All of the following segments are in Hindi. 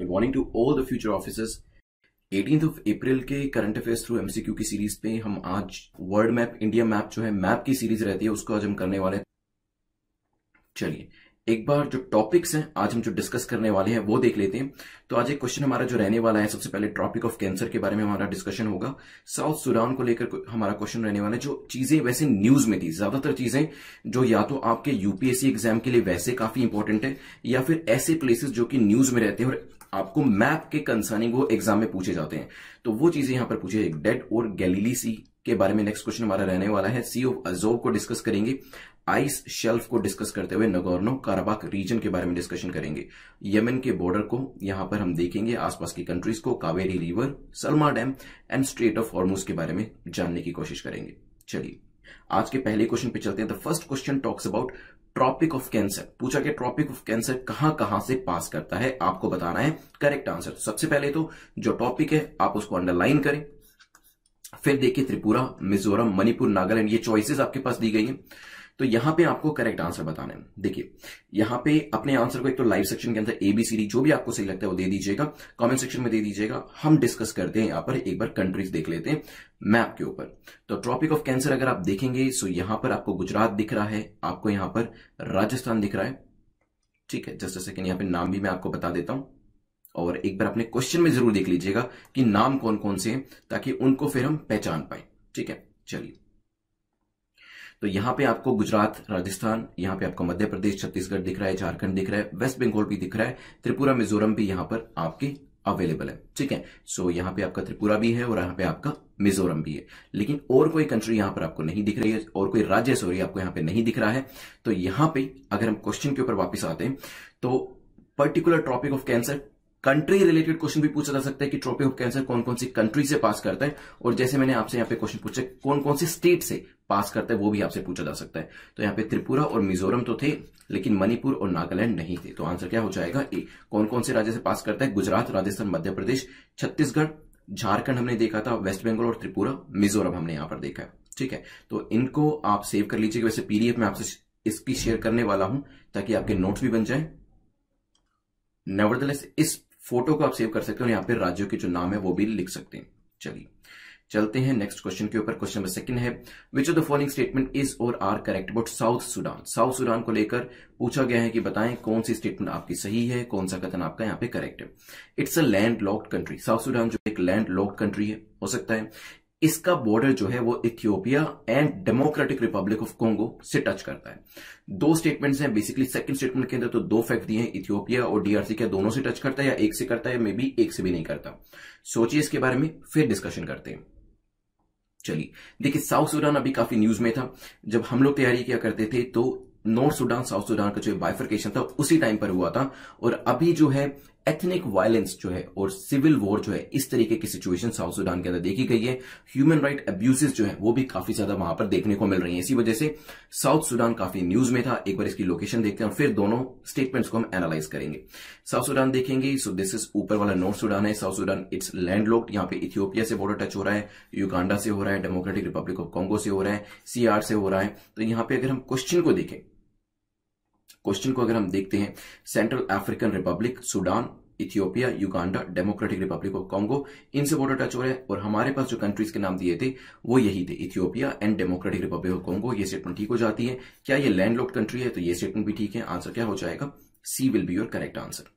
Good morning to all the future officers eighteen of April के करंट अफेयर्स थ्रू एमसीक्यू की सीरीज पे हम आज वर्ल्ड मैप इंडिया मैप जो है मैप की सीरीज रहती है उसको आज हम करने वाले चलिए एक बार जो टॉपिक्स हैं आज हम जो डिस्कस करने वाले हैं वो देख लेते हैं तो आज एक क्वेश्चन हमारा जो रहने वाला है सबसे पहले टॉपिक ऑफ कैंसर के बारे में हमारा डिस्कशन होगा साउथ सुडान को लेकर हमारा क्वेश्चन रहने वाला है जो चीजें वैसे न्यूज में थी ज्यादातर चीजें जो या तो आपके यूपीएससी एग्जाम के लिए वैसे काफी इंपॉर्टेंट है या फिर ऐसे प्लेसेस जो कि न्यूज में रहते हैं और आपको मैप के कंसर्निंग वो एग्जाम में पूछे जाते हैं तो वो चीजें यहां पर पूछे डेट और गैलीली सी के बारे में नेक्स्ट क्वेश्चन हमारा रहने वाला है सी ऑफ अजोव को डिस्कस करेंगे आइस शेल्फ को डिस्कस करते हुए नगोर्नो काराबाक रीजन के बारे में डिस्कशन करेंगे यमन के बॉर्डर को यहां पर हम देखेंगे आसपास की कंट्रीज को Kaveri river Salma dam and strait of Hormuz के बारे में जानने की कोशिश करेंगे चलिए आज के पहले क्वेश्चन पे चलते हैं the first question talks about tropic of cancer पूछा कि ट्रॉपिक ऑफ कैंसर कहां कहां से पास करता है आपको बताना है करेक्ट आंसर सबसे पहले तो जो टॉपिक है आप उसको अंडरलाइन करें फिर देखिए त्रिपुरा मिजोरम मणिपुर नागालैंड ये चॉइसेस आपके पास दी गई हैं तो यहां पे आपको करेक्ट आंसर बताना है देखिए यहां पे अपने आंसर को एक तो लाइव सेक्शन के अंदर एबीसीडी जो भी आपको सही लगता है वो दे दीजिएगा कमेंट सेक्शन में दे दीजिएगा हम डिस्कस करते हैं यहां पर एक बार कंट्रीज देख लेते हैं मैप के ऊपर तो ट्रॉपिक ऑफ कैंसर अगर आप देखेंगे सो यहां पर आपको गुजरात दिख रहा है आपको यहां पर राजस्थान दिख रहा है ठीक है जस्ट सेकेंड यहां पर नाम भी मैं आपको बता देता हूं और एक बार अपने क्वेश्चन में जरूर देख लीजिएगा कि नाम कौन कौन से हैं ताकि उनको फिर हम पहचान पाए ठीक है चलिए तो यहां पे आपको गुजरात राजस्थान यहां पे आपको मध्य प्रदेश छत्तीसगढ़ दिख रहा है झारखंड दिख रहा है वेस्ट बंगाल भी दिख रहा है त्रिपुरा मिजोरम भी यहां पर आपके अवेलेबल है ठीक है सो यहां पे आपका त्रिपुरा भी है और यहां पे आपका मिजोरम भी है लेकिन और कोई कंट्री यहां पर आपको नहीं दिख रही है और कोई राज्य सॉरी आपको यहां पे नहीं दिख रहा है तो यहां पे अगर हम क्वेश्चन के ऊपर वापस आते हैं तो particular topic of cancer country related question भी पूछा जा सकता है कि ट्रोपी ऑफ कैंसर कौन कौन सी कंट्री से पास करता है और जैसे मैंने आपसे यहाँ पे क्वेश्चन पूछे कौन कौन सी स्टेट से पास करता है वो भी आपसे पूछा जा सकता है तो यहाँ पे त्रिपुरा और मिजोरम तो थे लेकिन मणिपुर और नागालैंड नहीं थे तो आंसर क्या हो जाएगा ए कौन कौन से राज्य से पास करता है गुजरात राजस्थान मध्य प्रदेश छत्तीसगढ़ झारखंड हमने देखा था वेस्ट बंगाल और त्रिपुरा मिजोरम हमने यहाँ पर देखा है ठीक है तो इनको आप सेव कर लीजिए वैसे पीडीएफ में आपसे इसकी शेयर करने वाला हूं ताकि आपके नोट्स भी बन जाए नेवरदलेस इस फोटो को आप सेव कर सकते हो यहाँ पे राज्यों के जो नाम है वो भी लिख सकते हैं चलिए चलते हैं नेक्स्ट क्वेश्चन के ऊपर क्वेश्चन नंबर सेकंड है which of the following statement is or are correct about South Sudan South Sudan को लेकर पूछा गया है कि बताएं कौन सी स्टेटमेंट आपकी सही है कौन सा कथन आपका यहाँ पे करेक्ट है it's a landlocked country South Sudan जो एक लैंड लॉक्ड कंट्री है हो सकता है इसका बॉर्डर जो है वो Ethiopia and Democratic Republic of Congo से टच करता है दो स्टेटमेंट्स हैं बेसिकली सेकंड स्टेटमेंट के अंदर तो दो फैक्ट दिए हैं इथियोपिया और डीआरसी के दोनों से टच करता है या एक से करता है मे बी एक से भी नहीं करता सोचिए इसके बारे में फिर डिस्कशन करते हैं चलिए देखिए साउथ सूडान अभी काफी न्यूज में था जब हम लोग तैयारी किया करते थे तो नॉर्थ सूडान साउथ सूडान का जो बाइफरकेशन था उसी टाइम पर हुआ था और अभी जो है एथनिक वायलेंस जो है और सिविल वॉर जो है इस तरीके की सिचुएशन साउथ सूडान के अंदर देखी गई है ह्यूमन राइट अब्यूजेस जो है वो भी काफी ज्यादा वहां पर देखने को मिल रही है इसी वजह से साउथ सूडान काफी न्यूज में था एक बार इसकी लोकेशन देखते हैं फिर दोनों स्टेटमेंट्स को हम एनालाइज करेंगे साउथ सूडान देखेंगे सो दिस इज ऊपर वाला नॉर्थ सूडान है South Sudan it's landlocked यहाँ पे इथियोपिया से बॉर्डर टच हो रहा है युगांडा से हो रहा है डेमोक्रेटिक रिपब्लिक ऑफ कॉन्गो से हो रहा है सीआर से हो रहा है तो यहाँ पे अगर हम क्वेश्चन को देखें क्वेश्चन को अगर हम देखते हैं Central African Republic Sudan Ethiopia Uganda Democratic Republic of Congo इनसे बॉर्डर टच हो रहा है और हमारे पास जो कंट्रीज के नाम दिए थे वो यही थे Ethiopia and Democratic Republic of Congo ये स्टेटमेंट ठीक हो जाती है क्या ये लैंड कंट्री है तो ये स्टेटमेंट भी ठीक है आंसर क्या हो जाएगा C will be your correct answer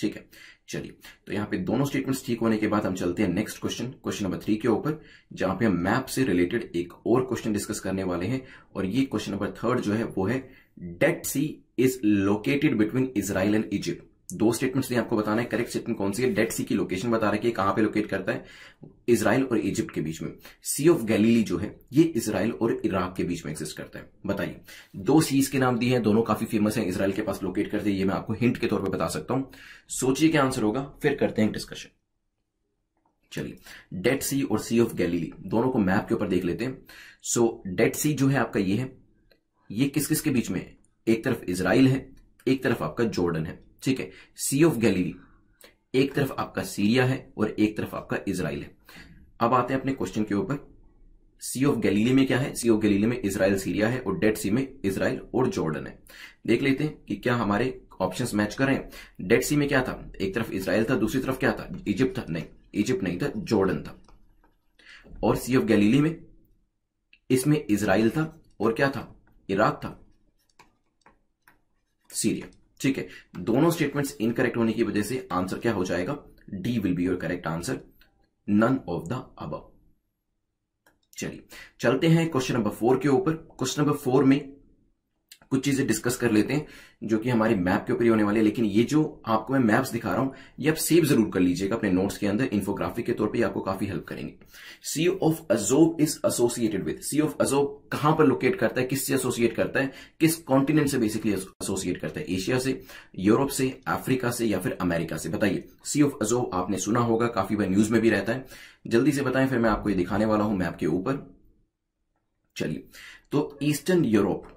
ठीक है चलिए तो यहाँ पे दोनों स्टेटमेंट ठीक होने के बाद हम चलते हैं next question question number three के ऊपर जहां पे हम मैप से रिलेटेड एक और क्वेश्चन डिस्कस करने वाले हैं और ये क्वेश्चन नंबर थर्ड जो है वो है dead sea is located between Israel and Egypt दो स्टेटमेंट्स ने आपको बताना है करेक्ट स्टेटमेंट कौन सी है डेड सी की लोकेशन बता रहा है कहां पे लोकेट करता है इसराइल और इजिप्ट के बीच में सी ऑफ गैलीली जो है ये इसराइल और इराक के बीच में एग्जिस्ट करता है बताइए दो सीज के नाम दिए हैं दोनों काफी फेमस हैं इसराइल के पास लोकेट करते हैं ये मैं आपको हिंट के तौर पर बता सकता हूं सोचिए क्या आंसर होगा फिर करते हैं डिस्कशन चलिए डेड सी और सी ऑफ गैलीली दोनों को मैप के ऊपर देख लेते हैं सो डेड सी जो है आपका ये है ये किस किस के बीच में है एक तरफ इसराइल है एक तरफ आपका जॉर्डन है ठीक है सी ऑफ गैलीली एक तरफ आपका सीरिया है और एक तरफ आपका इसराइल है अब आते हैं अपने क्वेश्चन के ऊपर सी ऑफ गैलीली में क्या है सी ऑफ गैलीली में इसराइल सीरिया है और डेड सी में इसराइल और जॉर्डन है देख लेते हैं कि क्या हमारे ऑप्शन मैच कर रहे हैं डेड सी में क्या था एक तरफ इसराइल था दूसरी तरफ क्या था इजिप्ट था नहीं इजिप्ट नहीं था जॉर्डन था और सी ऑफ गैलीली में इसमें इसराइल था और क्या था इराक था सीरिया ठीक है दोनों स्टेटमेंट्स इनकरेक्ट होने की वजह से आंसर क्या हो जाएगा D will be your correct answer none of the अब चलिए चलते हैं क्वेश्चन नंबर फोर के ऊपर क्वेश्चन नंबर फोर में कुछ चीजें डिस्कस कर लेते हैं जो कि हमारे मैप के ऊपर ही होने वाले लेकिन ये जो आपको मैं मैप्स दिखा रहा हूं ये आप सेव जरूर कर लीजिएगा अपने नोट्स के अंदर इन्फोग्राफिक के तौर पे आपको काफी हेल्प करेंगे sea of Azov is associated with sea of Azov कहां पर लोकेट करता है किससे एसोसिएट करता है किस कॉन्टिनेंट से बेसिकली एसोसिएट करता है एशिया से यूरोप से अफ्रीका से या फिर अमेरिका से बताइए सी ऑफ अजोब आपने सुना होगा काफी बार न्यूज में भी रहता है जल्दी से बताएं फिर मैं आपको ये दिखाने वाला हूं मैप के ऊपर चलिए तो ईस्टर्न यूरोप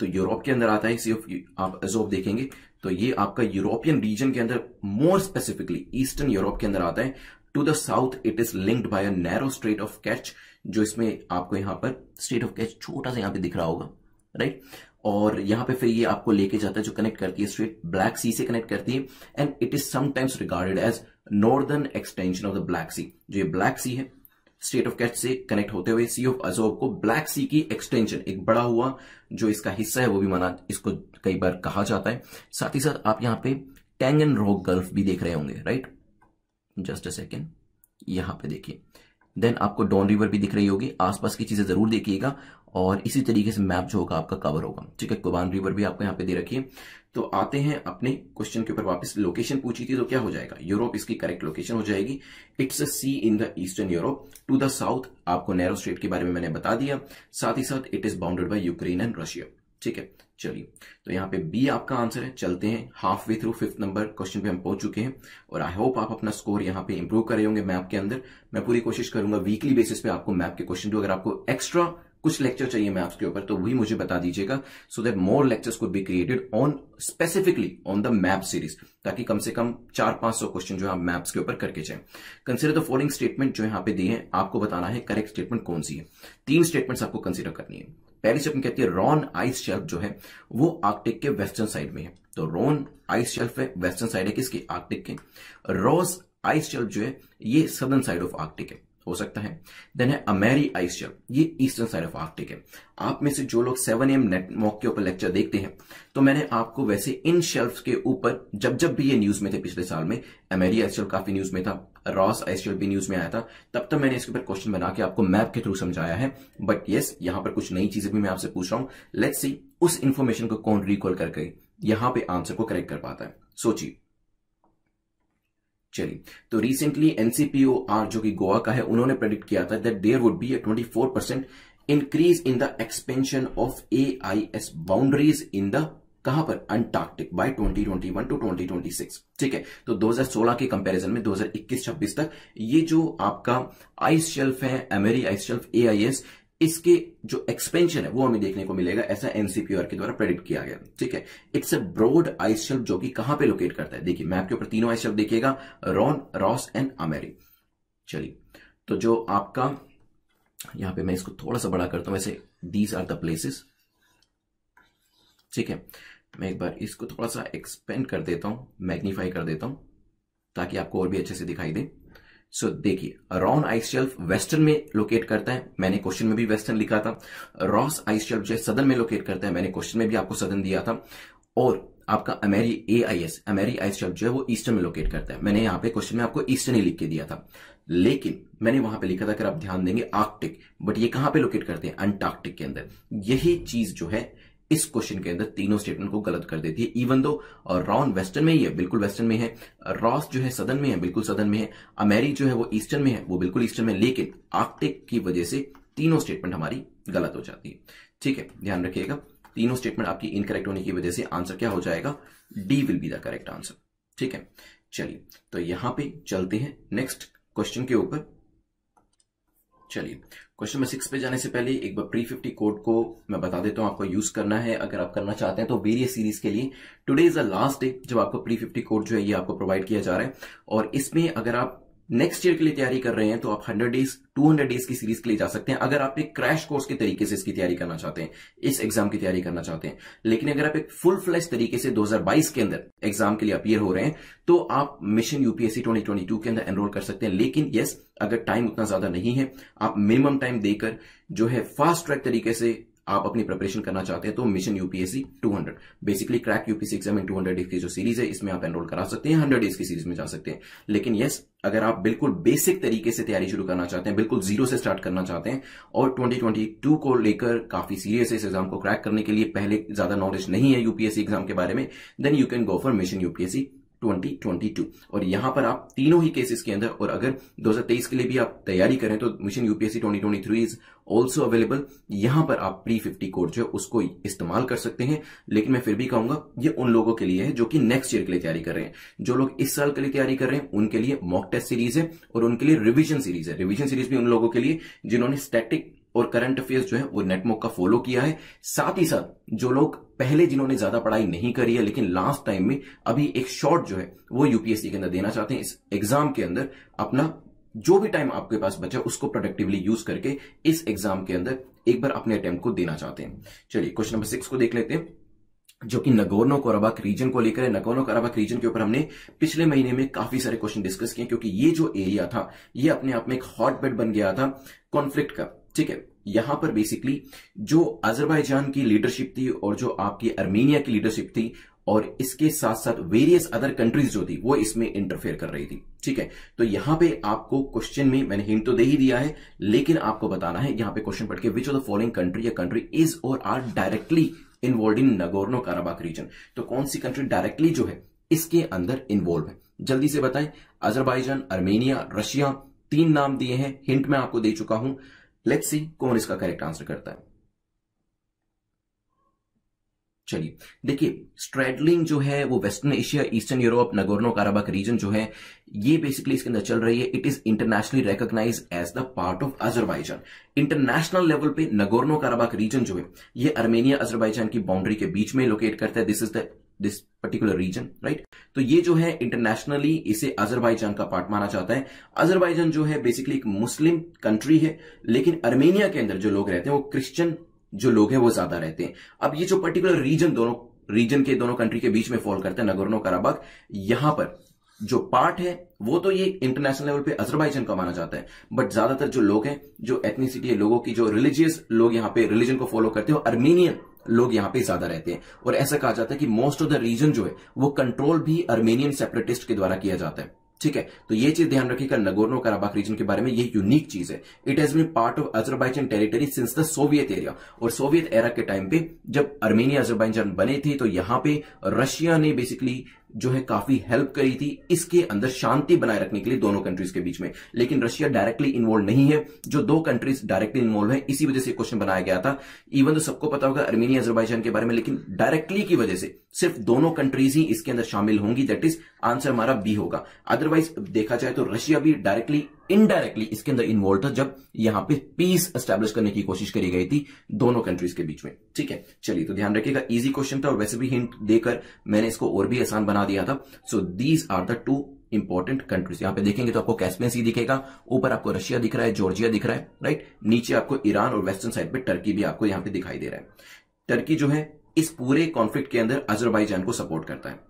तो यूरोप के अंदर आता है सी ऑफ आप एजोब देखेंगे तो ये आपका यूरोपियन रीजन के अंदर मोर स्पेसिफिकली ईस्टर्न यूरोप के अंदर आता है to the south it is linked by a narrow strait of Kerch जो इसमें आपको यहां पर स्ट्रेट ऑफ कैच छोटा सा यहां पे दिख रहा होगा राइट और यहां पे फिर ये आपको लेके जाता है जो कनेक्ट करती है स्ट्रेट ब्लैक सी से कनेक्ट करती है and it is sometimes regarded as northern extension of the black sea जो ये ब्लैक सी है स्टेट ऑफ कैच से कनेक्ट होते हुए सी ऑफ अजोब को ब्लैक सी की एक्सटेंशन एक बड़ा हुआ जो इसका हिस्सा है वो भी माना इसको कई बार कहा जाता है साथ ही साथ आप यहां पे टैंग एंड रॉक गल्फ भी देख रहे होंगे राइट जस्ट अ सेकेंड यहां पे देखिए देन आपको डॉन रिवर भी दिख रही होगी आसपास की चीजें जरूर देखिएगा और इसी तरीके से मैप जो होगा आपका कवर होगा ठीक है कुबान रिवर भी आपको यहाँ पे दे रखिए तो आते हैं अपने क्वेश्चन के ऊपर वापस लोकेशन पूछी थी तो क्या हो जाएगा यूरोप इसकी करेक्ट लोकेशन हो जाएगी it's a sea in the eastern Europe to the south आपको नैरो स्टेट के बारे में मैंने बता दिया साथ ही साथ it is bounded by Ukraine and Russia ठीक है चलिए तो यहाँ पे बी आपका आंसर है चलते हैं halfway through fifth number question पे हम पहुंच चुके हैं और आई होप आप अपना स्कोर यहाँ पे इंप्रूव कर रहे होंगे मैप के अंदर मैं पूरी कोशिश करूंगा वीकली बेसिस पे आपको मैप के क्वेश्चन दो अगर आपको एक्स्ट्रा कुछ लेक्चर चाहिए मैं आपके ऊपर तो वही मुझे बता दीजिएगा so that more lectures could be created on specifically on the map series ताकि कम से कम चार पांच सौ क्वेश्चन जो है आप मैप्स के ऊपर करके जाए कंसीडर द फॉलोइंग स्टेटमेंट जो यहां पे दिए हैं आपको बताना है करेक्ट स्टेटमेंट कौन सी है तीन स्टेटमेंट्स आपको कंसिडर करनी है पहली अपन कहती है रॉन आइस शेल्फ जो है वो आर्कटिक के वेस्टर्न साइड में है तो रॉन आइस शेल्फ है वेस्टर्न साइड है किसकी आर्कटिक के रॉस आइस शेल्फ जो है ये सदर्न साइड ऑफ आर्कटिक है हो सकता है देन है अमेरी आइस शेल्फ ये ईस्टर्न साइड ऑफ आर्कटिक है आप में से जो लोग सेवन एम नेट मॉक के ऊपर लेक्चर देखते हैं तो मैंने आपको वैसे इन शेल्फ के ऊपर जब जब भी ये न्यूज में थे पिछले साल में अमेरी आइस शेल्फ काफी न्यूज में था रॉस आईसीएल न्यूज में आया था तब तक मैंने इसके ऊपर क्वेश्चन बना के आपको मैप के थ्रू समझाया है बट येस यहां पर कुछ नई चीजें भी मैं आपसे पूछ रहा हूं लेट्स सी उस इन्फॉर्मेशन को कौन रिकॉल करके यहां पर आंसर को करेक्ट कर पाता है सोचिए चलिए तो रिसेंटली एनसीपीओ आर जो कि गोवा का है उन्होंने प्रेडिक्ट किया था that there would be a 24 percent increase in the expansion of AIS boundaries in the कहां पर अंटार्कटिक बाय 2021 टू 2026 ठीक है तो 2016 के कंपैरिजन में 2021-26 तक ये जो आपका आइस शेल्फ है एमेरी आइस शेल्फ ए इसके जो एक्सपेंशन है वो हमें देखने को मिलेगा ऐसा एनसीपीआर के द्वारा प्रेडिक्ट किया गया ठीक है it's a broad ice shelf जो कि कहां पे लोकेट करता है देखिए मैप के ऊपर तीनों आइस शेल्फ देखिएगा रॉन रॉस एंड अमेरी चलिए तो जो आपका यहां पे मैं इसको थोड़ा सा बड़ा करता हूं वैसे दीज आर द प्लेसेस ठीक है मैं एक बार इसको थोड़ा सा एक्सपेंड कर देता हूँ मैग्नीफाई कर देता हूँ ताकि आपको और भी अच्छे से दिखाई दे सो so, देखिए रॉन आइस शेल्फ वेस्टर्न में लोकेट करता है मैंने क्वेश्चन में भी वेस्टर्न लिखा था रॉस आइस शेल्फ जो सदन में लोकेट करता है मैंने क्वेश्चन में भी आपको सदन दिया था और आपका Amery A I S Amery ice shelf जो है वो ईस्टर्न में लोकेट करता है मैंने यहाँ पे क्वेश्चन में आपको ईस्टर्न ही लिख के दिया था लेकिन मैंने वहां पे लिखा था अगर आप ध्यान देंगे आर्कटिक बट ये कहाँ पे लोकेट करते हैं अंटार्कटिक के अंदर यही चीज जो है इस क्वेश्चन के अंदर तीनों स्टेटमेंट को गलत कर देती है इवन दो रॉन वेस्टर्न में ही है बिल्कुल वेस्टर्न में है रॉस जो है सदन में है बिल्कुल सदन में है अमेरिक जो है वो ईस्टर्न में है वो बिल्कुल ईस्टर्न में लेकिन आर्टिक की वजह से तीनों स्टेटमेंट हमारी गलत हो जाती है ठीक है ध्यान रखिएगा तीनों स्टेटमेंट आपकी इनकरेक्ट होने की वजह से आंसर क्या हो जाएगा D will be the correct answer ठीक है चलिए तो यहां पे चलते हैं नेक्स्ट क्वेश्चन के ऊपर चलिए क्वेश्चन नंबर सिक्स पे जाने से पहले एक बार प्री फिफ्टी कोड को मैं बता देता हूं आपको यूज करना है अगर आप करना चाहते हैं तो वेरियस सीरीज के लिए today is the last day जब आपको प्री फिफ्टी कोड जो है ये आपको प्रोवाइड किया जा रहा है और इसमें अगर आप नेक्स्ट ईयर के लिए तैयारी कर रहे हैं तो आप 100 डेज 200 डेज की सीरीज के लिए जा सकते हैं अगर आप एक क्रैश कोर्स के तरीके से इसकी तैयारी करना चाहते हैं इस एग्जाम की तैयारी करना चाहते हैं लेकिन अगर आप एक फुल फ्लैश तरीके से 2022 के अंदर एग्जाम के लिए अपियर हो रहे हैं तो आप मिशन यूपीएससी ट्वेंटी के अंदर एनरोल कर सकते हैं लेकिन यस अगर टाइम उतना ज्यादा नहीं है आप मिनिमम टाइम देकर जो है फास्ट ट्रैक तरीके से आप अपनी प्रिपरेशन करना चाहते हैं तो mission UPSC 200 basically crack UPSC exam in 200 hundred की जो सीरीज है इसमें आप एनरोल करा सकते हैं हंड्रेड डेज की सीरीज में जा सकते हैं लेकिन यस अगर आप बिल्कुल बेसिक तरीके से तैयारी शुरू करना चाहते हैं बिल्कुल जीरो से स्टार्ट करना चाहते हैं और 2022 को लेकर काफी सीरियस है इस एग्जाम को क्रैक करने के लिए पहले ज्यादा नॉलेज नहीं है यूपीएससी एग्जाम के बारे में then you can go for mission UPSC 2022 और यहां पर आप तीनों ही केसेस के अंदर और अगर 2023 के लिए भी आप तैयारी करें तो mission UPSC 2023 twenty three is also available यहां पर आप प्री फिफ्टी कोड जो है उसको इस्तेमाल कर सकते हैं लेकिन मैं फिर भी कहूंगा ये उन लोगों के लिए है जो कि नेक्स्ट ईयर के लिए तैयारी कर रहे हैं जो लोग इस साल के लिए तैयारी कर रहे हैं उनके लिए मॉक टेस्ट सीरीज है और उनके लिए रिविजन सीरीज है रिविजन सीरीज भी उन लोगों के लिए जिन्होंने स्टेटिक और करंट अफेयर्स जो है वो नेटमोक का फॉलो किया है साथ ही साथ जो लोग पहले जिन्होंने ज्यादा पढ़ाई नहीं करी है लेकिन लास्ट टाइम में अभी एक शॉर्ट जो है वो यूपीएससी के अंदर देना चाहते हैं इस एग्जाम के अंदर अपना जो भी टाइम आपके पास बचा उसको प्रोडक्टिवली यूज करके इस एग्जाम के अंदर एक बार अपने अटेम्प्ट को देना चाहते हैं चलिए क्वेश्चन नंबर सिक्स को देख लेते हैं जो कि नगोर्नो कोराबाक रीजन को लेकर है नगोर्नो कोराबाक रीजन के ऊपर हमने पिछले महीने में काफी सारे क्वेश्चन डिस्कस किए क्योंकि ये जो एरिया था ये अपने आप में एक हॉटबेड बन गया था कॉन्फ्लिक्ट का ठीक है यहां पर बेसिकली जो अजरबैजान की लीडरशिप थी और जो आपकी अर्मेनिया की लीडरशिप थी और इसके साथ साथ वेरियस अदर कंट्रीज जो थी वो इसमें इंटरफेयर कर रही थी ठीक है तो यहां पे आपको क्वेश्चन में मैंने हिंट तो दे ही दिया है लेकिन आपको बताना है यहां पे क्वेश्चन पढ़ के which of the following country या country is or are directly involve in Nagorno Karabakh region तो कौन सी कंट्री डायरेक्टली जो है इसके अंदर इन्वॉल्व है जल्दी से बताएं अजरबाइजान अर्मेनिया रशिया तीन नाम दिए हैं हिंट में आपको दे चुका हूं लेट्स सी कौन इसका करेक्ट आंसर करता है चलिए देखिए स्ट्रेडलिंग जो है वो western Asia eastern Europe Nagorno Karabakh region जो है ये बेसिकली इसके अंदर चल रही है it is internationally recognize as the part of Azerbaijan international level पे नगोर्नो काराबाक रीजन जो है ये अर्मेनिया अजरबैजान की बाउंड्री के बीच में लोकेट करता है this is the this particular region right तो ये जो है इंटरनेशनली इसे अजरबैजान का पार्ट माना जाता है अजरबैजान जो है बेसिकली एक मुस्लिम कंट्री है लेकिन अर्मेनिया के अंदर जो लोग रहते हैं वो क्रिश्चियन जो लोग हैं वो ज्यादा रहते हैं अब ये जो पर्टिकुलर रीजन दोनों रीजन के दोनों कंट्री के बीच में फॉल करते हैं नगोर्नो कराबाग यहां पर जो पार्ट है वो तो ये इंटरनेशनल लेवल पे अजरबैजान का माना जाता है बट ज्यादातर जो लोग हैं जो एथनिसिटी है लोगों की जो रिलीजियस लोग यहाँ पे रिलीजन को फॉलो करते हैं अर्मेनियन लोग यहाँ पे ज्यादा रहते हैं और ऐसा कहा जाता है कि मोस्ट ऑफ द रीजन जो है वो कंट्रोल भी अर्मेनियन सेपरेटिस्ट के द्वारा किया जाता है ठीक है तो ये चीज ध्यान रखिएगा नगोरनो कराबाख रीजन के बारे में ये यूनिक चीज है it has been part of Azerbaijan territory since the Soviet area और सोवियत एरा के टाइम पे जब अर्मेनिया अजरबाइजन बने थे तो यहां पे रशिया ने बेसिकली जो है काफी हेल्प करी थी इसके अंदर शांति बनाए रखने के लिए दोनों कंट्रीज के बीच में लेकिन रशिया डायरेक्टली इन्वॉल्व नहीं है जो दो कंट्रीज डायरेक्टली इन्वॉल्व है इसी वजह से क्वेश्चन बनाया गया था इवन तो सबको पता होगा अर्मेनिया अजरबैजान के बारे में लेकिन डायरेक्टली की वजह से सिर्फ दोनों कंट्रीज ही इसके अंदर शामिल होंगी दैट इज आंसर हमारा बी होगा अदरवाइज देखा जाए तो रशिया भी डायरेक्टली इनडायरेक्टली इसके अंदर इन्वॉल्व था जब यहां पे पीस एस्टेब्लिश करने की कोशिश करी गई थी दोनों कंट्रीज के बीच में ठीक है चलिए तो ध्यान रखिएगा इजी क्वेश्चन था और वैसे भी हिंट देकर मैंने इसको और भी आसान बना दिया था so these are the two important countries यहां पे देखेंगे तो आपको सी दिखेगा ऊपर आपको रशिया दिख रहा है जॉर्जिया दिख रहा है राइट नीचे आपको ईरान और वेस्टर्न साइड पर टर्की भी आपको यहां पर दिखाई दे रहा है टर्की जो है इस पूरे कॉन्फ्लिक्ट के अंदर अजरबैजान को सपोर्ट करता है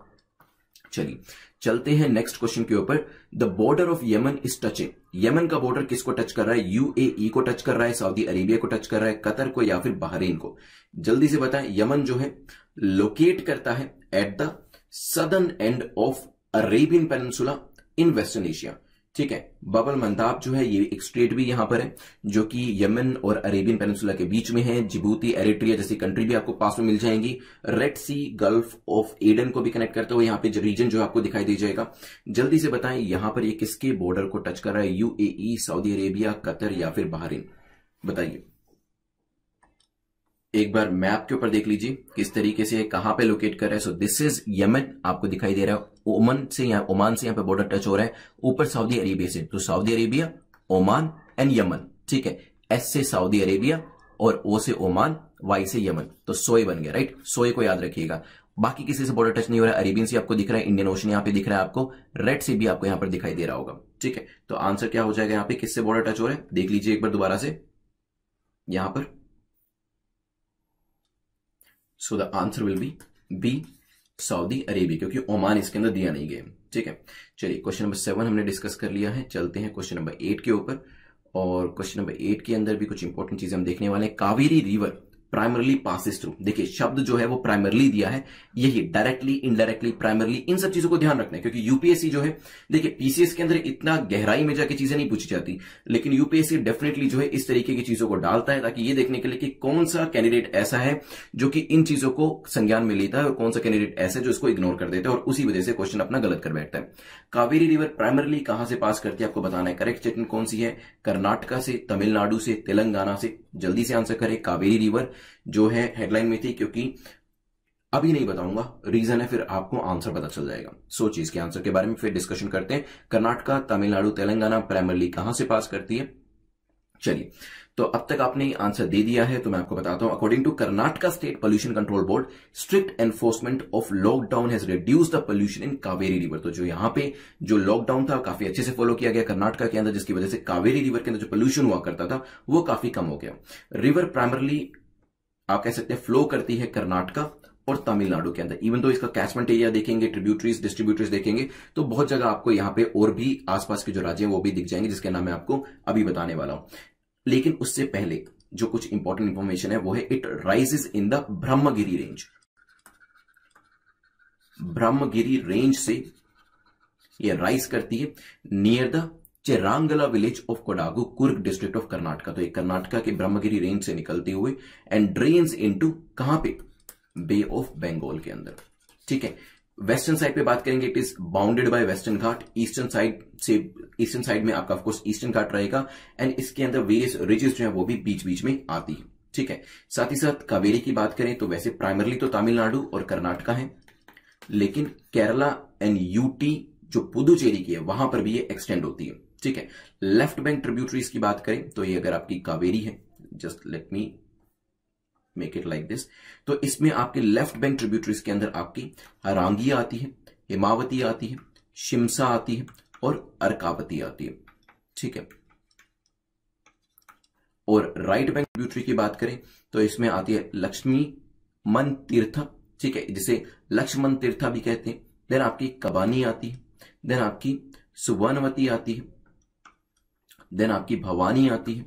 चलिए चलते हैं नेक्स्ट क्वेश्चन के ऊपर the border of Yemen is touching Yemen का बॉर्डर किसको टच कर रहा है यूएई e को टच कर रहा है सऊदी अरेबिया को टच कर रहा है कतर को या फिर बहरीन को जल्दी से बताएं यमन जो है लोकेट करता है at the southern end of Arabian peninsula in western Asia ठीक है बबल मंदाब जो है ये एक स्टेट भी यहां पर है जो कि यमन और अरेबियन पेनिसुला के बीच में है जिबूती एरिट्रिया जैसी कंट्री भी आपको पास में मिल जाएंगी red sea gulf of Aden को भी कनेक्ट करते हुए यहां पे रीजन जो आपको दिखाई दे जाएगा जल्दी से बताएं यहां पर ये किसके बॉर्डर को टच कर रहा है यूएई सऊदी अरेबिया कतर या फिर बहरीन बताइए एक बार मैप के ऊपर देख लीजिए किस तरीके से कहां पे लोकेट कर रहा है सो दिस इज यमन आपको दिखाई दे रहा है ओमन से यहाँ ओमान से यहाँ पे बॉर्डर टच हो रहा है ऊपर सऊदी अरेबिया से तो Saudi Arabia Oman and Yemen ठीक है एस से सऊदी अरेबिया और ओ से ओमान वाई से यमन तो सोए बन गया राइट सोए को याद रखिएगा बाकी किसी से बॉर्डर टच नहीं हो रहा है अरेबियन से आपको दिख रहा है इंडियन ओशन यहाँ पे दिख रहा है आपको रेड से भी आपको यहाँ पर दिखाई दे रहा होगा ठीक है तो आंसर क्या हो जाएगा यहाँ पे किससे बॉर्डर टच हो रहा है देख लीजिए एक बार दोबारा से यहां पर so the answer will be B Saudi Arabia क्योंकि ओमान इसके अंदर दिया नहीं गया ठीक है चलिए क्वेश्चन नंबर सेवन हमने डिस्कस कर लिया है चलते हैं क्वेश्चन नंबर एट के ऊपर और क्वेश्चन नंबर एट के अंदर भी कुछ इंपॉर्टेंट चीजें हम देखने वाले हैं Kaveri river primarily passes through देखिए शब्द जो है वो प्राइमरली दिया है यही डायरेक्टली इनडायरेक्टली प्राइमरली इन सब चीजों को ध्यान रखना है क्योंकि यूपीएससी जो है देखिए पीसीएस के अंदर इतना गहराई में जाके चीजें नहीं पूछी जाती लेकिन यूपीएससी डेफिनेटली जो है इस तरीके की चीजों को डालता है ताकि ये देखने के लिए कि कौन सा कैंडिडेट ऐसा है जो कि इन चीजों को संज्ञान में लेता है और कौन सा कैंडिडेट ऐसा है जो इसको इग्नोर कर देता है और उसी वजह से क्वेश्चन अपना गलत कर बैठता है कावेरी रिवर प्राइमरली कहां से पास करती है आपको बताना है करेक्ट चेटन कौन सी है कर्नाटका से तमिलनाडु से तेलंगाना से जल्दी से आंसर करें कावेरी रिवर जो है हेडलाइन में थी क्योंकि अभी नहीं बताऊंगा रीजन है फिर आपको आंसर पता चल जाएगा सो चीज के आंसर के बारे में फिर डिस्कशन करते हैं कर्नाटका तमिलनाडु तेलंगाना प्राइमरली कहां से पास करती है चलिए तो अब तक आपने आंसर दे दिया है तो मैं आपको बताता हूं according to Karnataka state pollution control board strict enforcement of lockdown has reduce the pollution in Kaveri river तो जो यहां पे जो लॉकडाउन था काफी अच्छे से फॉलो किया गया कर्नाटका के अंदर जिसकी वजह से कावेरी रिवर के अंदर जो पोल्यूशन हुआ करता था वो काफी कम हो गया रिवर प्राइमरली आप कह सकते हैं फ्लो करती है कर्नाटका और तमिलनाडु के अंदर इवन तो इसका कैचमेंट एरिया देखेंगे ट्रिब्यूटरीज डिस्ट्रीब्यूटरीज देखेंगे तो बहुत जगह आपको यहाँ पे और भी आसपास के जो राज्य हैं वो भी दिख जाएंगे जिसके नाम मैं आपको अभी बताने वाला हूं लेकिन उससे पहले जो कुछ इंपॉर्टेंट इंफॉर्मेशन है वो है it rises in the Brahmagiri range Brahmagiri range से ये राइज करती है near the Cherangala village of Kodagu Coorg district of Karnataka तो ये कर्नाटका के ब्रह्मगिरी रेंज से निकलते हुए एंड ड्रेन्स इनटू कहां पे बे ऑफ बंगाल के अंदर ठीक है वेस्टर्न साइड पे बात करेंगे it is bounded by western Ghat eastern side से ईस्टर्न साइड में आपका ऑफकोर्स ईस्टर्न घाट रहेगा एंड इसके अंदर वेरियस रिजेस जो है वो भी बीच बीच में आती है ठीक है साथ ही साथ कावेरी की बात करें तो वैसे प्राइमरली तो तमिलनाडु और कर्नाटका है लेकिन केरला एंड यूटी जो पुदुचेरी की है वहां पर भी ये एक्सटेंड होती है ठीक है लेफ्ट बैंक ट्रिब्यूटरीज की बात करें तो ये अगर आपकी कावेरी है just let me make it like this तो इसमें आपके लेफ्ट बैंक ट्रिब्यूटरीज के अंदर आपकी अरांगी आती है हिमावती आती है शिमसा आती है और अर्कावती आती है ठीक है और राइट बैंक ट्रिब्यूटरी की बात करें तो इसमें आती है लक्ष्मी मन तीर्थ ठीक है जिसे लक्ष्मण तीर्थ भी कहते हैं देन आपकी कबानी आती है देन आपकी सुवर्णवती आती है देन आपकी भवानी आती है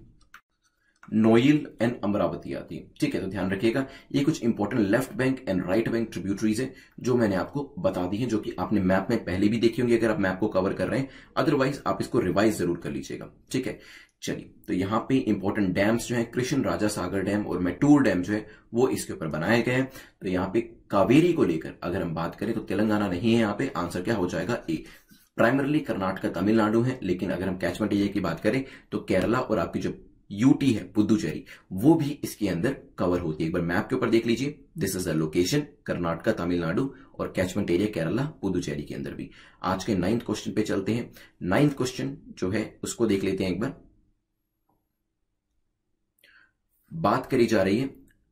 नोइल एंड अमरावती आती है ठीक है तो ध्यान रखिएगा ये कुछ important left bank and right bank tributaries है जो मैंने आपको बता दी है जो कि आपने मैप में पहले भी देखी होंगी अगर आप मैप को कवर कर रहे हैं अदरवाइज आप इसको रिवाइज जरूर कर लीजिएगा ठीक है चलिए तो यहाँ पे इंपॉर्टेंट डैम्स जो है कृष्ण राजा सागर डैम और मेटूर डैम जो है वो इसके ऊपर बनाए गए हैं तो यहाँ पे कावेरी को लेकर अगर हम बात करें तो तेलंगाना नहीं है यहाँ पे आंसर क्या हो जाएगा ए प्राइमरली कर्नाटक तमिलनाडु है लेकिन अगर हम कैचमेंट एरिया की बात करें तो केरला और आपकी जो यूटी है पुदुचेरी वो भी इसके अंदर कवर होती है एक बार मैप के ऊपर देख लीजिए this is the location Karnataka Tamil Nadu और कैचमेंट एरिया केरला पुदुचेरी के अंदर भी आज के नाइन्थ क्वेश्चन पे चलते हैं नाइन्थ क्वेश्चन जो है उसको देख लेते हैं एक बार बात करी जा रही है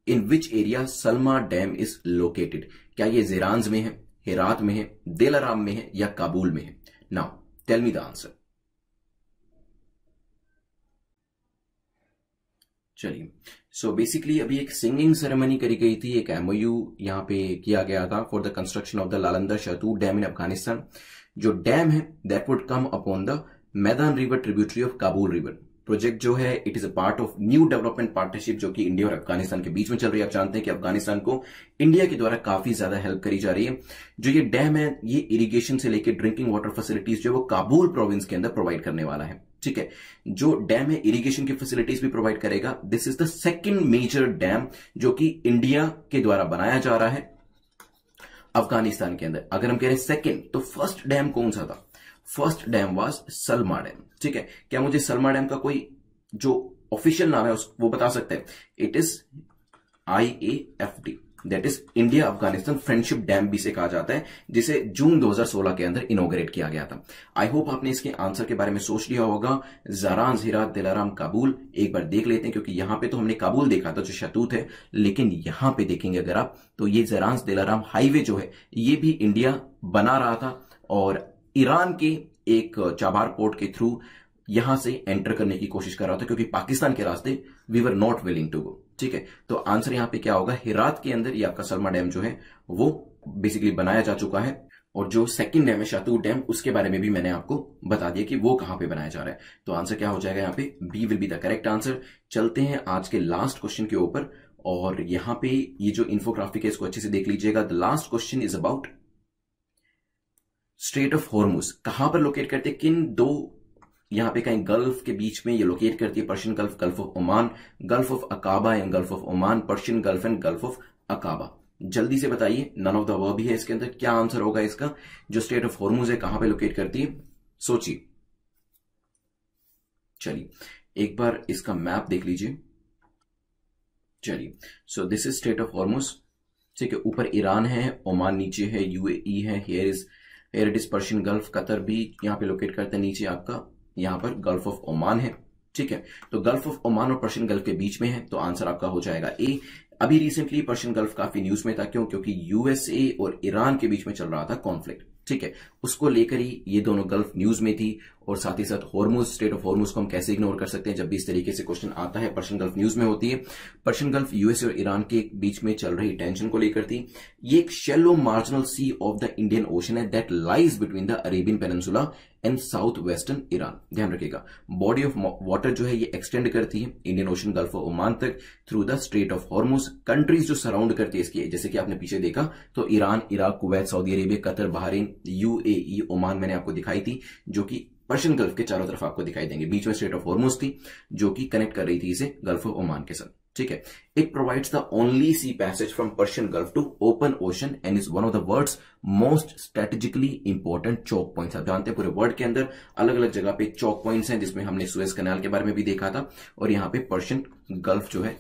in which area Salma dam is located क्या ये जिरांज में है हेरात में है देलाराम में है या काबुल में है now tell me the answer चलिए सो बेसिकली अभी एक सिंगिंग सेरेमनी करी गई थी एक एमओयू यहाँ पे किया गया था for the construction of the Lalandar Shahtoot dam in Afghanistan जो डैम है that would come upon the Maidan river tributary of Kabul river project जो है it is a part of new development partnership जो कि इंडिया और अफगानिस्तान के बीच में चल रही है आप जानते हैं कि अफगानिस्तान को इंडिया के द्वारा काफी ज्यादा हेल्प करी जा रही है जो ये डैम है ये इरिगेशन से लेकर ड्रिंकिंग वाटर फैसिलिटीज जो है वो काबुल प्रोविंस के अंदर प्रोवाइड करने वाला है ठीक है जो डैम है इरिगेशन की फैसिलिटीज भी प्रोवाइड करेगा this is the second major dam जो कि इंडिया के द्वारा बनाया जा रहा है अफगानिस्तान के अंदर अगर हम कह रहे हैं सेकेंड तो फर्स्ट डैम कौन सा था first dam was Salma dam ठीक है क्या मुझे सलमा डैम का कोई जो ऑफिशियल नाम है वो बता सकते हैं it is I A F D that is India Afghanistan friendship dam भी से कहा जाता है जिसे जून 2016 के अंदर इनोग्रेट किया गया था आई होप आपने इसके आंसर के बारे में सोच लिया होगा जरान जीरा दिलाराम काबुल एक बार देख लेते हैं क्योंकि यहां पे तो हमने काबुल देखा था जो शतूत है लेकिन यहां पे देखेंगे अगर आप तो ये जरान दिलाराम हाईवे जो है ये भी इंडिया बना रहा था और ईरान के एक चाबार पोर्ट के थ्रू यहां से एंटर करने की कोशिश कर रहा था क्योंकि पाकिस्तान के रास्ते we were not willing to go ठीक है तो आंसर यहाँ पे क्या होगा हिरात के अंदर ये आपका सलमा डैम जो है वो बेसिकली बनाया जा चुका है और जो सेकंड डैम है शातूर डैम उसके बारे में भी मैंने आपको बता दिया कि वो कहां पे बनाया जा रहा है तो आंसर क्या हो जाएगा यहाँ पे B will be the correct answer चलते हैं आज के लास्ट क्वेश्चन के ऊपर और यहां पे ये जो इन्फोग्राफिक है इसको अच्छे से देख लीजिएगा the last question is about strait of Hormuz कहां पर लोकेट करते किन दो यहाँ पे कहीं गल्फ के बीच में ये लोकेट करती है Persian gulf gulf of Oman gulf of Aqaba and gulf of Oman Persian gulf and gulf of Aqaba जल्दी से बताइए नन ऑफ द वर्ब है इसके अंदर क्या आंसर होगा इसका जो स्टेट ऑफ हॉर्मूज है कहां पे लोकेट करती है सोचिए चलिए एक बार इसका मैप देख लीजिए चलिए so this is strait of Hormuz ठीक है ऊपर ईरान है ओमान नीचे है यूएई e है here is here it is Persian gulf Qatar भी यहां पे लोकेट करते हैं नीचे आपका यहां पर गल्फ ऑफ ओमान है ठीक है तो गल्फ ऑफ ओमान और पर्शियन गल्फ के बीच में है तो आंसर आपका हो जाएगा ए अभी रिसेंटली पर्शियन गल्फ काफी न्यूज में था क्यों क्योंकि यूएसए और ईरान के बीच में चल रहा था कॉन्फ्लिक्ट ठीक है उसको लेकर ही ये दोनों गल्फ न्यूज में थी और साथ ही साथ हॉर्मोज स्टेट ऑफ हॉर्मोज को हम कैसे इग्नोर कर सकते हैं जब भी इस तरीके से क्वेश्चन आता है पर्शियन गल्फ न्यूज में होती है पर्शियन गल्फ यूएस और ईरान के बीच में चल रही टेंशन को लेकर थी ये एक shallow marginal sea of the Indian ocean है that lies between the Arabian peninsula and south western Iran ध्यान रखिएगा बॉडी ऑफ वाटर जो है ये एक्सटेंड करती है Indian ocean gulf of Oman तक through the strait of Hormuz countries जो सराउंड करती है इसकी जैसे कि आपने पीछे देखा तो Iran Iraq Kuwait Saudi Arabia Qatar Bahrain UAE Oman मैंने आपको दिखाई थी जो कि पर्शियन गल्फ के चारों तरफ आपको दिखाई देंगे बीच में स्टेट ऑफ हॉर्मोस थी जो कि कनेक्ट कर रही थी इसे गल्फ ऑफ ओमान के साथ ठीक है it provides the only sea passage from Persian gulf to open ocean and is one of the world most strategically important choke points आप जानते हैं पूरे वर्ल्ड के अंदर अलग अलग जगह पे चौक पॉइंट्स हैं जिसमें हमने सुएस कनाल के बारे में भी देखा था और यहाँ पे पर्शियन गल्फ जो है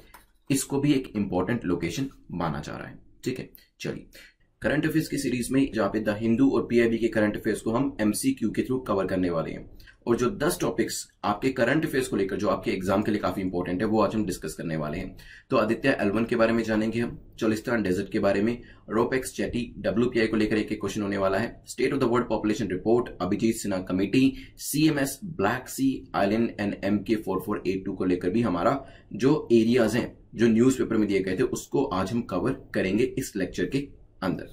इसको भी एक इंपॉर्टेंट लोकेशन माना जा रहा है ठीक है चलिए करंट अफेयर्स की सीरीज में जहाँ पे द हिंदू और पीआईबी के करंट अफेयर्स को हम एमसीक्यू के थ्रू कवर करने वाले हैं और जो 10 टॉपिक्स आपके करंट अफेयर्स को लेकर जो आपके एग्जाम के लिए काफी इंपॉर्टेंट है वो आज हम डिस्कस करने वाले हैं तो आदित्य एलवन के बारे में जानेंगे हम चोलिस्तान डेजर्ट के बारे में रोपेक्स चैटी डब्ल्यू को लेकर एक क्वेश्चन होने वाला है state of the world population report Abhijit Sinha committee CMS black sea island and M K को लेकर भी हमारा जो एरियाज है जो न्यूज़पेपर में दिए गए थे उसको आज हम कवर करेंगे इस लेक्चर के अंदर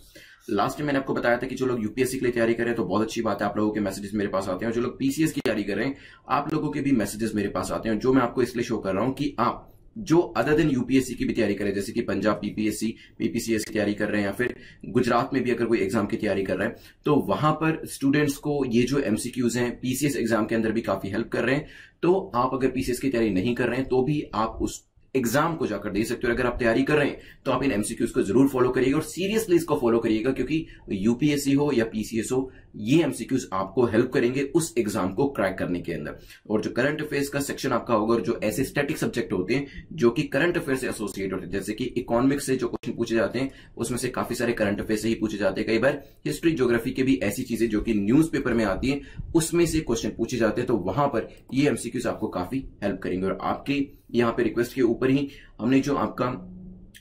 लास्ट में मैंने आपको बताया था कि जो लोग यूपीएससी के लिए तैयारी कर रहे हैं तो बहुत अच्छी बात है आप लोगों के मैसेजेस मेरे पास आते हैं जो लोग पीसीएस की तैयारी कर रहे हैं आप लोगों के भी मैसेजेस मेरे पास आते हैं जो मैं आपको इसलिए शो कर रहा हूं कि आप जो अदर देन यूपीएससी की भी तैयारी करें जैसे कि पंजाब पीपीएससी पीपीसीएस की तैयारी कर रहे हैं या फिर गुजरात में भी अगर कोई एग्जाम की तैयारी कर रहे हैं तो वहां पर स्टूडेंट्स को ये जो एमसीक्यूज हैं पीसीएस एग्जाम के अंदर भी काफी हेल्प कर रहे हैं तो आप अगर पीसीएस की तैयारी नहीं कर रहे हैं तो भी आप उस एग्जाम को जाकर दे सकते हो अगर आप तैयारी कर रहे हैं तो आप इन एमसीक्यूज को जरूर फॉलो करिएगा और सीरियसली इसको फॉलो करिएगा क्योंकि यूपीएससी हो या पीसीएस हो ये एमसीक्यूज आपको हेल्प करेंगे उस एग्जाम को क्रैक करने के अंदर और जो करंट अफेयर्स का सेक्शन आपका होगा और जो ऐसे स्टैटिक सब्जेक्ट होते हैं जो कि करंट अफेयर से एसोसिएट होते हैं जैसे कि इकोनॉमिक्स से जो क्वेश्चन पूछे जाते हैं उसमें से काफी सारे करंट अफेयर से ही पूछे जाते हैं कई बार हिस्ट्री ज्योग्राफी के भी ऐसी चीजें जो कि न्यूज़पेपर में आती है उसमें से क्वेश्चन पूछे जाते हैं तो वहां पर ये एमसीक्यूज आपको काफी हेल्प करेंगे और आपकी यहाँ पे रिक्वेस्ट के ऊपर ही हमने जो आपका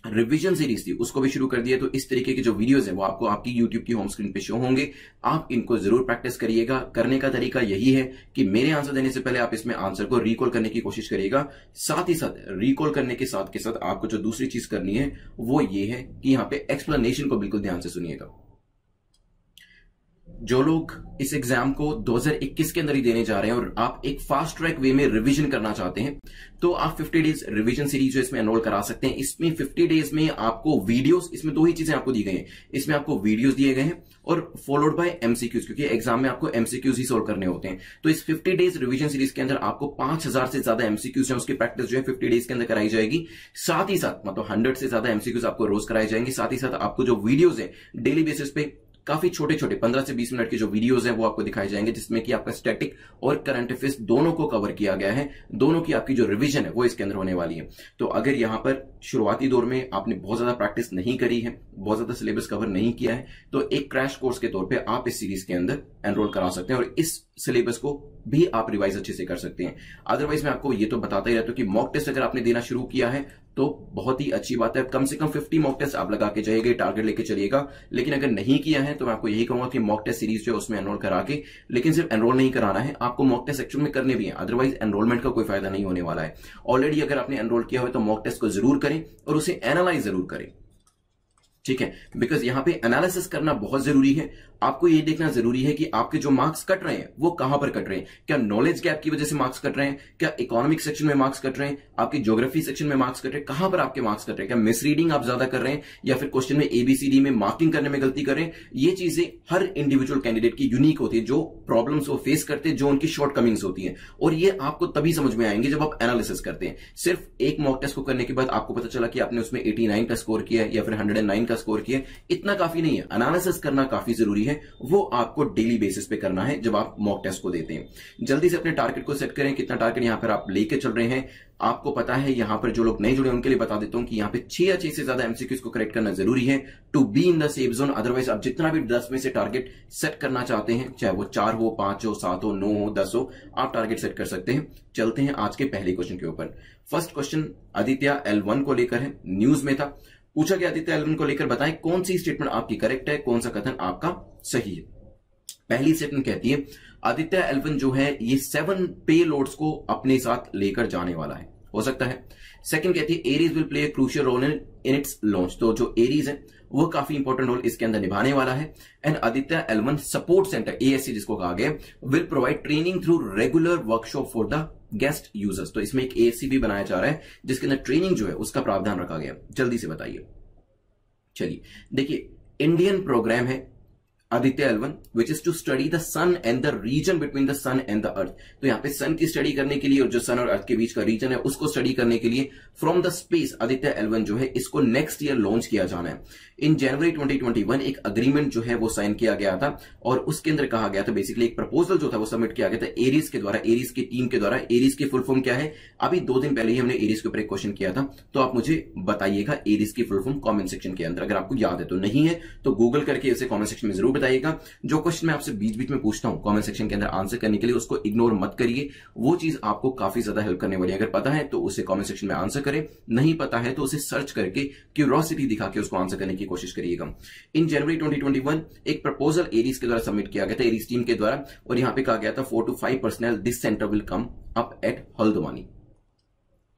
रिवीजन सीरीज थी उसको भी शुरू कर दिया तो इस तरीके के जो वीडियोस है वो आपको आपकी यूट्यूब की होम स्क्रीन पे शो होंगे आप इनको जरूर प्रैक्टिस करिएगा करने का तरीका यही है कि मेरे आंसर देने से पहले आप इसमें आंसर को रिकॉल करने की कोशिश करिएगा साथ ही साथ रिकॉल करने के साथ के साथ आपको जो दूसरी चीज करनी है वो ये है कि यहाँ पे एक्सप्लेनेशन को बिल्कुल ध्यान से सुनिएगा जो लोग इस एग्जाम को 2021 के अंदर ही देने जा रहे हैं और आप एक फास्ट ट्रैक वे में रिवीजन करना चाहते हैं तो आप 50 डेज रिवीजन सीरीज जो इसमें एनरोल करा सकते हैं इसमें 50 डेज में आपको वीडियोस इसमें दो ही चीजें आपको दी गई हैं इसमें आपको वीडियोस दिए गए हैं और फॉलोड बाय एमसीक्यूज क्योंकि एग्जाम में आपको एमसीक्यूज ही सोल्व करने होते हैं तो इस फिफ्टी डेज रिविजन सीरीज के अंदर आपको पांच हजार से ज्यादा एमसीक्यूज है उसकी प्रैक्टिस जो है फिफ्टी डेज के अंदर कराई जाएगी साथ ही साथ मतलब हंड्रेड से ज्यादा एमसीक्यूज आपको रोज कराए जाएंगे साथ ही साथ आपको जो वीडियोज है डेली बेसिस पे काफी छोटे छोटे 15 से 20 मिनट के जो वीडियोस हैं वो आपको दिखाए जाएंगे जिसमें कि आपका स्टैटिक और करंट अफेयर्स दोनों को कवर किया गया है दोनों की आपकी जो रिवीजन है वो इसके अंदर होने वाली है तो अगर यहां पर शुरुआती दौर में आपने बहुत ज्यादा प्रैक्टिस नहीं करी है बहुत ज्यादा सिलेबस कवर नहीं किया है तो एक क्रैश कोर्स के तौर पर आप इस सीरीज के अंदर एनरोल करा सकते हैं और इस सिलेबस को भी आप रिवाइज अच्छे से कर सकते हैं अदरवाइज मैं आपको ये तो बताता ही रहता हूँ कि मॉक टेस्ट अगर आपने देना शुरू किया है तो बहुत ही अच्छी बात है कम से कम 50 मॉक टेस्ट आप लगा के जाइएगा टारगेट लेके चलिएगा लेकिन अगर नहीं किया है तो मैं आपको यही कहूंगा कि मॉक टेस्ट सीरीज जो है उसमें एनरोल करा के लेकिन सिर्फ एनरोल नहीं कराना है आपको मॉक टेस्ट एक्चुअल में करने भी है अदरवाइज एनरोलमेंट का कोई फायदा नहीं होने वाला है ऑलरेडी अगर आपने एनरोल किया हो तो मॉक टेस्ट को जरूर करें और उसे एनालाइज जरूर करें ठीक है बिकॉज यहाँ पे एनालिसिस करना बहुत जरूरी है आपको ये देखना जरूरी है कि आपके जो मार्क्स कट रहे हैं वो कहां पर कट रहे हैं क्या नॉलेज गैप की वजह से मार्क्स कट रहे हैं क्या इकोनॉमिक सेक्शन में मार्क्स कट रहे हैं आपके ज्योग्राफी सेक्शन में मार्क्स कट रहे हैं कहां पर आपके मार्क्स कट रहे हैं क्या मिस रीडिंग आप ज्यादा कर रहे हैं या फिर क्वेश्चन में एबीसीडी में मार्किंग करने में गलती कर रहे हैं ये चीजें हर इंडिविजुअल कैंडिडेट की यूनिक होती है जो प्रॉब्लम्स वो फेस करते हैं जो उनकी शॉर्टकमिंग्स होती है और ये आपको तभी समझ में आएंगे जब आप एनालिसिस करते हैं सिर्फ एक मॉक टेस्ट को करने के बाद आपको पता चला कि आपने उसमें एटी का स्कोर किया या फिर हंड्रेड का का स्कोर किया इतना काफी नहीं है अनालिसिस करना काफी जरूरी है वो आपको डेली बेसिस पे करना है जब आप मॉक टेस्ट को देते हैं जल्दी से अपने टारगेट को सेट करें कितना टारगेट यहां पर आप लेके चल रहे हैं आपको पता है यहां पर जो लोग नहीं जुड़े उनके लिए बता देता हूं कि यहां पे छह या छह से ज्यादा एमसीक्यूज को करेक्ट करना जरूरी है to be in the safe zone otherwise आप जितना भी दस में से टारगेट सेट करना चाहते हैं चाहे वो चार हो पांच हो सात हो नौ हो दस हो आप टारगेट सेट कर सकते हैं चलते हैं आज के पहले क्वेश्चन के ऊपर फर्स्ट क्वेश्चन आदित्य एल को लेकर है न्यूज में था पूछा गया आदित्य एल्विन को लेकर बताएं कौन सी स्टेटमेंट आपकी करेक्ट है कौन सा कथन आपका सही है पहली स्टेटमेंट कहती है आदित्य एल्विन जो है ये सेवन पे लोड्स को अपने साथ लेकर जाने वाला है हो सकता है सेकंड कहती है ARIES will play a crucial role in in its launch तो जो एरीज है वह काफी इंपॉर्टेंट रोल इसके अंदर निभाने वाला है and Aditya L one support centre ASC जिसको कहा गया will provide training through regular workshop for the guest users तो इसमें एक एसी भी बनाया जा रहा है जिसके अंदर ट्रेनिंग जो है उसका प्रावधान रखा गया जल्दी से बताइए चलिए देखिए इंडियन प्रोग्राम है Aditya L one which is to study the sun and the region between the sun and the earth तो यहाँ पे सन की स्टडी करने के लिए और जो सन और अर्थ के बीच का रीजन है उसको स्टडी करने के लिए from the space Aditya L one जो है इसको नेक्स्ट ईयर लॉन्च किया जाना है इन जनवरी 2021 एक अग्रीमेंट जो है वो साइन किया गया था और उसके अंदर कहा गया था बेसिकली एक प्रपोजल जो था वो सबमिट किया गया था एरीज के द्वारा एरीज की टीम के द्वारा एरिस की फुल फॉर्म क्या है अभी दो दिन पहले ही हमने एरीज के ऊपर एक क्वेश्चन किया था तो आप मुझे बताइएगा एरीज की फुल फॉर्म कॉमेंट सेक्शन के अंदर अगर आपको याद है तो नहीं है तो गूगल करके इसे कॉमेंट सेक्शन में जरूर बताइएगा जो क्वेश्चन मैं आपसे बीच बीच में पूछता हूं कमेंट सेक्शन के अंदर आंसर करने के लिए उसको इग्नोर मत करिए वो चीज आपको काफी ज्यादा हेल्प करने वाली है अगर पता है तो उसे कमेंट सेक्शन में आंसर करें नहीं पता है तो उसे सर्च करके क्यूरोसिटी दिखा के उसको आंसर करने की कोशिश करिएगा इन जनवरी ट्वेंटी एक प्रपोजल एरीज के द्वारा सबमिट किया गया था एरीज टीम के द्वारा और यहाँ पे कहा गया था four two five personnel this centre will come up at Haldwani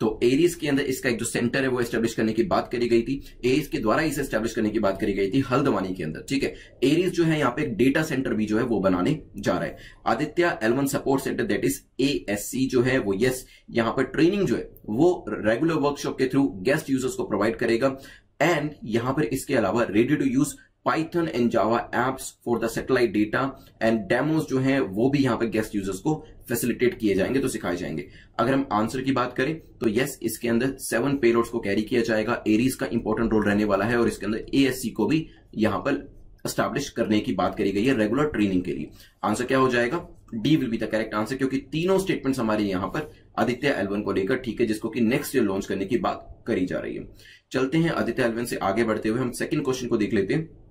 तो एरीज के अंदर इसका एक जो सेंटर है वो एस्टेब्लिश करने की बात करी गई थी एरीज के द्वारा इसे एस्टेब्लिश करने की बात करी गई थी हल्दवानी के अंदर ठीक है एरीज जो है यहाँ पे डेटा सेंटर भी जो है वो बनाने जा रहा है Aditya L one support centre that is a जो है वो यस यहाँ पर ट्रेनिंग जो है वो रेगुलर वर्कशॉप के थ्रू गेस्ट यूजर्स को प्रोवाइड करेगा एंड यहां पर इसके अलावा ready to use Python and Java apps for the satellite data and demos जो है वो भी यहां पर गेस्ट यूजर्स को फैसिलिटेट किए जाएंगे तो सिखाए जाएंगे अगर हम आंसर की बात करें तो यस इसके अंदर सेवन पेलोड्स को कैरी किया जाएगा एरीज का इंपॉर्टेंट रोल रहने वाला है और इसके अंदर सी को भी यहां पर स्टैब्लिश करने की बात करी गई है रेगुलर ट्रेनिंग के लिए आंसर क्या हो जाएगा D will be the correct answer क्योंकि तीनों स्टेटमेंट्स हमारे यहां पर आदित्य एलवन को लेकर ठीक है जिसको कि नेक्स्ट ईयर लॉन्च करने की बात करी जा रही है चलते हैं आदित्य एलवन से आगे बढ़ते हुए हम सेकंड क्वेश्चन को देख लेते हैं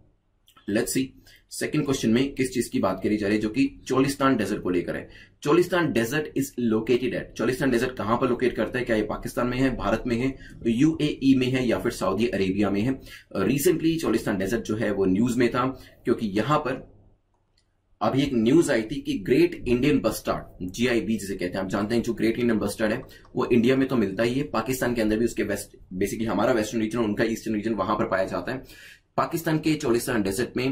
लेट्स सी सेकंड क्वेश्चन में किस चीज की बात करी जा रही है जो कि चोलिस्तान डेजर्ट को लेकर है Cholistan desert is located at Cholistan desert कहां पर लोकेट करता है क्या ये पाकिस्तान में है भारत में है यूएई e में है या फिर सऊदी अरेबिया में है रिसेंटली चोलिस्तान डेजर्ट जो है वो न्यूज में था क्योंकि यहां पर अभी एक न्यूज आई थी कि ग्रेट इंडियन बस्टार्ड जीआईबी जिसे कहते हैं आप जानते हैं जो ग्रेट इंडियन बस्टार्ड है वो इंडिया में तो मिलता ही है पाकिस्तान के अंदर भी उसके वेस्ट बेसिकली हमारा वेस्टर्न रीजन उनका ईस्टर्न रीजन वहां पर पाया जाता है पाकिस्तान के चौलिसान डेजर्ट में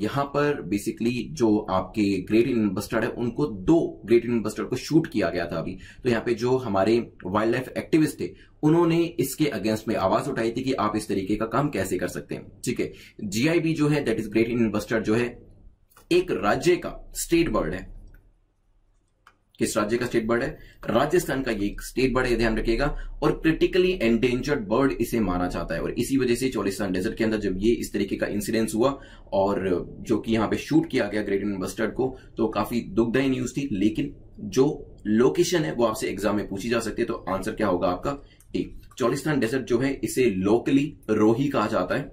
यहां पर बेसिकली जो आपके ग्रेट इन्वेस्टर बस्टर्ड है उनको दो ग्रेट इन्वेस्टर बस्टर्ड को शूट किया गया था अभी तो यहाँ पे जो हमारे वाइल्ड लाइफ एक्टिविस्ट थे उन्होंने इसके अगेंस्ट में आवाज उठाई थी कि आप इस तरीके का काम कैसे कर सकते हैं ठीक है जीआईबी जो है that is great Indian bustard जो है एक राज्य का स्टेट बर्ड है किस राज्य का स्टेट बर्ड है राजस्थान का ये स्टेट बर्ड है ध्यान रखिएगा और क्रिटिकली एंडेंजर्ड बर्ड इसे माना जाता है और इसी वजह से चौलिस्तान डेजर्ट के अंदर जब ये इस तरीके का इंसिडेंस हुआ और जो कि यहाँ पे शूट किया गया ग्रेट इंडियन बस्टर्ड को तो काफी दुखदायी न्यूज थी लेकिन जो लोकेशन है वो आपसे एग्जाम में पूछी जा सकती है तो आंसर क्या होगा आपका ए चौलिस्तान डेजर्ट जो है इसे लोकली रोही कहा जाता है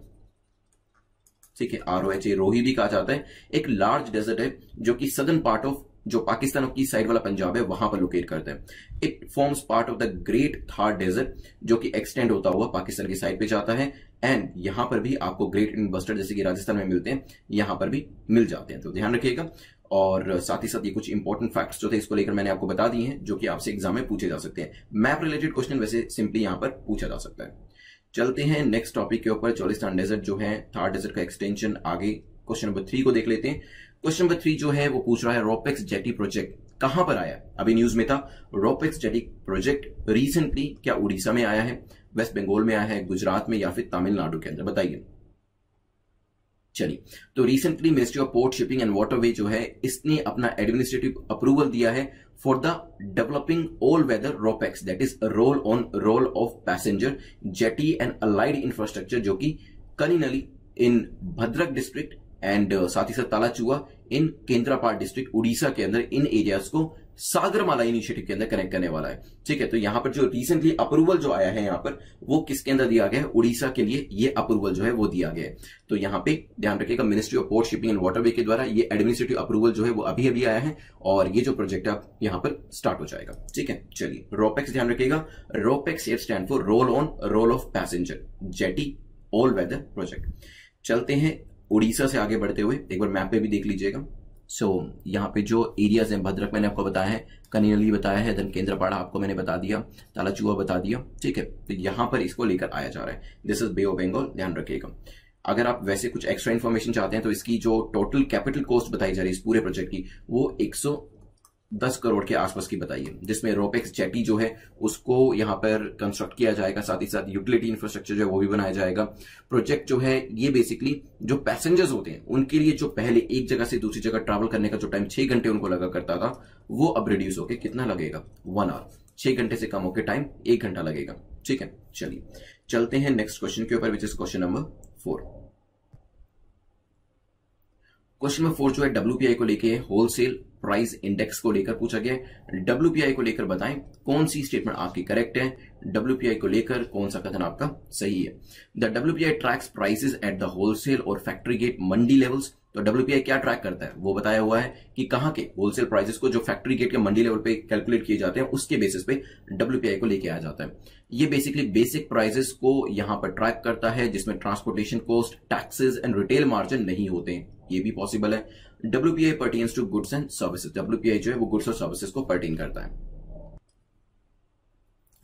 ठीक है आर ओ एच ए रोही भी कहा जाता है एक लार्ज डेजर्ट है जो कि सदर्न पार्ट ऑफ जो पाकिस्तान की साइड वाला पंजाब है वहां पर लोकेट करते हैं it forms part of the great Thar desert जो कि एक्सटेंड होता हुआ पाकिस्तान की साइड पे जाता है एंड यहां पर भी आपको ग्रेट इन्वेस्टर जैसे कि राजस्थान में मिलते हैं यहां पर भी मिल जाते हैं तो ध्यान रखिएगा और साथ ही साथ ये कुछ इंपॉर्टेंट फैक्ट्स जो थे इसको लेकर मैंने आपको बता दिए हैं जो कि आपसे एग्जाम में पूछे जा सकते हैं मैप रिलेटेड क्वेश्चन वैसे सिंपली यहां पर पूछा जा सकता है चलते हैं नेक्स्ट टॉपिक के ऊपर चौलिस्तान डेजर्ट जो है थार डेजर्ट का एक्सटेंशन आगे क्वेश्चन नंबर थ्री को देख लेते हैं क्वेश्चन नंबर थ्री जो है वो पूछ रहा है रोपेक्स जेटी प्रोजेक्ट कहां पर आया अभी न्यूज में था रोपेक्स जेटी प्रोजेक्ट रिसेंटली क्या उड़ीसा में आया है वेस्ट बंगाल में आया है गुजरात में या फिर तमिलनाडु के अंदर बताइए चलिए तो recently ministry of port shipping and waterway जो है इसने अपना एडमिनिस्ट्रेटिव अप्रूवल दिया है for the developing all weather ropax that is roll on roll off passenger jetty and allied infrastructure जो कि कलीनली इन भद्रक डिस्ट्रिक्ट एंड साथ ही साथ तालाचुआ इन केंद्रापाड़ डिस्ट्रिक्ट उड़ीसा के अंदर इन एरियाज को सागरमाला इनिशिएटिव के अंदर कनेक्ट करने वाला है ठीक है तो यहां पर जो रिसेंटली अप्रूवल जो आया है यहां पर वो किसके अंदर दिया गया है उड़ीसा के लिए ये अप्रूवल जो है वो दिया गया है तो यहां पे ध्यान रखिएगा ministry of port shipping and waterway के द्वारा ये एडमिनिस्ट्रेटिव अप्रूवल जो है वो अभी अभी आया है और ये जो प्रोजेक्ट है यहां पर स्टार्ट हो जाएगा ठीक है चलिए रोपेक्स ध्यान रखिएगा ropax are stand for roll on roll off passenger jetty all weather project चलते हैं उड़ीसा से आगे बढ़ते हुए एक बार मैप पे भी देख लीजिएगा सो so, यहाँ पे जो एरियाज हैं भद्रक मैंने आपको बताया है कनियली बताया है धन केंद्रपाड़ा आपको मैंने बता दिया तालाचुआ बता दिया ठीक है तो यहाँ पर इसको लेकर आया जा रहा है this is bay of Bengal ध्यान रखिएगा अगर आप वैसे कुछ एक्स्ट्रा इन्फॉर्मेशन चाहते हैं तो इसकी जो टोटल कैपिटल कॉस्ट बताई जा रही है इस पूरे प्रोजेक्ट की वो एक दस करोड़ के आसपास की बताइए जिसमें रोपेक्स जेटी जो है उसको यहां पर कंस्ट्रक्ट किया जाएगा साथ ही साथ यूटिलिटी इंफ्रास्ट्रक्चर जो है वो भी बनाया जाएगा प्रोजेक्ट जो है ये बेसिकली जो पैसेंजर्स होते हैं उनके लिए जो पहले एक जगह से दूसरी जगह ट्रैवल करने का जो टाइम छह घंटे उनको लगा करता था वो अब रिड्यूस होकर कितना लगेगा वन आवर छह घंटे से कम होकर टाइम एक घंटा लगेगा ठीक है चलिए चलते हैं नेक्स्ट क्वेश्चन के ऊपर which is question number four question number four जो है डब्ल्यू को लेके होलसेल प्राइस इंडेक्स को लेकर पूछा गया डब्ल्यू को लेकर बताएं कौन सी स्टेटमेंट आपकी करेक्ट है डब्ल्यू को लेकर कौन सा कथन आपका सही है the W tracks prices at the wholesale और फैक्ट्री गेट मंडी लेवल्स तो डब्ल्यू क्या ट्रैक करता है वो बताया हुआ है कि कहां के होलसेल प्राइसेस को जो फैक्ट्री गेट के मंडी लेवल पे कैलकुलेट किए जाते हैं उसके बेसिस पे डब्ल्यू को लेके आया जाता है ये बेसिकली बेसिक प्राइसेस को यहां पर ट्रैक करता है जिसमें transportation cost taxes and retail margin नहीं होते हैं ये भी पॉसिबल है W pertain to goods and services W जो है वो गुड्स और सर्विसेज को पर्टेन करता है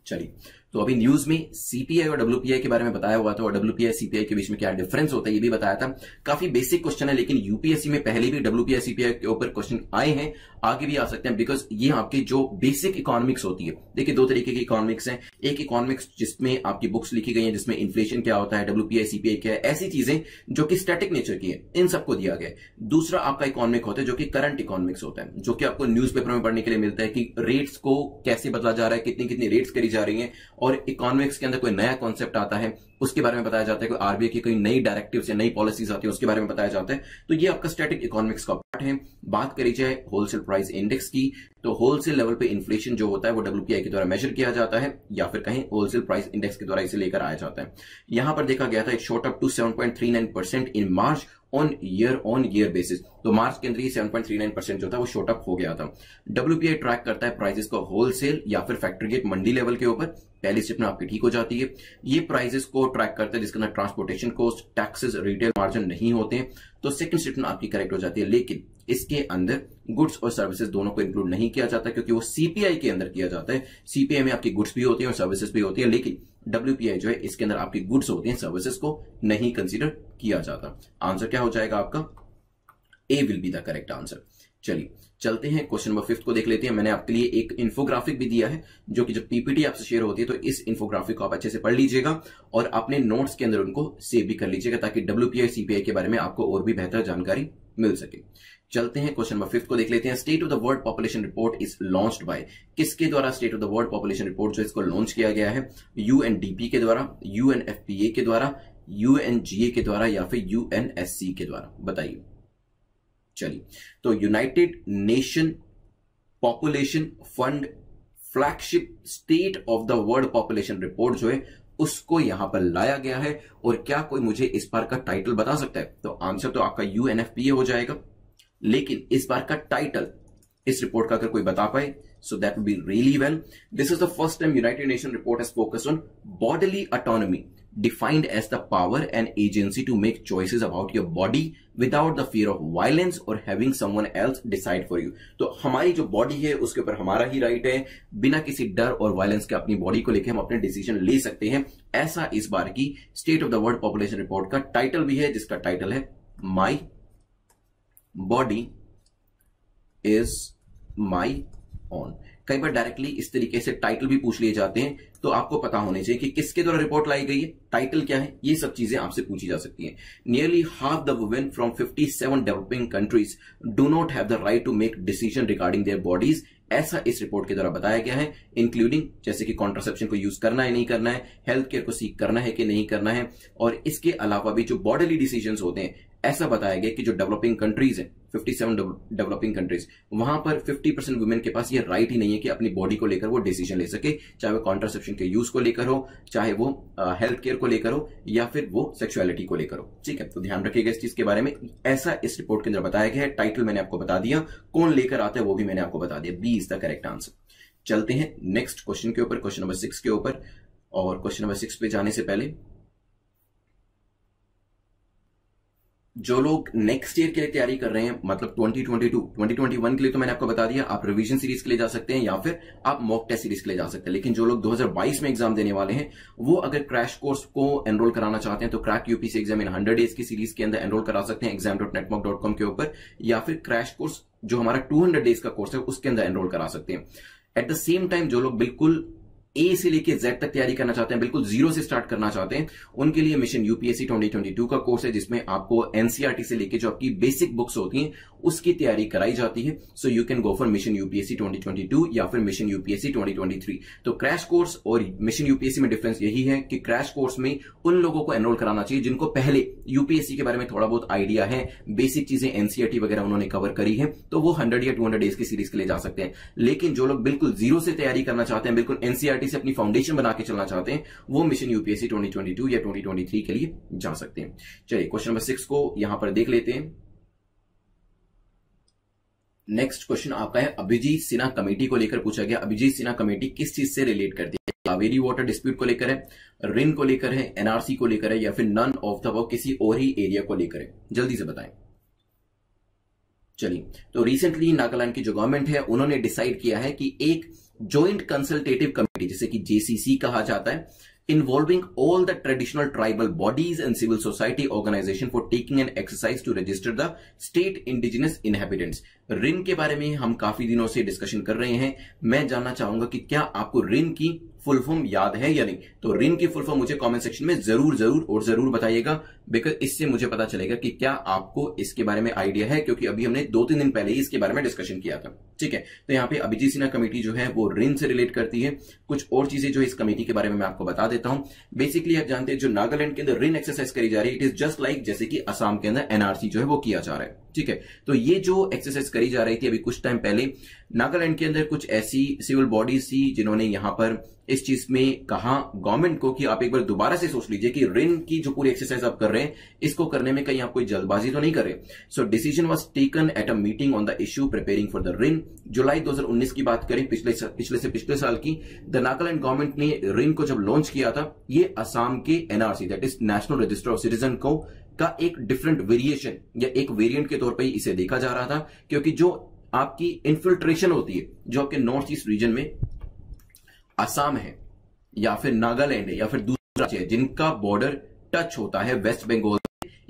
चलिए तो अभी न्यूज में सीपीआई और डब्ल्यूपीआई के बारे में बताया हुआ था और डब्ल्यूपीआई सीपीआई के बीच में क्या डिफरेंस होता है ये भी बताया था काफी बेसिक क्वेश्चन है लेकिन यूपीएससी में पहले भी डब्ल्यूपीआई सीपीआई के ऊपर क्वेश्चन आए हैं आगे भी आ सकते हैं बिकॉज ये आपकी जो बेसिक इकोनॉमिक्स होती है देखिए दो तरीके की इकोनॉमिक्स हैं एक इकोनॉमिक्स जिसमें आपकी बुक्स लिखी गई हैं जिसमें इन्फ्लेशन क्या होता है पी सीपीआई क्या है ऐसी चीजें जो कि स्टैटिक नेचर की है इन सबको दिया गया दूसरा आपका इकोनॉमिक होता है जो कि करंट इकोनॉमिक्स होता है जो कि आपको न्यूज में पढ़ने के लिए मिलता है कि रेट्स को कैसे बदला जा रहा है कितनी कितनी रेट्स करी जा रही है और इकोनॉमिक्स के अंदर कोई नया कॉन्सेप्ट आता है उसके बारे में बताया जाता है कोई आरबीआई की कोई नई डायरेक्टिव या नई पॉलिसीज आती है उसके बारे में बताया जाता है तो ये आपका स्टेटिक इकोनॉमिक्स का पार्ट है बात करी जाए होलसेल प्राइस इंडेक्स की तो होलसेल लेवल पे इन्फ्लेशन जो होता है वो डब्ल्यू के द्वारा मेजर किया जाता है या फिर कहीं होलसेल प्राइस इंडेक्स के द्वारा इसे लेकर आया जाता है यहां पर देखा गया था एक shot up to seven percent in March on year on year basis तो मार्च के अंदर ये 7.39 परसेंट जो था वो शॉर्टअप हो गया था डब्ल्यूपीआई ट्रैक करता है प्राइसेस को होलसेल या फिर फैक्ट्री गेट मंडी लेवल के ऊपर पहली स्टेप में आपकी ठीक हो जाती है ये प्राइसेस को ट्रैक करता है जिसके अंदर transportation cost taxes retail margin नहीं होते हैं तो सेकंड स्टेप में आपकी करेक्ट हो जाती है लेकिन इसके अंदर गुड्स और सर्विसेज दोनों को इंक्लूड नहीं किया जाता क्योंकि वो सीपीआई के अंदर किया जाता है सीपीआई में आपकी गुड्स भी होती है और सर्विसेज भी होती है लेकिन डब्ल्यू जो है इसके अंदर आपकी गुड्स होती हैं सर्विसेज को नहीं कंसिडर किया जाता आंसर क्या हो जाएगा आपका A will be the correct answer चलिए चलते हैं क्वेश्चन नंबर फिफ्थ को देख लेते हैं मैंने आपके लिए एक इन्फोग्राफिक भी दिया है जो कि जब पीपीटी आपसे शेयर होती है तो इस इन्फोग्राफिक को आप अच्छे से पढ़ लीजिएगा और अपने नोट्स के अंदर उनको सेव भी कर लीजिएगा ताकि डब्ल्यू पी के बारे में आपको और भी बेहतर जानकारी मिल सके चलते हैं क्वेश्चन नंबर फिफ्थ को देख लेते हैं state of the world population report is launch by किसके द्वारा state of the world population report जो इसको लॉन्च किया गया है यूएनडीपी के द्वारा यूएनएफपीए के द्वारा यूएनजीए के द्वारा या फिर यूएनएससी के द्वारा बताइए चलिए तो United Nation population fund flagship state of the world population report जो है उसको यहां पर लाया गया है और क्या कोई मुझे इस बार का टाइटल बता सकता है तो आंसर तो आपका यूएनएफपीए हो जाएगा लेकिन इस बार का टाइटल इस रिपोर्ट का अगर कोई बता पाए so that be really well this is the first time United Nation report as focus on bodily autonomy defined as the power and agency to make choices about your body without the fear of violence और having someone else decide for you तो हमारी जो बॉडी है उसके ऊपर हमारा ही राइट है बिना किसी डर और वायलेंस के अपनी बॉडी को लेकर हम अपने डिसीजन ले सकते हैं ऐसा इस बार की state of the world population report का टाइटल भी है जिसका टाइटल है my body is my own कई बार डायरेक्टली इस तरीके से टाइटल भी पूछ लिए जाते हैं तो आपको पता होने चाहिए कि किसके द्वारा रिपोर्ट लाई गई है टाइटल क्या है ये सब चीजें आपसे पूछी जा सकती हैं nearly half the women from 57 developing countries do not have the right to make decision regarding their bodies ऐसा इस रिपोर्ट के द्वारा बताया गया है इंक्लूडिंग जैसे कि कॉन्ट्रासेप्शन को यूज करना है नहीं करना है हेल्थ केयर को सीख करना है कि नहीं करना है और इसके अलावा भी जो बॉडीली डिसीजन होते हैं ऐसा बताया गया कि जो डेवलपिंग कंट्रीज है 57 डेवलपिंग कंट्रीज वहां पर 50 परसेंट वुमेन के पास ये राइट ही नहीं है कि अपनी बॉडी को लेकर वो डिसीजन ले सके चाहे वो कॉन्ट्रासेप्शन के यूज को लेकर हो चाहे वो हेल्थ केयर को लेकर हो या फिर वो सेक्सुअलिटी को लेकर हो ठीक है तो ध्यान रखिएगा इस चीज के बारे में ऐसा इस रिपोर्ट के अंदर बताया गया है टाइटल मैंने आपको बता दिया कौन लेकर आता है वो भी मैंने आपको बता दिया B is the correct answer चलते हैं नेक्स्ट क्वेश्चन के ऊपर क्वेश्चन नंबर सिक्स के ऊपर और क्वेश्चन नंबर सिक्स पे जाने से पहले जो लोग नेक्स्ट ईयर के लिए तैयारी कर रहे हैं मतलब 2022, 2021 के लिए तो मैंने आपको बता दिया आप रिवीजन सीरीज के लिए जा सकते हैं या फिर आप मॉक टेस्ट सीरीज के लिए जा सकते हैं लेकिन जो लोग 2022 में एग्जाम देने वाले हैं वो अगर क्रैश कोर्स को एनरोल कराना चाहते हैं तो crack UPSC exam in hundred days की सीरीज के अंदर एनरोल करा सकते हैं exam dot network dot com के ऊपर या फिर क्रैश कोर्स जो हमारा टू डेज का कोर्स है उसके अंदर एनरोल करा सकते हैं एट द सेम टाइम जो लोग बिल्कुल ए से लेके जेड तक तैयारी करना चाहते हैं बिल्कुल जीरो से स्टार्ट करना चाहते हैं उनके लिए मिशन यूपीएससी 2022 का कोर्स है जिसमें आपको एनसीआरटी e से लेके जो आपकी बेसिक बुक्स होती हैं उसकी तैयारी कराई जाती है so you can go for mission UPSC 2022 या फिर मिशन यूपीएससी 2023 तो क्रैश कोर्स और मिशन यूपीएससी में डिफरेंस यही है कि क्रैश कोर्स में उन लोगों को एनरोल कराना चाहिए जिनको पहले यूपीएससी के बारे में थोड़ा बहुत आइडिया है बेसिक चीजें एनसीआरटी e वगैरह उन्होंने कवर करी है तो वो हंड्रेड या टू डेज की सीरीज के लिए जा सकते हैं लेकिन जो लोग बिल्कुल जीरो से तैयारी करना चाहते हैं बिल्कुल एनसीआर सोसाइटी से अपनी फाउंडेशन बना के चलना चाहते हैं वो मिशन यूपीएससी 2022 या 2023 के लिए जा सकते हैं चलिए क्वेश्चन नंबर सिक्स को यहां पर देख लेते हैं नेक्स्ट क्वेश्चन आपका है अभिजीत सिन्हा कमेटी को लेकर पूछा गया अभिजीत सिन्हा कमेटी किस चीज से रिलेट करती है कावेरी वाटर डिस्प्यूट को लेकर है रिन को लेकर है एनआरसी को लेकर है या फिर नन ऑफ द वर्क किसी और ही एरिया को लेकर है जल्दी से बताएं चलिए तो रिसेंटली नागालैंड की जो गवर्नमेंट है उन्होंने डिसाइड किया है कि एक ज्वाइंट कंसल्टेटिव कमेटी जैसे कि जेसीसी कहा जाता है involving all the traditional tribal bodies and civil society organisation for taking an exercise to register the state indigenous inhabitants RIIN के बारे में हम काफी दिनों से डिस्कशन कर रहे हैं मैं जानना चाहूंगा कि क्या आपको रिन की फुल फॉर्म याद है या नहीं तो ऋण की फुल फॉर्म मुझे कमेंट सेक्शन में जरूर जरूर और जरूर बताइएगा बिकॉज इससे मुझे पता चलेगा कि क्या आपको इसके बारे में आइडिया है क्योंकि अभी हमने दो तीन दिन पहले ही इसके बारे में डिस्कशन किया था ठीक है तो यहाँ पे अभिजीत सिन्हा कमेटी जो है वो ऋण से रिलेट करती है कुछ और चीजें जो इस कमेटी के बारे में मैं आपको बता देता हूं बेसिकली आप जानते हैं जो नागालैंड के अंदर ऋण एक्सरसाइज करी जा रही है इट इज जस्ट लाइक जैसे कि असम के अंदर एनआरसी जो है वो किया जा रहा है ठीक है तो ये जो एक्सरसाइज करी जा रही थी अभी कुछ टाइम पहले नागालैंड के अंदर कुछ ऐसी सिविल बॉडीज थी जिन्होंने यहां पर इस चीज में कहा गवर्नमेंट को कि आप एक बार दोबारा से सोच लीजिए कि रिन की जो पूरी एक्सरसाइज आप कर रहे हैं इसको करने में कहीं आप कोई जल्दबाजी तो नहीं कर रहे so decision was taken at a meeting on the issue preparing for the RIIN July 2019 की बात करें पिछले पिछले से पिछले साल की द नागालैंड गवर्नमेंट ने रिन को जब लॉन्च किया था ये असम के NRC that is national register of citizen को का एक डिफरेंट वेरिएशन या एक वेरिएंट के तौर पर इसे देखा जा रहा था क्योंकि जो आपकी इन्फिल्ट्रेशन होती है जो आपके नॉर्थ ईस्ट रीजन में आसाम है या फिर नागालैंड है या फिर दूसरा राज्य है जिनका बॉर्डर टच होता है वेस्ट बंगाल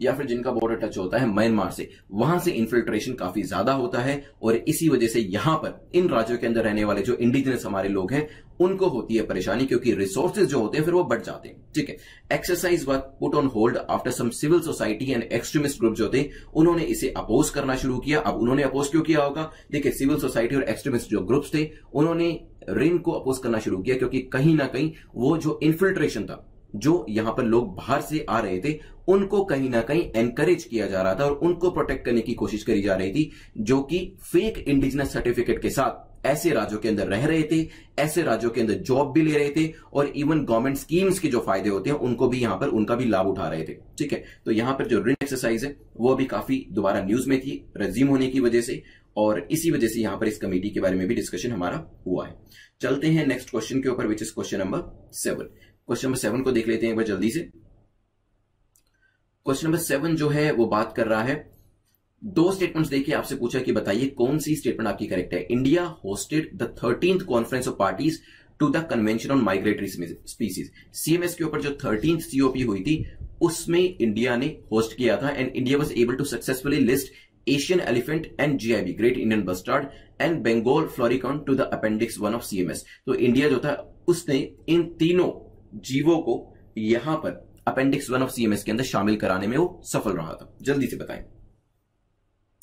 या फिर जिनका बॉर्डर टच होता है म्यांमार से वहां से इन्फिल्ट्रेशन काफी ज्यादा होता है और इसी वजह से यहां पर इन राज्यों के अंदर रहने वाले जो इंडिजिनस हमारे लोग हैं उनको होती है परेशानी क्योंकि रिसोर्सेज जो होते हैं फिर वो बढ़ जाते हैं ठीक है exercise were put on hold after some civil society and extremist group जो थे उन्होंने इसे अपोज करना शुरू किया अब उन्होंने अपोज क्यों किया होगा देखिए सिविल सोसाइटी और एक्सट्रीमिस्ट जो ग्रुप्स थे उन्होंने रिन को अपोज करना शुरू किया क्योंकि कहीं ना कहीं वो जो इन्फिल्ट्रेशन था जो यहां पर लोग बाहर से आ रहे थे उनको कहीं ना कहीं एनकरेज किया जा रहा था और उनको प्रोटेक्ट करने की कोशिश करी जा रही थी जो कि फेक इंडिजिनस सर्टिफिकेट के साथ ऐसे राज्यों के अंदर रह रहे थे ऐसे राज्यों के अंदर जॉब भी ले रहे थे और इवन गवर्नमेंट स्कीम्स के जो फायदे होते हैं उनको भी यहां पर उनका भी लाभ उठा रहे थे ठीक है तो यहां पर जो रिंग एक्सरसाइज है वो भी काफी दोबारा न्यूज में थी रेज्यूम होने की वजह से और इसी वजह से यहां पर इस कमेटी के बारे में भी डिस्कशन हमारा हुआ है चलते हैं नेक्स्ट क्वेश्चन के ऊपर which is question number seven question number seven को देख लेते हैं एक बार जल्दी से क्वेश्चन नंबर सेवन जो है वो बात कर रहा है दो स्टेटमेंट देखिए आपसे पूछा कि बताइए कौन सी स्टेटमेंट आपकी करेक्ट है India hosted the thirteen conference of parties to the convention on migratory species CMS के ऊपर जो थर्टीन सीओपी हुई थी उसमें इंडिया ने होस्ट किया था and India was able to successfully list Asian elephant and GIB great Indian bustard and Bengal florican to the appendix one of CMS तो इंडिया जो था उसने इन तीनों जीवों को यहां पर अपेंडिक्स वन ऑफ सीएमएस के अंदर शामिल कराने में वो सफल रहा था जल्दी से बताएं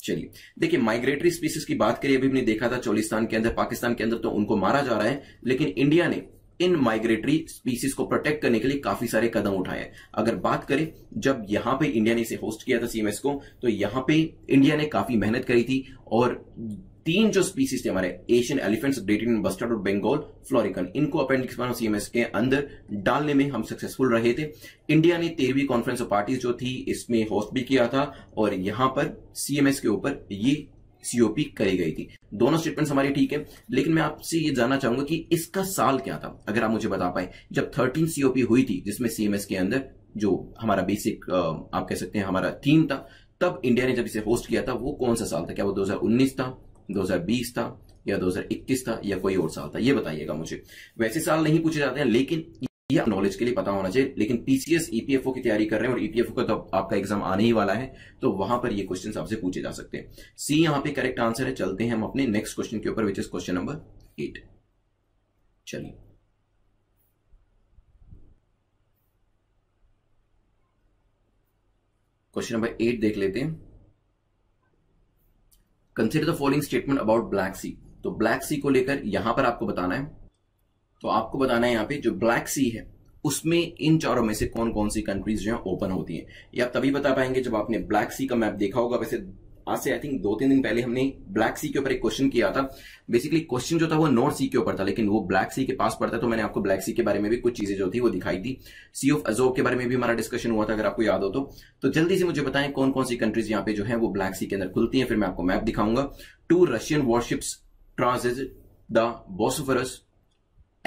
चलिए देखिए माइग्रेटरी स्पीसीज की बात करिए अभी हमने देखा था चोलिस्तान के अंदर पाकिस्तान के अंदर तो उनको मारा जा रहा है लेकिन इंडिया ने इन माइग्रेटरी स्पीसीज को प्रोटेक्ट करने के लिए काफी सारे कदम उठाए हैं अगर बात करें जब यहां पे इंडिया ने इसे होस्ट किया था सीएमएस को तो यहां पे इंडिया ने काफी मेहनत करी थी और तीन जो स्पीसीज थे हमारे Asian elephants great Indian bustard और बंगाल फ्लोरिकन इनको अपेंडिक्स वन और सीएमएस के अंदर डालने में हम सक्सेसफुल रहे थे इंडिया ने तेरहवीं कॉन्फ्रेंस ऑफ पार्टीज जो थी इसमें होस्ट भी किया था और यहां पर सीएमएस के ऊपर ये सीओपी करी गई थी दोनों स्टेटमेंट्स हमारी ठीक है लेकिन मैं आपसे ये जानना चाहूंगा कि इसका साल क्या था अगर आप मुझे बता पाए जब थर्टीन सीओपी हुई थी जिसमें सीएमएस के अंदर जो हमारा बेसिक आप कह सकते हैं हमारा थीम था तब इंडिया ने जब इसे होस्ट किया था वो कौन सा साल था क्या वो 2019 था 2020 था या 2021 था या कोई और साल था ये बताइएगा मुझे वैसे साल नहीं पूछे जाते हैं लेकिन ये नॉलेज के लिए पता होना चाहिए लेकिन पीसीएस ईपीएफओ e की तैयारी कर रहे हैं और ईपीएफओ e का तो आपका एग्जाम आने ही वाला है तो वहां पर ये क्वेश्चन आपसे पूछे जा सकते हैं सी यहाँ पे करेक्ट आंसर है चलते हैं हम अपने नेक्स्ट क्वेश्चन के ऊपर which is question number eight चलिए क्वेश्चन नंबर एट देख लेते हैं consider the following statement about Black Sea तो ब्लैक सी को लेकर यहां पर आपको बताना है तो आपको बताना है यहाँ पे जो ब्लैक सी है उसमें इन चारों में से कौन कौन सी कंट्रीज जो है ओपन होती हैं ये आप तभी बता पाएंगे जब आपने ब्लैक सी का मैप देखा होगा वैसे आज से आई थिंक दो तीन दिन पहले हमने ब्लैक सी के ऊपर एक क्वेश्चन किया था बेसिकली क्वेश्चन जो था वो नॉर्थ सी के ऊपर था लेकिन वो ब्लैक सी के पास पड़ता है तो मैंने आपको ब्लैक सी के बारे में भी कुछ चीजें जो थी वो दिखाई थी सी ऑफ अजोब के बारे में भी हमारा डिस्कशन हुआ था अगर आपको याद हो तो तो जल्दी से मुझे बताएं कौन कौन सी कंट्रीज यहाँ पे जो है वो ब्लैक सी के अंदर खुलती है फिर मैं आपको मैप दिखाऊंगा two Russian warships transits the Bosphorus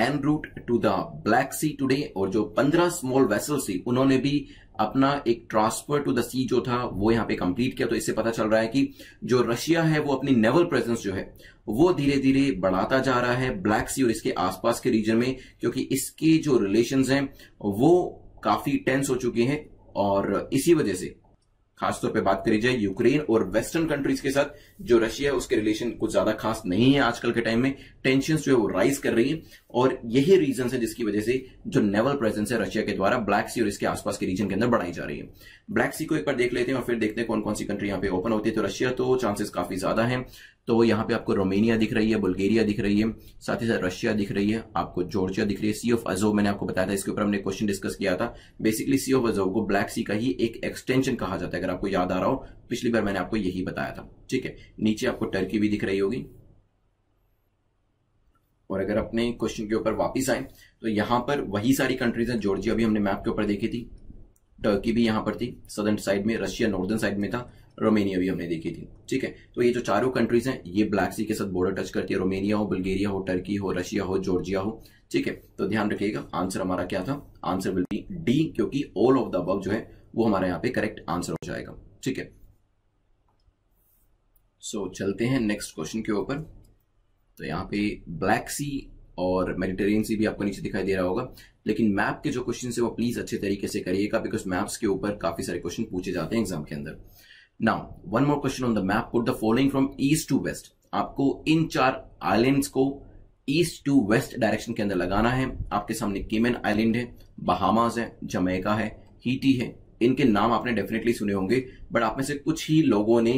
en route to the black Sea today और जो पंद्रह स्मॉल वेसल्स थी उन्होंने भी अपना एक ट्रांसफर टू द सी जो था वो यहां पे कंप्लीट किया तो इससे पता चल रहा है कि जो रशिया है वो अपनी नेवल प्रेजेंस जो है वो धीरे धीरे बढ़ाता जा रहा है ब्लैक सी और इसके आसपास के रीजन में क्योंकि इसके जो रिलेशन हैं वो काफी टेंस हो चुके हैं और इसी वजह से खासतौर पे बात करी जाए यूक्रेन और वेस्टर्न कंट्रीज के साथ जो रशिया है उसके रिलेशन कुछ ज्यादा खास नहीं है आजकल के टाइम में टेंशन जो है वो राइज कर रही है और यही रीजन है जिसकी वजह से जो नेवल प्रेजेंस है रशिया के द्वारा ब्लैक सी और इसके आसपास के रीजन के अंदर बढ़ाई जा रही है ब्लैक सी को एक बार देख लेते हैं और फिर देखते हैं कौन कौन सी कंट्री यहाँ पे ओपन होती है तो रशिया तो चांसेस काफी ज्यादा है तो वो यहाँ पे आपको रोमेनिया दिख रही है बुल्गेरिया दिख रही है साथ ही साथ रशिया दिख रही है आपको जॉर्जिया दिख रही है सी ऑफ अजोव मैंने आपको बताया था इसके ऊपर हमने क्वेश्चन डिस्कस किया था बेसिकली सी ऑफ अजोव को ब्लैक सी का ही एक एक्सटेंशन कहा जाता है अगर आपको याद आ रहा हो पिछली बार मैंने आपको यही बताया था ठीक है नीचे आपको टर्की भी दिख रही होगी और अगर अपने क्वेश्चन के ऊपर वापिस आए तो यहाँ पर वही सारी कंट्रीज है जॉर्जिया भी हमने मैप के ऊपर देखी थी टर्की भी यहां पर थी सदर्न साइड में रशिया नॉर्दर्न साइड में था रोमेनिया भी हमने देखी थी ठीक है तो ये जो चारों कंट्रीज हैं ये ब्लैक सी के साथ बॉर्डर टच करती है रोमेनिया हो बुल्गेरिया हो टर्की हो रशिया हो जॉर्जिया हो ठीक है तो ध्यान रखिएगा आंसर हमारा क्या था आंसर विल बी डी क्योंकि ऑल ऑफ द अब जो है वो हमारे यहाँ पे करेक्ट आंसर हो जाएगा ठीक है सो so, चलते हैं नेक्स्ट क्वेश्चन के ऊपर तो यहाँ पे ब्लैक सी और मेडिटेरियन सी भी आपको नीचे दिखाई दे रहा होगा लेकिन मैप के जो क्वेश्चन है वो प्लीज अच्छे तरीके से करिएगा बिकॉज मैप्स के ऊपर काफी सारे क्वेश्चन पूछे जाते हैं एग्जाम के अंदर now one more question on the map put the following from east to west आपको इन चार आइलैंड्स को ईस्ट टू वेस्ट डायरेक्शन के अंदर लगाना है आपके सामने केमेन आइलैंड है बहामास है जमैका है हीटी है इनके नाम आपने डेफिनेटली सुने होंगे बट आप में से कुछ ही लोगों ने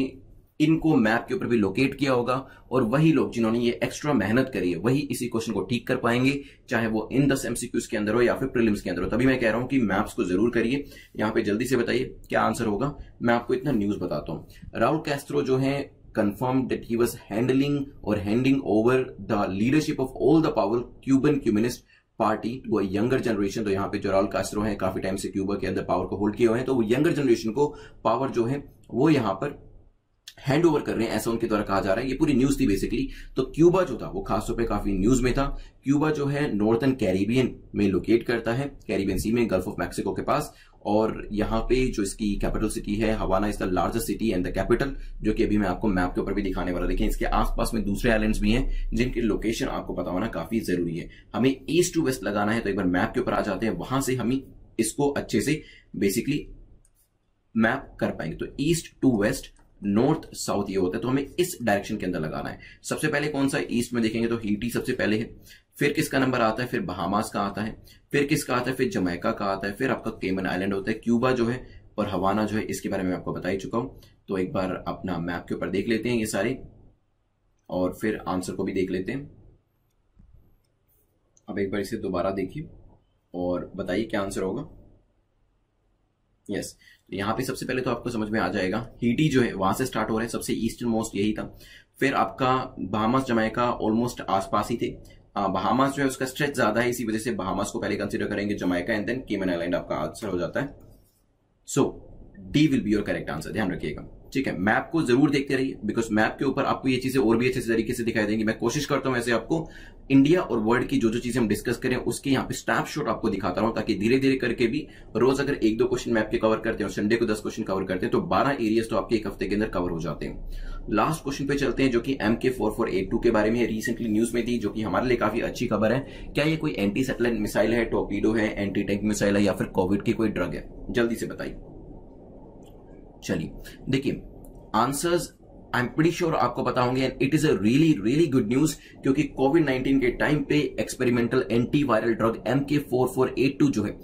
इनको मैप के ऊपर भी लोकेट किया होगा और वही लोग जिन्होंने ये एक्स्ट्रा मेहनत करी है वही इसी क्वेश्चन को ठीक कर पाएंगे चाहे वो इन दस एमसीक्यूज के अंदर हो या फिर प्रीलिम्स के अंदर हो तभी मैं कह रहा हूं कि मैप्स को जरूर करिए यहां पे जल्दी से बताइए क्या आंसर होगा मैं आपको इतना न्यूज बताता हूं राहुल कैस्त्रो जो है confirmed that he was handling और handing over the leadership of all the power Cuban Communist Party वो यंगर जनरेशन तो यहाँ पे जो राहुल कास्त्रो है काफी टाइम से क्यूबा के अंदर पावर को होल्ड किए हुए हैं तो वो यंगर जनरेशन को पावर जो है वो यहाँ पर हैंड ओवर कर रहे हैं ऐसा उनके द्वारा कहा जा रहा है ये पूरी न्यूज थी बेसिकली तो क्यूबा जो था वो खासतौर पे काफी न्यूज में था क्यूबा जो है नॉर्थन कैरिबियन में लोकेट करता है कैरिबियन सी में गल्फ ऑफ मैक्सिको के पास और यहाँ पे जो इसकी कैपिटल सिटी है Havana is the largest city and the capital जो कि अभी मैं आपको मैप के ऊपर भी दिखाने वाला देखें इसके आसपास में दूसरे आइलैंड्स भी हैं जिनके लोकेशन आपको पता होना काफी जरूरी है हमें ईस्ट टू वेस्ट लगाना है तो एक बार मैप के ऊपर आ जाते हैं वहां से हम इसको अच्छे से बेसिकली मैप कर पाएंगे तो east to west north south ये होता है तो हमें इस डायरेक्शन के अंदर लगाना है सबसे पहले कौन सा ईस्ट में देखेंगे तो हीटी सबसे पहले है फिर किसका नंबर आता है फिर बहामास का आता है फिर किसका आता है फिर जमैका का आता है फिर आपका केमन आइलैंड होता है क्यूबा जो है और हवाना जो है इसके बारे में आपको बता ही चुका हूं तो एक बार अपना मैप के ऊपर देख लेते हैं ये सारे और फिर आंसर को भी देख लेते हैं अब एक बार इसे दोबारा देखिए और बताइए क्या आंसर होगा यस yes. तो यहाँ पे सबसे पहले तो आपको समझ में आ जाएगा हीटी जो है वहां से स्टार्ट हो रहा है सबसे ईस्टर्न मोस्ट यही था फिर आपका बहामास जमैका ऑलमोस्ट आसपास ही थे बहामास जो है उसका स्ट्रेच ज्यादा है इसी वजह से बहामास को पहले कंसिडर करेंगे Jamaica and then Cayman Island आपका आंसर हो जाता है so D will be your correct answer ध्यान रखिएगा ठीक है मैप को जरूर देखते रहिए बिकॉज मैप के ऊपर आपको ये चीजें और भी अच्छे तरीके से दिखाई देंगी मैं कोशिश करता हूं ऐसे आपको इंडिया और वर्ल्ड की जो जो चीजें हम डिस्कस करें उसके यहाँ पे स्टैप शॉट आपको दिखाता रहा हूं ताकि धीरे धीरे करके भी रोज अगर एक दो क्वेश्चन मैप के कवर करते हैं संडे को दस क्वेश्चन कवर करते हैं तो बारह एरियाज तो आपके एक हफ्ते के अंदर कवर हो जाते हैं लास्ट क्वेश्चन पे चलते हैं जो कि M K four four eight to के बारे में रिसेंटली न्यूज में थी जो कि हमारे लिए काफी अच्छी खबर है क्या ये कोई एंटी सेटेलाइट मिसाइल है टोपीडो है एंटी टैंक मिसाइल है या फिर कोविड की कोई ड्रग है जल्दी से बताइए चलिए देखिए answers I am pretty sure आपको पता होंगे and it is a really really good news क्योंकि कोविड 19 के टाइम पे experimental anti viral drug M K four four eight two जो है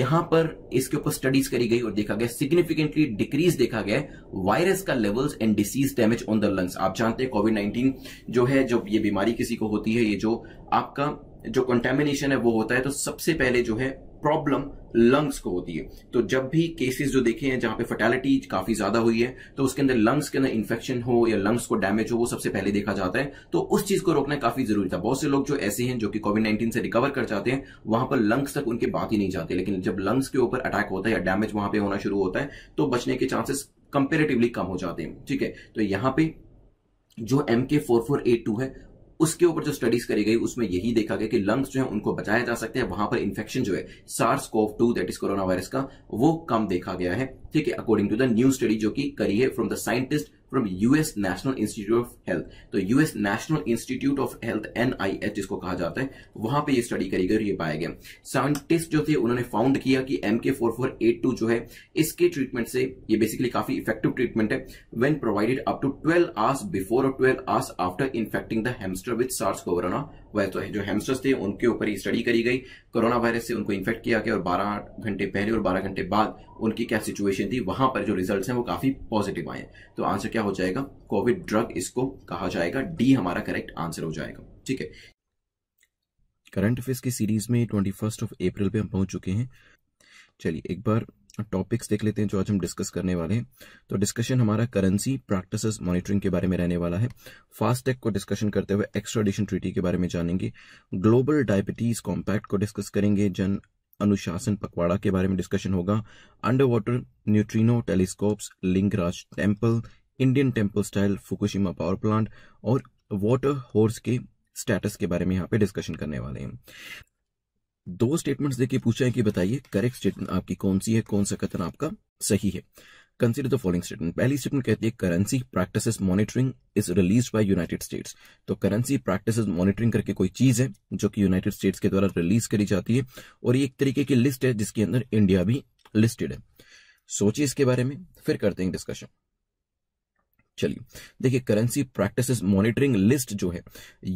यहां पर इसके ऊपर स्टडीज करी गई और देखा गया सिग्निफिकेंटली डिक्रीज देखा गया वायरस का levels and disease damage on the lungs आप जानते हैं कोविड 19 जो है जो ये बीमारी किसी को होती है ये जो आपका जो कंटेमिनेशन है वो होता है तो सबसे पहले जो है प्रॉब्लम लंग्स को होती है तो जब भी केसेस जो देखे हैं जहां पे फर्टेलिटी काफी ज्यादा हुई है तो उसके अंदर लंग्स के अंदर इन्फेक्शन हो या लंग्स को डैमेज हो वो सबसे पहले देखा जाता है तो उस चीज को रोकना काफी जरूरी था बहुत से लोग जो ऐसे हैं जो कि कोविड नाइन्टीन से रिकवर कर जाते हैं वहां पर लंग्स तक उनके बात ही नहीं जाते लेकिन जब लंग्स के ऊपर अटैक होता है या डैमेज वहां पर होना शुरू होता है तो बचने के चांसेस कंपेरेटिवली कम हो जाते हैं ठीक है तो यहां पे जो M K four four eight to है उसके ऊपर जो स्टडीज करी गई उसमें यही देखा गया कि लंग्स जो है उनको बचाया जा सकते हैं वहां पर इन्फेक्शन जो है SARS CoV two that is corona virus का वो कम देखा गया है ठीक है according to the new study जो कि करी है from the scientist from US National Institute of Health तो US National Institute of Health NIH जिसको कहा जाता है वहां पे ये स्टडी करी गई और ये पाया गया साइंटिस्ट जो थे उन्होंने फाउंड किया कि M K four four eight two जो है इसके ट्रीटमेंट से ये बेसिकली काफी इफेक्टिव ट्रीटमेंट है when provided up to twelve hours before और twelve hours after infecting the hamster with SARS corona वह तो जो हेमस्टर्स थे उनके ऊपर ही स्टडी करी गई कोरोना वायरस से उनको इन्फेक्ट किया गया और 12 घंटे पहले और 12 घंटे बाद उनकी क्या सिचुएशन थी वहां पर जो रिजल्ट्स हैं वो काफी पॉजिटिव आए तो आंसर क्या हो जाएगा कोविड ड्रग इसको कहा जाएगा डी हमारा करेक्ट आंसर हो जाएगा ठीक है करंट अफेयर्स की सीरीज में ट्वेंटी फर्स्ट ऑफ अप्रैल पे हम पहुंच चुके हैं चलिए एक बार टॉपिक्स देख लेते हैं जो आज हम डिस्कस करने वाले हैं तो डिस्कशन हमारा करेंसी प्रैक्टिसेस मॉनिटरिंग के बारे में रहने वाला है फास्टैग को डिस्कशन करते हुए एक्स्ट्राडिशन ट्रीटी के बारे में जानेंगे ग्लोबल डायबिटीज कॉम्पैक्ट को डिस्कस करेंगे जन अनुशासन पकवाड़ा के बारे में डिस्कशन होगा under water neutrino telescopes Lingaraj temple Indian temple style Fukushima power plant और वाटर होर्स के स्टेटस के बारे में यहाँ पे डिस्कशन करने वाले हैं दो स्टेटमेंट्स देखिए पूछा है कि बताइए करेक्ट स्टेटमेंट आपकी कौन सी है कौन सा कथन आपका सही है कंसीडर द फॉलोइंग स्टेटमेंट पहली स्टेटमेंट कहती है currency practice monitoring is release by United States तो करेंसी प्रैक्टिस मॉनिटरिंग करके कोई चीज है जो कि यूनाइटेड स्टेट्स के द्वारा रिलीज करी जाती है और ये एक तरीके की लिस्ट है जिसके अंदर इंडिया भी लिस्टेड है सोचिए इसके बारे में फिर करते हैं डिस्कशन चलिए देखिए करेंसी प्रैक्टिस मॉनिटरिंग लिस्ट जो है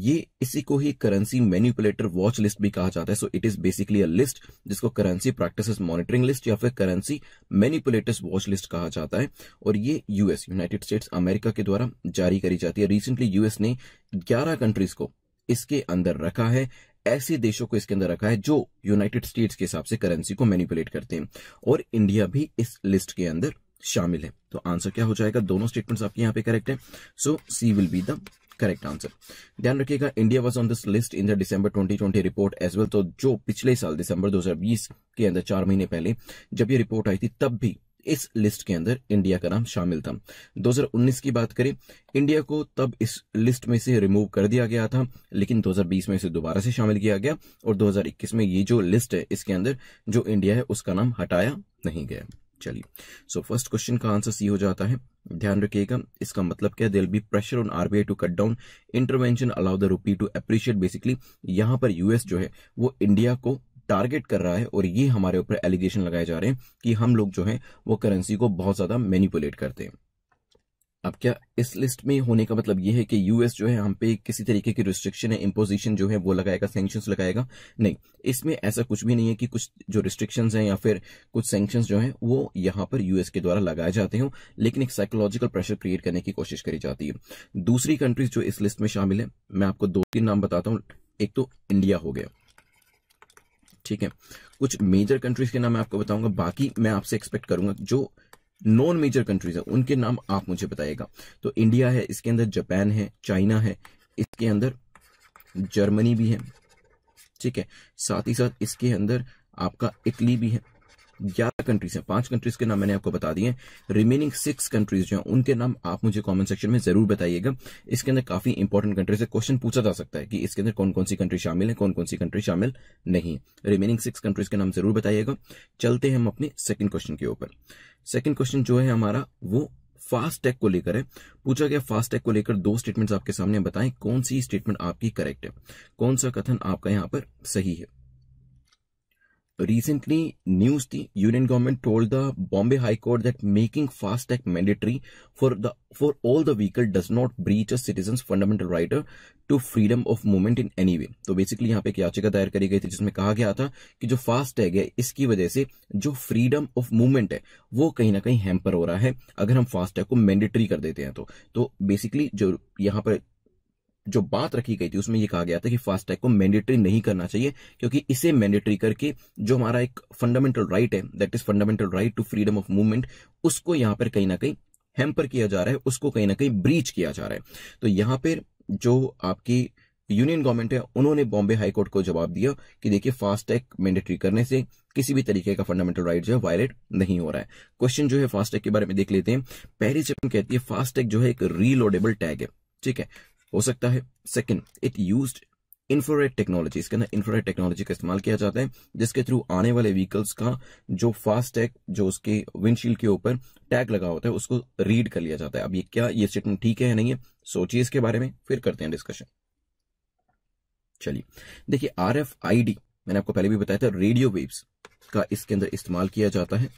ये इसी को ही करेंसी मैन्युपुलेटर वॉच लिस्ट भी कहा जाता है so it is basically a list जिसको करेंसी प्रैक्टिस मॉनिटरिंग लिस्ट या फिर करेंसी मैन्यूपुलेटर्स वॉच लिस्ट कहा जाता है और ये यूएस यूनाइटेड स्टेट्स अमेरिका के द्वारा जारी करी जाती है रिसेंटली यूएस ने ग्यारह कंट्रीज को इसके अंदर रखा है ऐसे देशों को इसके अंदर रखा है जो यूनाइटेड स्टेट्स के हिसाब से करेंसी को मैनिपुलेट करते हैं और इंडिया भी इस लिस्ट के अंदर शामिल है तो आंसर क्या हो जाएगा दोनों स्टेटमेंट्स आपके यहाँ पे करेक्ट है so C will be the correct answer ध्यान रखिएगा India was on this list in the December 2020 report as well तो जो पिछले साल दिसंबर 2020 के अंदर चार महीने पहले जब ये रिपोर्ट आई थी तब भी इस लिस्ट के अंदर इंडिया का नाम शामिल था 2019 की बात करें इंडिया को तब इस लिस्ट में से रिमूव कर दिया गया था लेकिन 2020 में इसे दोबारा से शामिल किया गया और 2021 में ये जो लिस्ट है इसके अंदर जो इंडिया है उसका नाम हटाया नहीं गया चलिए सो फर्स्ट क्वेश्चन का आंसर सी हो जाता है ध्यान रखिएगा इसका मतलब क्या will be pressure on RBI to cut down intervention allow the rupee to appreciate basically यहां पर यूएस जो है वो इंडिया को टारगेट कर रहा है और ये हमारे ऊपर एलिगेशन लगाए जा रहे हैं कि हम लोग जो है वो करेंसी को बहुत ज्यादा मैनिपुलेट करते हैं अब क्या इस लिस्ट में होने का मतलब यह है कि यूएस जो है हम पे किसी तरीके की रिस्ट्रिक्शन है इम्पोजिशन जो है वो लगाएगा सेंक्शन लगाएगा नहीं इसमें ऐसा कुछ भी नहीं है कि कुछ जो रिस्ट्रिक्शंस हैं या फिर कुछ सेंक्शंस जो हैं वो यहाँ पर यूएस के द्वारा लगाए जाते हो लेकिन एक साइकोलॉजिकल प्रेशर क्रिएट करने की कोशिश करी जाती है दूसरी कंट्रीज जो इस लिस्ट में शामिल है मैं आपको दो तीन नाम बताता हूँ एक तो इंडिया हो गया ठीक है कुछ मेजर कंट्रीज के नाम मैं आपको बताऊंगा बाकी मैं आपसे एक्सपेक्ट करूंगा जो नॉन मेजर कंट्रीज है उनके नाम आप मुझे बताइएगा तो इंडिया है इसके अंदर जापान है चाइना है इसके अंदर जर्मनी भी है ठीक है साथ ही साथ इसके अंदर आपका इटली भी है ग्यारह कंट्रीज हैं पांच कंट्रीज के नाम मैंने आपको बता दिए रिमेनिंग सिक्स कंट्रीज जो हैं उनके नाम आप मुझे कमेंट सेक्शन में जरूर बताइएगा इसके अंदर काफी इंपॉर्टेंट कंट्रीज है क्वेश्चन पूछा जा सकता है कि इसके अंदर कौन कौन सी कंट्री शामिल है कौन कौन सी कंट्री शामिल नहीं रिमेनिंग सिक्स कंट्रीज के नाम जरूर बताइएगा चलते हैं हम अपने सेकेंड क्वेश्चन के ऊपर सेकेंड क्वेश्चन जो है हमारा वो फास्टैग को लेकर है पूछा गया फास्टैग को लेकर दो स्टेटमेंट्स आपके सामने बताएं कौन सी स्टेटमेंट आपकी करेक्ट है कौन सा कथन आपका यहां पर सही है Recently, news the Union government told the Bombay High Court that making fast FASTag mandatory for the for all the vehicle does not breach a citizen's fundamental right to freedom of movement in any way. so basically yahan pe यहाँ पे dair kari gayi thi jisme kaha gaya tha ki jo fast tag hai iski wajah se jo freedom of movement hai wo kahin na kahin hamper ho raha hai agar hum fast tag ko mandatory kar dete hain to to basically jo yahan par जो बात रखी गई थी उसमें यह कहा गया था कि फास्टैग को मैंडेटरी नहीं करना चाहिए क्योंकि इसे मैंडेटरी करके जो हमारा एक फंडामेंटल राइट है that is fundamental right to freedom of movement उसको यहां पर कहीं ना कहीं हेम्पर किया जा रहा है उसको कहीं ना कहीं ब्रीच किया जा रहा है तो यहां पर जो आपकी यूनियन गवर्नमेंट है उन्होंने बॉम्बे हाईकोर्ट को जवाब दिया कि देखिए फास्टैग मैंडेटरी करने से किसी भी तरीके का फंडामेंटल राइट जो है वायलेट नहीं हो रहा है क्वेश्चन जो है फास्टैग के बारे में देख लेते हैं पहली जब कहती है फास्टैग जो है एक रीलोडेबल टैग है ठीक है हो सकता है second it use infrared technology इसके अंदर इंफ्रारेड टेक्नोलॉजी का इस्तेमाल किया जाता है जिसके थ्रू आने वाले व्हीकल्स का जो फास्ट टैग जो उसके विंडशील्ड के ऊपर टैग लगा होता है उसको रीड कर लिया जाता है अब ये क्या ये स्टेटमेंट ठीक है या नहीं है सोचिए इसके बारे में फिर करते हैं डिस्कशन चलिए देखिए आर एफ आई डी मैंने आपको पहले भी बताया था रेडियो वेव्स का इसके अंदर इस्तेमाल किया जाता है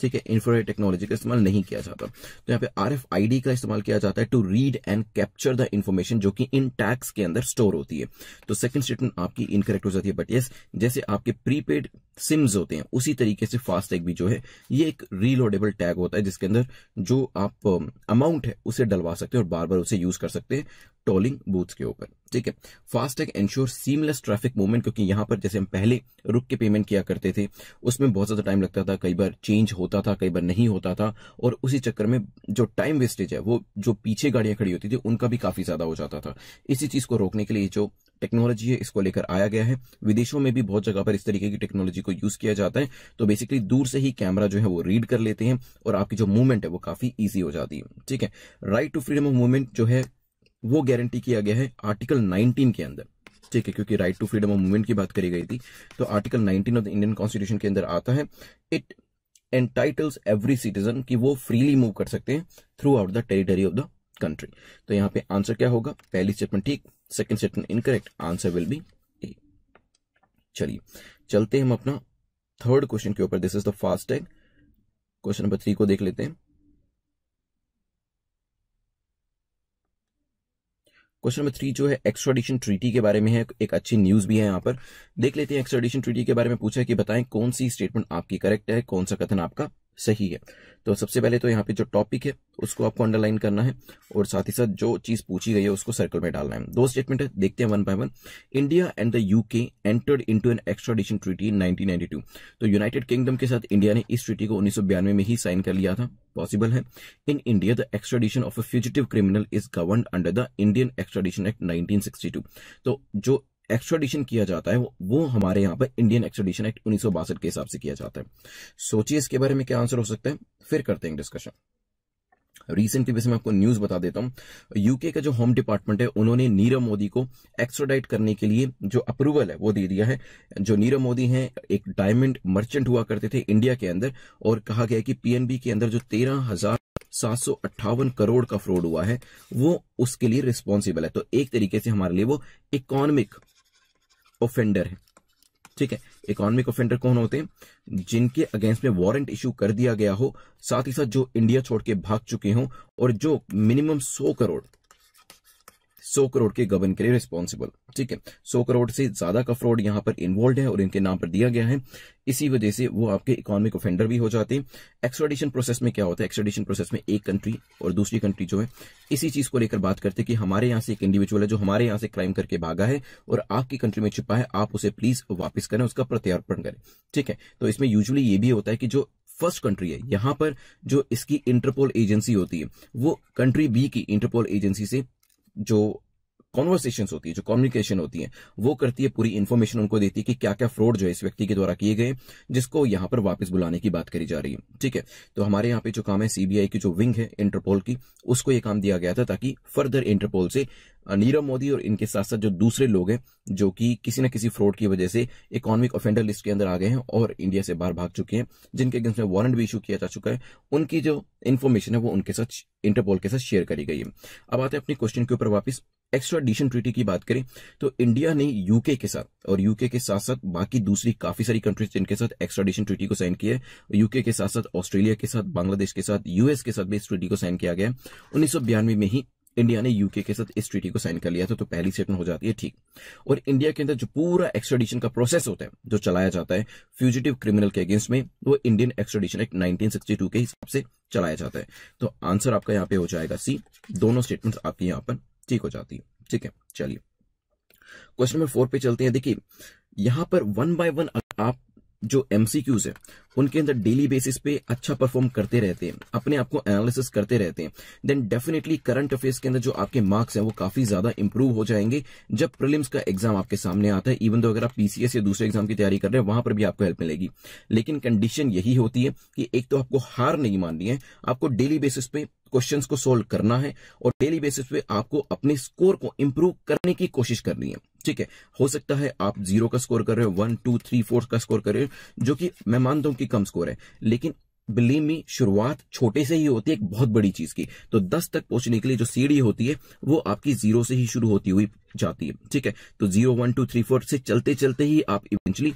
ठीक है इंफ्रारेड टेक्नोलॉजी का इस्तेमाल नहीं किया जाता तो यहाँ पे आर एफ का इस्तेमाल किया जाता है to read and capture the information जो कि इन टैक्स के अंदर स्टोर होती है तो सेकंड स्टेटमेंट आपकी इनकरेक्ट हो जाती है बट यस जैसे आपके प्रीपेड सिम्स होते हैं उसी तरीके से फास्ट टैग भी जो है ये एक रीलोडेबल टैग होता है जिसके अंदर जो आप अमाउंट है उसे डलवा सकते हैं और बार बार उसे यूज कर सकते हैं टोलिंग बूथ के ऊपर ठीक है FASTag ensure seamless traffic movement क्योंकि यहां पर जैसे हम पहले रुक के पेमेंट किया करते थे उसमें बहुत ज्यादा टाइम लगता था कई बार चेंज होता था कई बार नहीं होता था और उसी चक्कर में जो टाइम वेस्टेज है वो जो पीछे गाड़ियां खड़ी होती थी उनका भी काफी ज्यादा हो जाता था इसी चीज को रोकने के लिए जो टेक्नोलॉजी है इसको लेकर आया गया है विदेशों में भी बहुत जगह पर इस तरीके की टेक्नोलॉजी को यूज किया जाता है तो बेसिकली दूर से ही कैमरा जो है वो रीड कर लेते हैं और आपकी जो मूवमेंट है वो काफी ईजी हो जाती है ठीक है right to freedom of movement जो है वो गारंटी किया गया है आर्टिकल 19 के अंदर ठीक है क्योंकि right to freedom of movement की बात करी गई थी तो article 19 of the Indian constitution के अंदर आता है इट एंटाइटल्स एवरी सिटीजन कि वो फ्रीली मूव कर सकते हैं throughout the territory of the country तो यहाँ पे आंसर क्या होगा पहली स्टेटमेंट ठीक second statement incorrect answer will be a चलिए चलते हम अपना थर्ड क्वेश्चन के ऊपर this is the fast tag question number three को देख लेते हैं क्वेश्चन नंबर थ्री जो है एक्सट्रोडिशन ट्रीटी के बारे में है एक अच्छी न्यूज भी है यहाँ पर देख लेते हैं एक्सट्रोडिशन ट्रीटी के बारे में पूछा है कि बताएं कौन सी स्टेटमेंट आपकी करेक्ट है कौन सा कथन आपका सही है तो सबसे पहले तो यहाँ पे जो टॉपिक है उसको आपको अंडरलाइन करना है और साथ ही साथ जो चीज पूछी गई है उसको सर्कल में डालना है दो स्टेटमेंट है देखते हैं one by one India and the UK entered into an extradition treaty in 1992 तो यूनाइटेड किंगडम के साथ इंडिया ने इस ट्रीटी को उन्नीस में ही साइन कर लिया था पॉसिबल है in India the extradition of a fugitive criminal is govern under the Indian extradition act nineteen तो जो एक्सट्रोडिशन किया जाता है वो हमारे यहाँ पर इंडियन एक्सट्रोडिशन एक्ट उन्नीस के हिसाब से किया जाता है सोचिए इसके बारे में क्या आंसर हो सकता है फिर करते हैं डिस्कशन रिसेंटली वैसे मैं आपको न्यूज बता देता हूं यूके का जो होम डिपार्टमेंट है उन्होंने नीरव मोदी को एक्सट्रोडाइट करने के लिए जो अप्रूवल है वो दे दिया है जो नीरव मोदी हैं एक डायमंड मर्चेंट हुआ करते थे इंडिया के अंदर और कहा गया कि पीएनबी के अंदर जो तेरह हजार सात सौ अट्ठावन करोड़ का फ्रॉड हुआ है वो उसके लिए रिस्पॉन्सिबल है तो एक तरीके से हमारे लिए वो इकोनॉमिक ऑफेंडर है ठीक है इकोनॉमिक ऑफेंडर कौन होते हैं जिनके अगेंस्ट में वारंट इश्यू कर दिया गया हो साथ ही साथ जो इंडिया छोड़ के भाग चुके हों और जो मिनिमम सौ करोड़ सौ करोड़ के गबन के लिए रिस्पॉन्सिबल ठीक है सौ करोड़ से ज्यादा का फ्रॉड यहाँ पर इन्वॉल्व है और इनके नाम पर दिया गया है इसी वजह से वो आपके इकोनॉमिक ऑफेंडर भी हो जाते हैं एक्सट्राडिशन प्रोसेस में क्या होता है एक्सट्राडिशन प्रोसेस में एक कंट्री और दूसरी कंट्री जो है इसी चीज को लेकर बात करते हैं कि हमारे यहाँ से एक इंडिविजुअल है जो हमारे यहाँ से क्राइम करके भागा है और आपकी कंट्री में छिपा है आप उसे प्लीज वापिस करें उसका प्रत्यार्पण करें ठीक है तो इसमें यूजली ये भी होता है कि जो फर्स्ट कंट्री है यहां पर जो इसकी इंटरपोल एजेंसी होती है वो कंट्री बी की इंटरपोल एजेंसी से 就。कॉन्वर्सेशन होती है जो कम्युनिकेशन होती है वो करती है पूरी इन्फॉर्मेशन उनको देती है कि क्या क्या फ्रॉड जो है इस व्यक्ति के द्वारा किए गए जिसको यहाँ पर वापस बुलाने की बात करी जा रही है ठीक है तो हमारे यहाँ पे जो काम है सीबीआई की जो विंग है इंटरपोल की उसको ये काम दिया गया था ताकि फर्दर इंटरपोल से नीरव मोदी और इनके साथ साथ जो दूसरे लोग हैं जो कि किसी न किसी फ्रॉड की वजह से इकोनॉमिक ऑफेंडर लिस्ट के अंदर आ गए हैं और इंडिया से बाहर भाग चुके हैं जिनके अगेंस्ट में वारंट भी इशू किया जा चुका है उनकी जो इन्फॉर्मेशन है वो उनके साथ इंटरपोल के साथ शेयर करी गई है अब आते हैं अपनी क्वेश्चन के ऊपर वापस एक्स्ट्रा एक्स्ट्राडिशन ट्रीटी की बात करें तो इंडिया ने यूके के साथ और यूके के साथ साथ बाकी दूसरी काफी सारी कंट्रीज जिनके साथ एक्स्ट्रा एक्स्ट्राडिशन ट्रीटी को साइन किया है यूके के साथ साथ ऑस्ट्रेलिया के साथ बांग्लादेश के साथ यूएस के साथ भी इस ट्रीटी को साइन किया गया उन्नीस में ही इंडिया ने यूके के साथ इस ट्रीटी को साइन कर लिया था तो पहली स्टेटमेंट हो जाती है ठीक और इंडिया के अंदर जो पूरा एक्स्ट्राडिशन का प्रोसेस होता है जो चलाया जाता है फ्यूजिटिव क्रिमिनल के अगेंस्ट में वो इंडियन एक्स्ट्राडिशन एक्ट 1962 के हिसाब से चलाया जाता है तो आंसर आपका यहाँ पे हो जाएगा सी दोनों स्टेटमेंट आपके यहाँ पर ठीक हो जाती है ठीक है चलिए क्वेश्चन नंबर फोर पे चलते हैं देखिए यहां पर वन बाय वन आप जो एमसीक्यूज है उनके अंदर डेली बेसिस पे अच्छा परफॉर्म करते रहते हैं अपने आप को एनालिसिस करते रहते हैं देन डेफिनेटली करंट अफेयर्स के अंदर जो आपके मार्क्स हैं वो काफी ज्यादा इंप्रूव हो जाएंगे जब प्रिलिम्स का एग्जाम आपके सामने आता है इवन दो अगर आप पीसीएस या दूसरे एग्जाम की तैयारी कर रहे हैं वहां पर भी आपको हेल्प मिलेगी लेकिन कंडीशन यही होती है कि एक तो आपको हार नहीं माननी है आपको डेली बेसिस पे क्वेश्चन को सोल्व करना है और डेली बेसिस पे आपको अपने स्कोर को इम्प्रूव करने की कोशिश करनी है ठीक है हो सकता है आप जीरो का स्कोर कर रहे हो वन टू थ्री फोर का स्कोर कर रहे हो जो कि मैं मानता हूं कि कम स्कोर है लेकिन बिलीव मी शुरुआत छोटे से ही होती है एक बहुत बड़ी चीज की तो दस तक पहुंचने के लिए जो सीढ़ी होती है वो आपकी जीरो से ही शुरू होती हुई जाती है ठीक है तो zero one two three four से चलते चलते ही आप eventually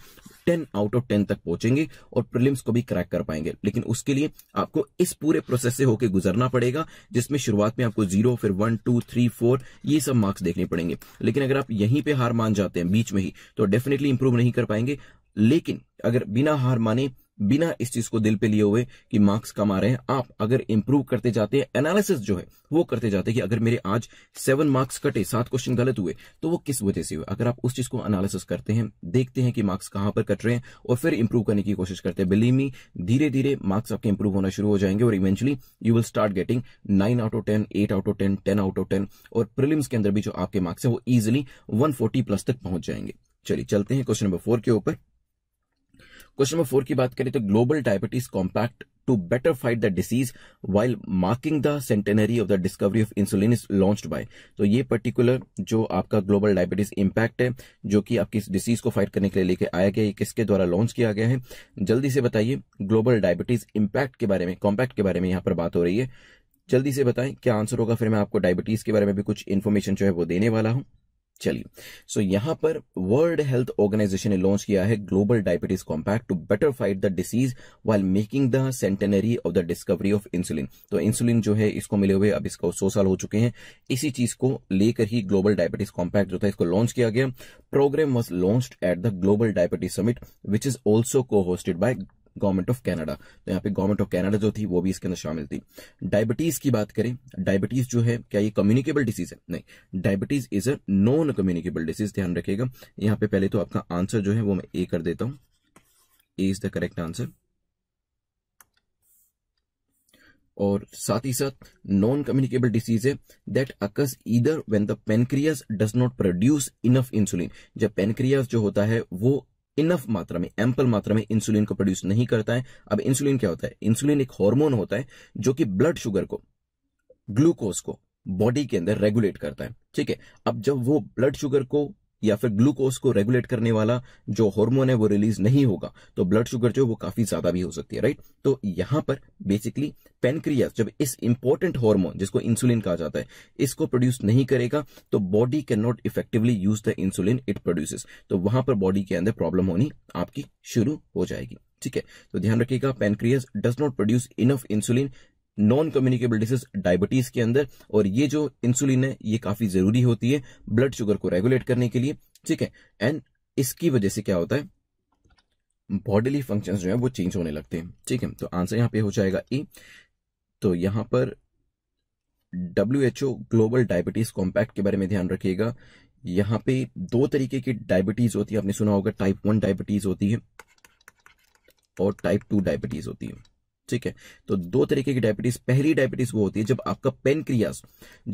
ten out of ten तक पहुंचेंगे और प्रिलिम्स को भी क्रैक कर पाएंगे लेकिन उसके लिए आपको इस पूरे प्रोसेस से होकर गुजरना पड़ेगा जिसमें शुरुआत में आपको जीरो फिर वन टू थ्री फोर ये सब मार्क्स देखने पड़ेंगे लेकिन अगर आप यहीं पे हार मान जाते हैं बीच में ही तो डेफिनेटली इंप्रूव नहीं कर पाएंगे लेकिन अगर बिना हार माने बिना इस चीज को दिल पे लिए हुए कि मार्क्स कम आ रहे हैं आप अगर इंप्रूव करते जाते हैं एनालिसिस जो है वो करते जाते हैं कि अगर मेरे आज सेवन मार्क्स कटे सात क्वेश्चन गलत हुए तो वो किस वजह से हुए अगर आप उस चीज को एनालिसिस करते हैं देखते हैं कि मार्क्स कहां पर कट रहे हैं और फिर इंप्रूव करने की कोशिश करते हैं बिलीव मी धीरे धीरे मार्क्स आपके इंप्रूव होना शुरू हो जाएंगे और eventually you will start getting nine out of ten eight out of ten ten out of ten और प्रिलिम्स के अंदर भी जो आपके मार्क्स है वो इजिली वन प्लस तक पहुंच जाएंगे चलिए चलते हैं क्वेश्चन नंबर फोर के ऊपर क्वेश्चन नंबर फोर की बात करें तो global diabetes compact to better fight the disease while marking the centenary of the discovery of insulin is launched तो ये पर्टिकुलर जो आपका ग्लोबल डायबिटीज इम्पैक्ट है जो कि आपकी डिसीज को फाइट करने के लिए लेके आया गया ये किसके द्वारा लॉन्च किया गया है जल्दी से बताइए ग्लोबल डायबिटीज इम्पैक्ट के बारे में कॉम्पैक्ट के बारे में यहाँ पर बात हो रही है जल्दी से बताएं क्या आंसर होगा फिर मैं आपको डायबिटीज के बारे में भी कुछ इन्फॉर्मेशन जो है वो देने वाला हूँ चलिए सो so, यहां पर वर्ल्ड हेल्थ ऑर्गेनाइजेशन ने लॉन्च किया है global diabetes compact to better fight the disease while making the centenary of the discovery of insulin तो इंसुलिन जो है इसको मिले हुए अब इसको सौ साल हो चुके हैं इसी चीज को लेकर ही ग्लोबल डायबिटीज कॉम्पैक्ट जो था इसको लॉन्च किया गया programme was launch at the global diabetes summit which is also co hosted by government of Canada तो यहाँ पे गवर्नमेंट ऑफ कनाडा जो थी वो भी इसके अंदर शामिल थी डायबिटीज की बात करें डायबिटीज जो है क्या ये कम्युनिकेबल डिसीज है नहीं diabetes is a non communicable disease ध्यान रखेगा यहाँ पे पहले तो आपका आंसर जो है वो मैं ए कर देता हूं A is the correct answer और साथ ही साथ नॉन कम्युनिकेबल डिसीज है दैट अकस इधर when the pancreas does not produce enough insulin जब पेनक्रियास जो होता है वो इनफ मात्रा में एम्पल मात्रा में इंसुलिन को प्रोड्यूस नहीं करता है अब इंसुलिन क्या होता है इंसुलिन एक हार्मोन होता है जो कि ब्लड शुगर को ग्लूकोज को बॉडी के अंदर रेगुलेट करता है ठीक है अब जब वो ब्लड शुगर को या फिर ग्लूकोज को रेगुलेट करने वाला जो हार्मोन है वो रिलीज नहीं होगा तो ब्लड शुगर जो वो काफी ज्यादा भी हो सकती है राइट तो यहां पर बेसिकली पेनक्रियास जब इस इंपॉर्टेंट हार्मोन जिसको इंसुलिन कहा जाता है इसको प्रोड्यूस नहीं करेगा तो body can not effectively use the insulin it produces तो वहां पर बॉडी के अंदर प्रॉब्लम होनी आपकी शुरू हो जाएगी ठीक है तो ध्यान रखिएगा pancreas does not produce enough insulin non communicable disease diabetes के अंदर और ये जो इंसुलिन है ये काफी जरूरी होती है ब्लड शुगर को रेगुलेट करने के लिए ठीक है एंड इसकी वजह से क्या होता है बॉडीली फंक्शन जो है वो चेंज होने लगते हैं ठीक है तो आंसर यहाँ पे हो जाएगा ए तो यहां पर W H O global diabetes compact के बारे में ध्यान रखिएगा यहाँ पे दो तरीके की डायबिटीज होती है आपने सुना होगा टाइप वन डायबिटीज होती है और टाइप टू डायबिटीज होती है ठीक है तो दो तरीके की डायबिटीज पहली डायबिटीज वो होती है जब आपका पेनक्रियाज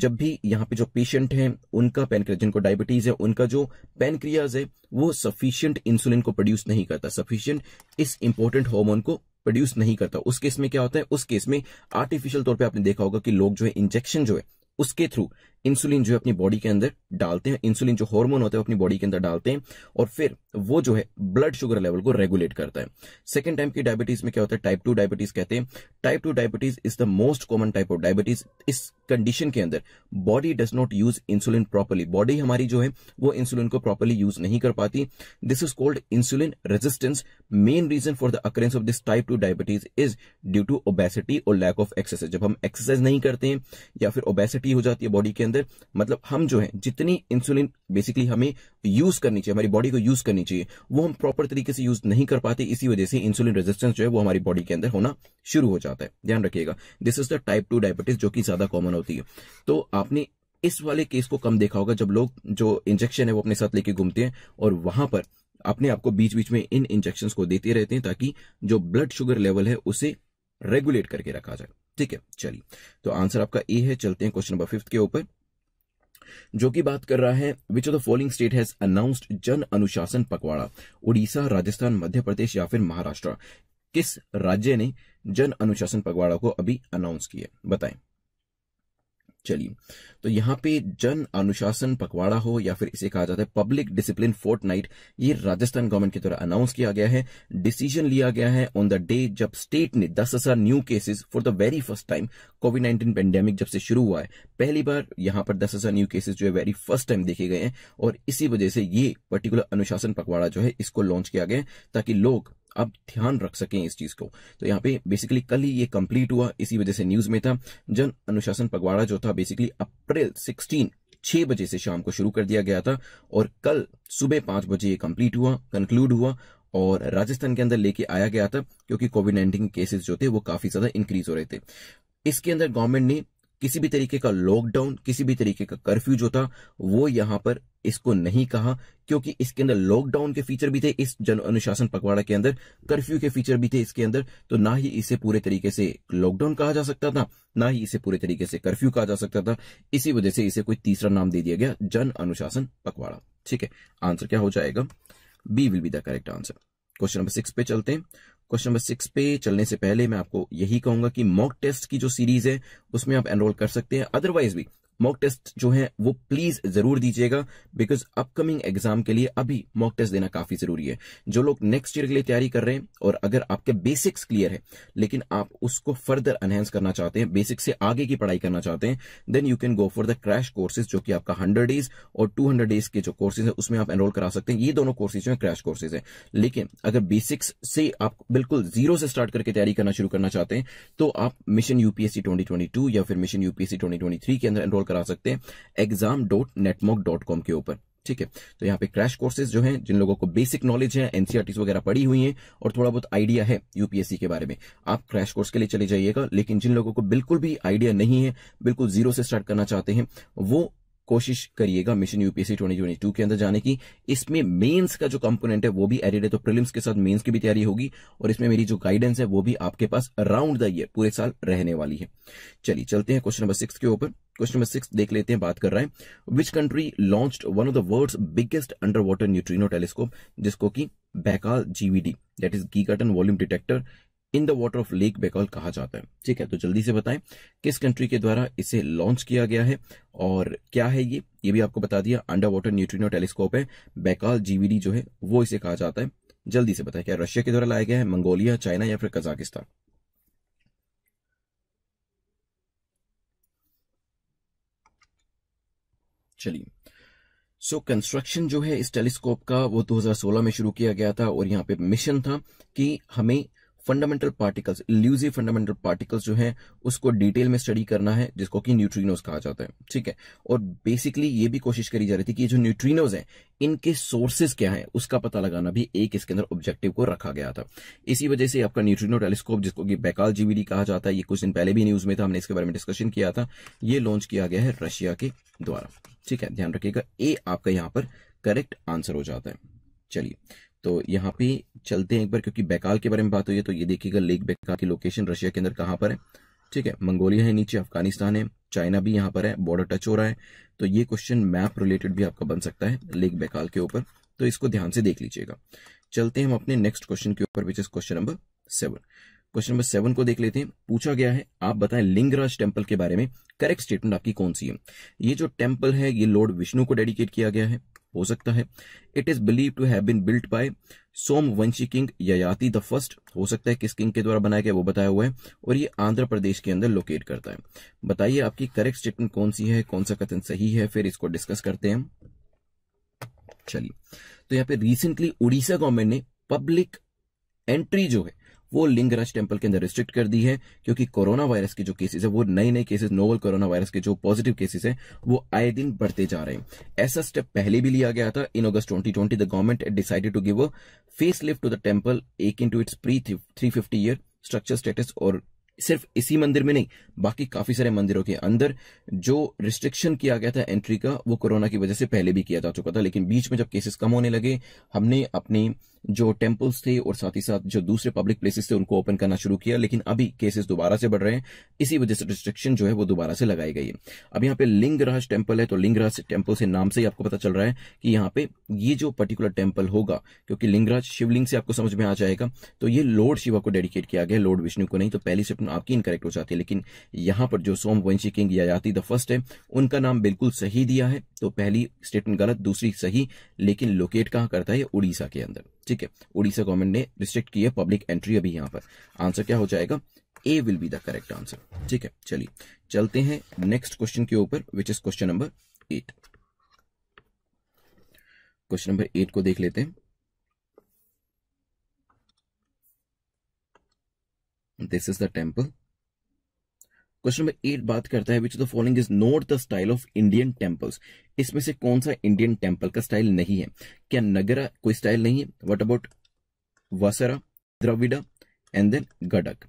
जब भी यहाँ पे जो पेशेंट है उनका पेनक्रियाज जिनको डायबिटीज है उनका जो पेनक्रियाज है वो सफिशियंट इंसुलिन को प्रोड्यूस नहीं करता सफिशियंट इस इंपॉर्टेंट हॉर्मोन को प्रोड्यूस नहीं करता उस केस में क्या होता है उस केस में आर्टिफिशियल तौर पर आपने देखा होगा कि लोग जो है इंजेक्शन जो है उसके थ्रू इंसुलिन जो है अपनी बॉडी के अंदर डालते हैं इंसुलिन जो हार्मोन होता है अपनी बॉडी के अंदर डालते हैं और फिर वो जो है ब्लड शुगर लेवल को रेगुलेट करता है सेकंड टाइप की डायबिटीज में क्या होता है टाइप टू डायबिटीज कहते हैं type two diabetes is the most common type of diabetes इस कंडीशन के अंदर body does not use insulin properly body हमारी जो है वो इंसुलिन को प्रॉपरली यूज नहीं कर पाती this is called insulin resistance main reason for the occurrence of this type two diabetes is due to obesity और लैक ऑफ एक्सरसाइज जब हम एक्सरसाइज नहीं करते हैं या फिर ओबेसिटी हो जाती है बॉडी के अंदर अंदर मतलब हम जो है जितनी इंसुलिन बेसिकली हमें यूज करनी चाहिए हमारी बॉडी को यूज करनी चाहिए वो हम प्रॉपर तरीके से यूज नहीं कर पाते इसी वजह से इंसुलिन रेजिस्टेंस जो है वो हमारी बॉडी के अंदर होना शुरू हो जाता है ध्यान रखिएगा this is the type two diabetes जो कि ज्यादा कॉमन होती है तो आपने इस वाले केस को कम देखा होगा जब लोग जो इंजेक्शन है वो अपने साथ लेके घूमते हैं और वहां पर अपने आपको बीच बीच में इन इंजेक्शन को देते रहते हैं ताकि जो ब्लड शुगर लेवल है उसे रेगुलेट करके रखा जाए ठीक है चलिए तो आंसर आपका ए है चलते हैं क्वेश्चन नंबर फिफ्थ के ऊपर जो कि बात कर रहा है which of the following state has announced जन अनुशासन पखवाड़ा उड़ीसा राजस्थान मध्य प्रदेश या फिर महाराष्ट्र किस राज्य ने जन अनुशासन पखवाड़ा को अभी अनाउंस किया बताएं चलिए तो यहाँ पे जन अनुशासन पखवाड़ा हो या फिर इसे कहा जाता है पब्लिक डिसिप्लिन फोर्ट नाइट ये राजस्थान गवर्नमेंट के द्वारा अनाउंस किया गया है डिसीजन लिया गया है ऑन द डे जब स्टेट ने दस हजार new cases for the very first time COVID nineteen pandemic जब से शुरू हुआ है पहली बार यहां पर दस हजार न्यू केसेज जो है वेरी फर्स्ट टाइम देखे गए हैं और इसी वजह से ये पर्टिकुलर अनुशासन पखवाड़ा जो है इसको लॉन्च किया गया ताकि लोग अब ध्यान रख सके इस चीज को तो यहाँ पे बेसिकली कल ही ये कंप्लीट हुआ इसी वजह से न्यूज में था जन अनुशासन पगवाड़ा जो था बेसिकली अप्रैल सिक्सटीन छह बजे से शाम को शुरू कर दिया गया था और कल सुबह पांच बजे ये कंप्लीट हुआ कंक्लूड हुआ और राजस्थान के अंदर लेके आया गया था क्योंकि कोविड नाइन्टीन केसेस जो थे वो काफी ज्यादा इंक्रीज हो रहे थे इसके अंदर गवर्नमेंट ने किसी भी तरीके का लॉकडाउन किसी भी तरीके का कर्फ्यू जो था वो यहां पर इसको नहीं कहा क्योंकि इसके अंदर लॉकडाउन के फीचर भी थे इस जन अनुशासन पखवाड़ा के अंदर कर्फ्यू के फीचर भी थे इसके अंदर तो ना ही इसे पूरे तरीके से लॉकडाउन कहा जा सकता था ना ही इसे पूरे तरीके से कर्फ्यू कहा जा सकता था इसी वजह से इसे कोई तीसरा नाम दे दिया गया जन अनुशासन पखवाड़ा ठीक है आंसर क्या हो जाएगा B will be the correct answer question number six पे चलते हैं क्वेश्चन नंबर सिक्स पे चलने से पहले मैं आपको यही कहूंगा कि मॉक टेस्ट की जो सीरीज है उसमें आप एनरोल कर सकते हैं अदरवाइज भी मॉक टेस्ट जो है वो प्लीज जरूर दीजिएगा बिकॉज अपकमिंग एग्जाम के लिए अभी मॉक टेस्ट देना काफी जरूरी है जो लोग नेक्स्ट ईयर के लिए तैयारी कर रहे हैं और अगर आपके बेसिक्स क्लियर है लेकिन आप उसको फर्दर एनहेंस करना चाहते हैं बेसिक से आगे की पढ़ाई करना चाहते हैं then you can go for the crash courses जो कि आपका हंड्रेड डेज और टू हंड्रेड डेज के जो कोर्सेज है उसमें आप एनरोल करा सकते हैं ये दोनों कोर्सेज है क्रैश कोर्सेज है लेकिन अगर बेसिक्स से आप बिल्कुल जीरो से स्टार्ट करके तैयारी करना शुरू करना चाहते हैं तो आप मिशन यूपीएससी ट्वेंटी या फिर मिशन यूपीएससी ट्वेंटी के अंदर एनरोल डाउनलोड करा सकते हैं exam dot Netmock dot com के ऊपर ठीक है तो यहाँ पे क्रैश कोर्सेज जो हैं जिन लोगों को बेसिक नॉलेज है एनसीआरटी वगैरह पढ़ी हुई है और थोड़ा बहुत आइडिया है यूपीएससी के बारे में आप क्रैश कोर्स के लिए चले जाइएगा लेकिन जिन लोगों को बिल्कुल भी आइडिया नहीं है बिल्कुल जीरो से स्टार्ट करना चाहते हैं वो कोशिश करिएगा मिशन यूपीएससी 2022 के अंदर जाने की इसमें मेंस का जो कंपोनेंट है वो भी एडिड है तो प्रीलिम्स के साथ मेंस की भी तैयारी होगी और इसमें मेरी जो गाइडेंस है वो भी आपके पास अराउंड द ईयर पूरे साल रहने वाली है चलिए चलते हैं क्वेश्चन नंबर सिक्स के ऊपर क्वेश्चन नंबर सिक्स देख लेते हैं बात कर रहा है which country launch one of the world biggest under water neutrino telescope जिसको की Baikal GVD that is gigaton volume detector in the water of lake Baikal कहा जाता है ठीक है तो जल्दी से बताएं किस कंट्री के द्वारा इसे लॉन्च किया गया है और क्या है ये ये भी आपको बता दिया अंडर वाटर न्यूट्रीनो टेलीस्कोप है बेकॉल जीवीडी जो है वो इसे कहा जाता है जल्दी से बताएं क्या रशिया के द्वारा लाया गया है मंगोलिया चाइना या फिर कजाकिस्तान चलिए सो so, कंस्ट्रक्शन जो है इस टेलीस्कोप का वो 2016 में शुरू किया गया था और यहाँ पे मिशन था कि हमें फंडामेंटल पार्टिकल्स ल्यूजी फंडामेंटल पार्टिकल्स जो हैं उसको डिटेल में स्टडी करना है जिसको कि न्यूट्रीनोज कहा जाता है ठीक है और बेसिकली ये भी कोशिश करी जा रही थी कि जो न्यूट्रीनोज हैं इनके सोर्सेज क्या हैं उसका पता लगाना भी एक इसके अंदर ऑब्जेक्टिव को रखा गया था इसी वजह से आपका न्यूट्रीनो टेलीस्कोप जिसको कि बैकाल जीवीडी कहा जाता है ये कुछ दिन पहले भी न्यूज में था हमने इसके बारे में डिस्कशन किया था ये लॉन्च किया गया है रशिया के द्वारा ठीक है ध्यान रखिएगा ए आपका यहाँ पर करेक्ट आंसर हो जाता है चलिए तो यहाँ पे चलते हैं एक बार क्योंकि बैकाल के बारे में बात हुई है तो ये देखिएगा लेक बैकाल की लोकेशन रशिया के अंदर कहाँ पर है ठीक है मंगोलिया है नीचे अफगानिस्तान है चाइना भी यहाँ पर है बॉर्डर टच हो रहा है तो ये क्वेश्चन मैप रिलेटेड भी आपका बन सकता है लेक बैकाल के ऊपर तो इसको ध्यान से देख लीजिएगा चलते हैं हम अपने नेक्स्ट क्वेश्चन के ऊपर which is question number seven question number seven को देख लेते हैं पूछा गया है आप बताएं लिंगराज टेम्पल के बारे में करेक्ट स्टेटमेंट आपकी कौन सी है ये जो टेम्पल है ये लॉर्ड विष्णु को डेडिकेट किया गया है हो सकता है it is believe to have been built by Somvanshi king Yayati the first हो सकता है किस किंग के द्वारा बनाया गया वो बताया हुआ है और ये आंध्र प्रदेश के अंदर लोकेट करता है बताइए आपकी करेक्ट स्टेटमेंट कौन सी है कौन सा कथन सही है फिर इसको डिस्कस करते हैं चलिए तो यहाँ पे रिसेंटली उड़ीसा गवर्नमेंट ने पब्लिक एंट्री जो है वो लिंगराज टेम्पल के अंदर रिस्ट्रिक्ट कर दी है क्योंकि कोरोना वायरस के जो केसेस है वो नए नए केसेस नोवल कोरोना वायरस के जो पॉजिटिव केसेस है वो आए दिन बढ़ते जा रहे हैं ऐसा स्टेप पहले भी लिया गया था in August twenty twenty the government decided to give a face lift to the temple एक in to its pre three fifty year structure status और सिर्फ इसी मंदिर में नहीं बाकी काफी सारे मंदिरों के अंदर जो रिस्ट्रिक्शन किया गया था एंट्री का वो कोरोना की वजह से पहले भी किया जा चुका था लेकिन बीच में जब केसेस कम होने लगे हमने अपनी जो टेम्पल्स थे और साथ ही साथ जो दूसरे पब्लिक प्लेसेस थे उनको ओपन करना शुरू किया लेकिन अभी केसेस दोबारा से बढ़ रहे हैं इसी वजह से रिस्ट्रिक्शन जो है वो दोबारा से लगाई गई है अब यहाँ पे लिंगराज टेम्पल है तो लिंगराज टेम्पल से नाम से ही आपको पता चल रहा है कि यहाँ पे ये जो पर्टिकुलर टेम्पल होगा क्योंकि लिंगराज शिवलिंग से आपको समझ में आ जाएगा तो ये लॉर्ड शिवा को डेडिकेट किया गया लॉर्ड विष्णु को नहीं तो पहली स्टेप आपकी इनकरेक्ट हो जाती है लेकिन यहाँ पर जो सोमवंशी किंग या द फर्स्ट है उनका नाम बिल्कुल सही दिया है तो पहली स्टेटमेंट गलत दूसरी सही लेकिन लोकेट कहाँ करता है उड़ीसा के अंदर ठीक ठीक है उड़ीसा गवर्नमेंट ने रिस्ट्रिक्ट की है पब्लिक एंट्री अभी यहाँ पर आंसर क्या हो जाएगा A will be the correct answer ठीक है चलिए चलते हैं नेक्स्ट क्वेश्चन के ऊपर which is question number eight question number eight को देख लेते हैं this is the temple question number eight बात करता है which the following is not the style of Indian temples इसमें से कौन सा इंडियन टेम्पल का स्टाइल नहीं है क्या नगरा कोई स्टाइल नहीं है what about Vesara Dravida and then Gadag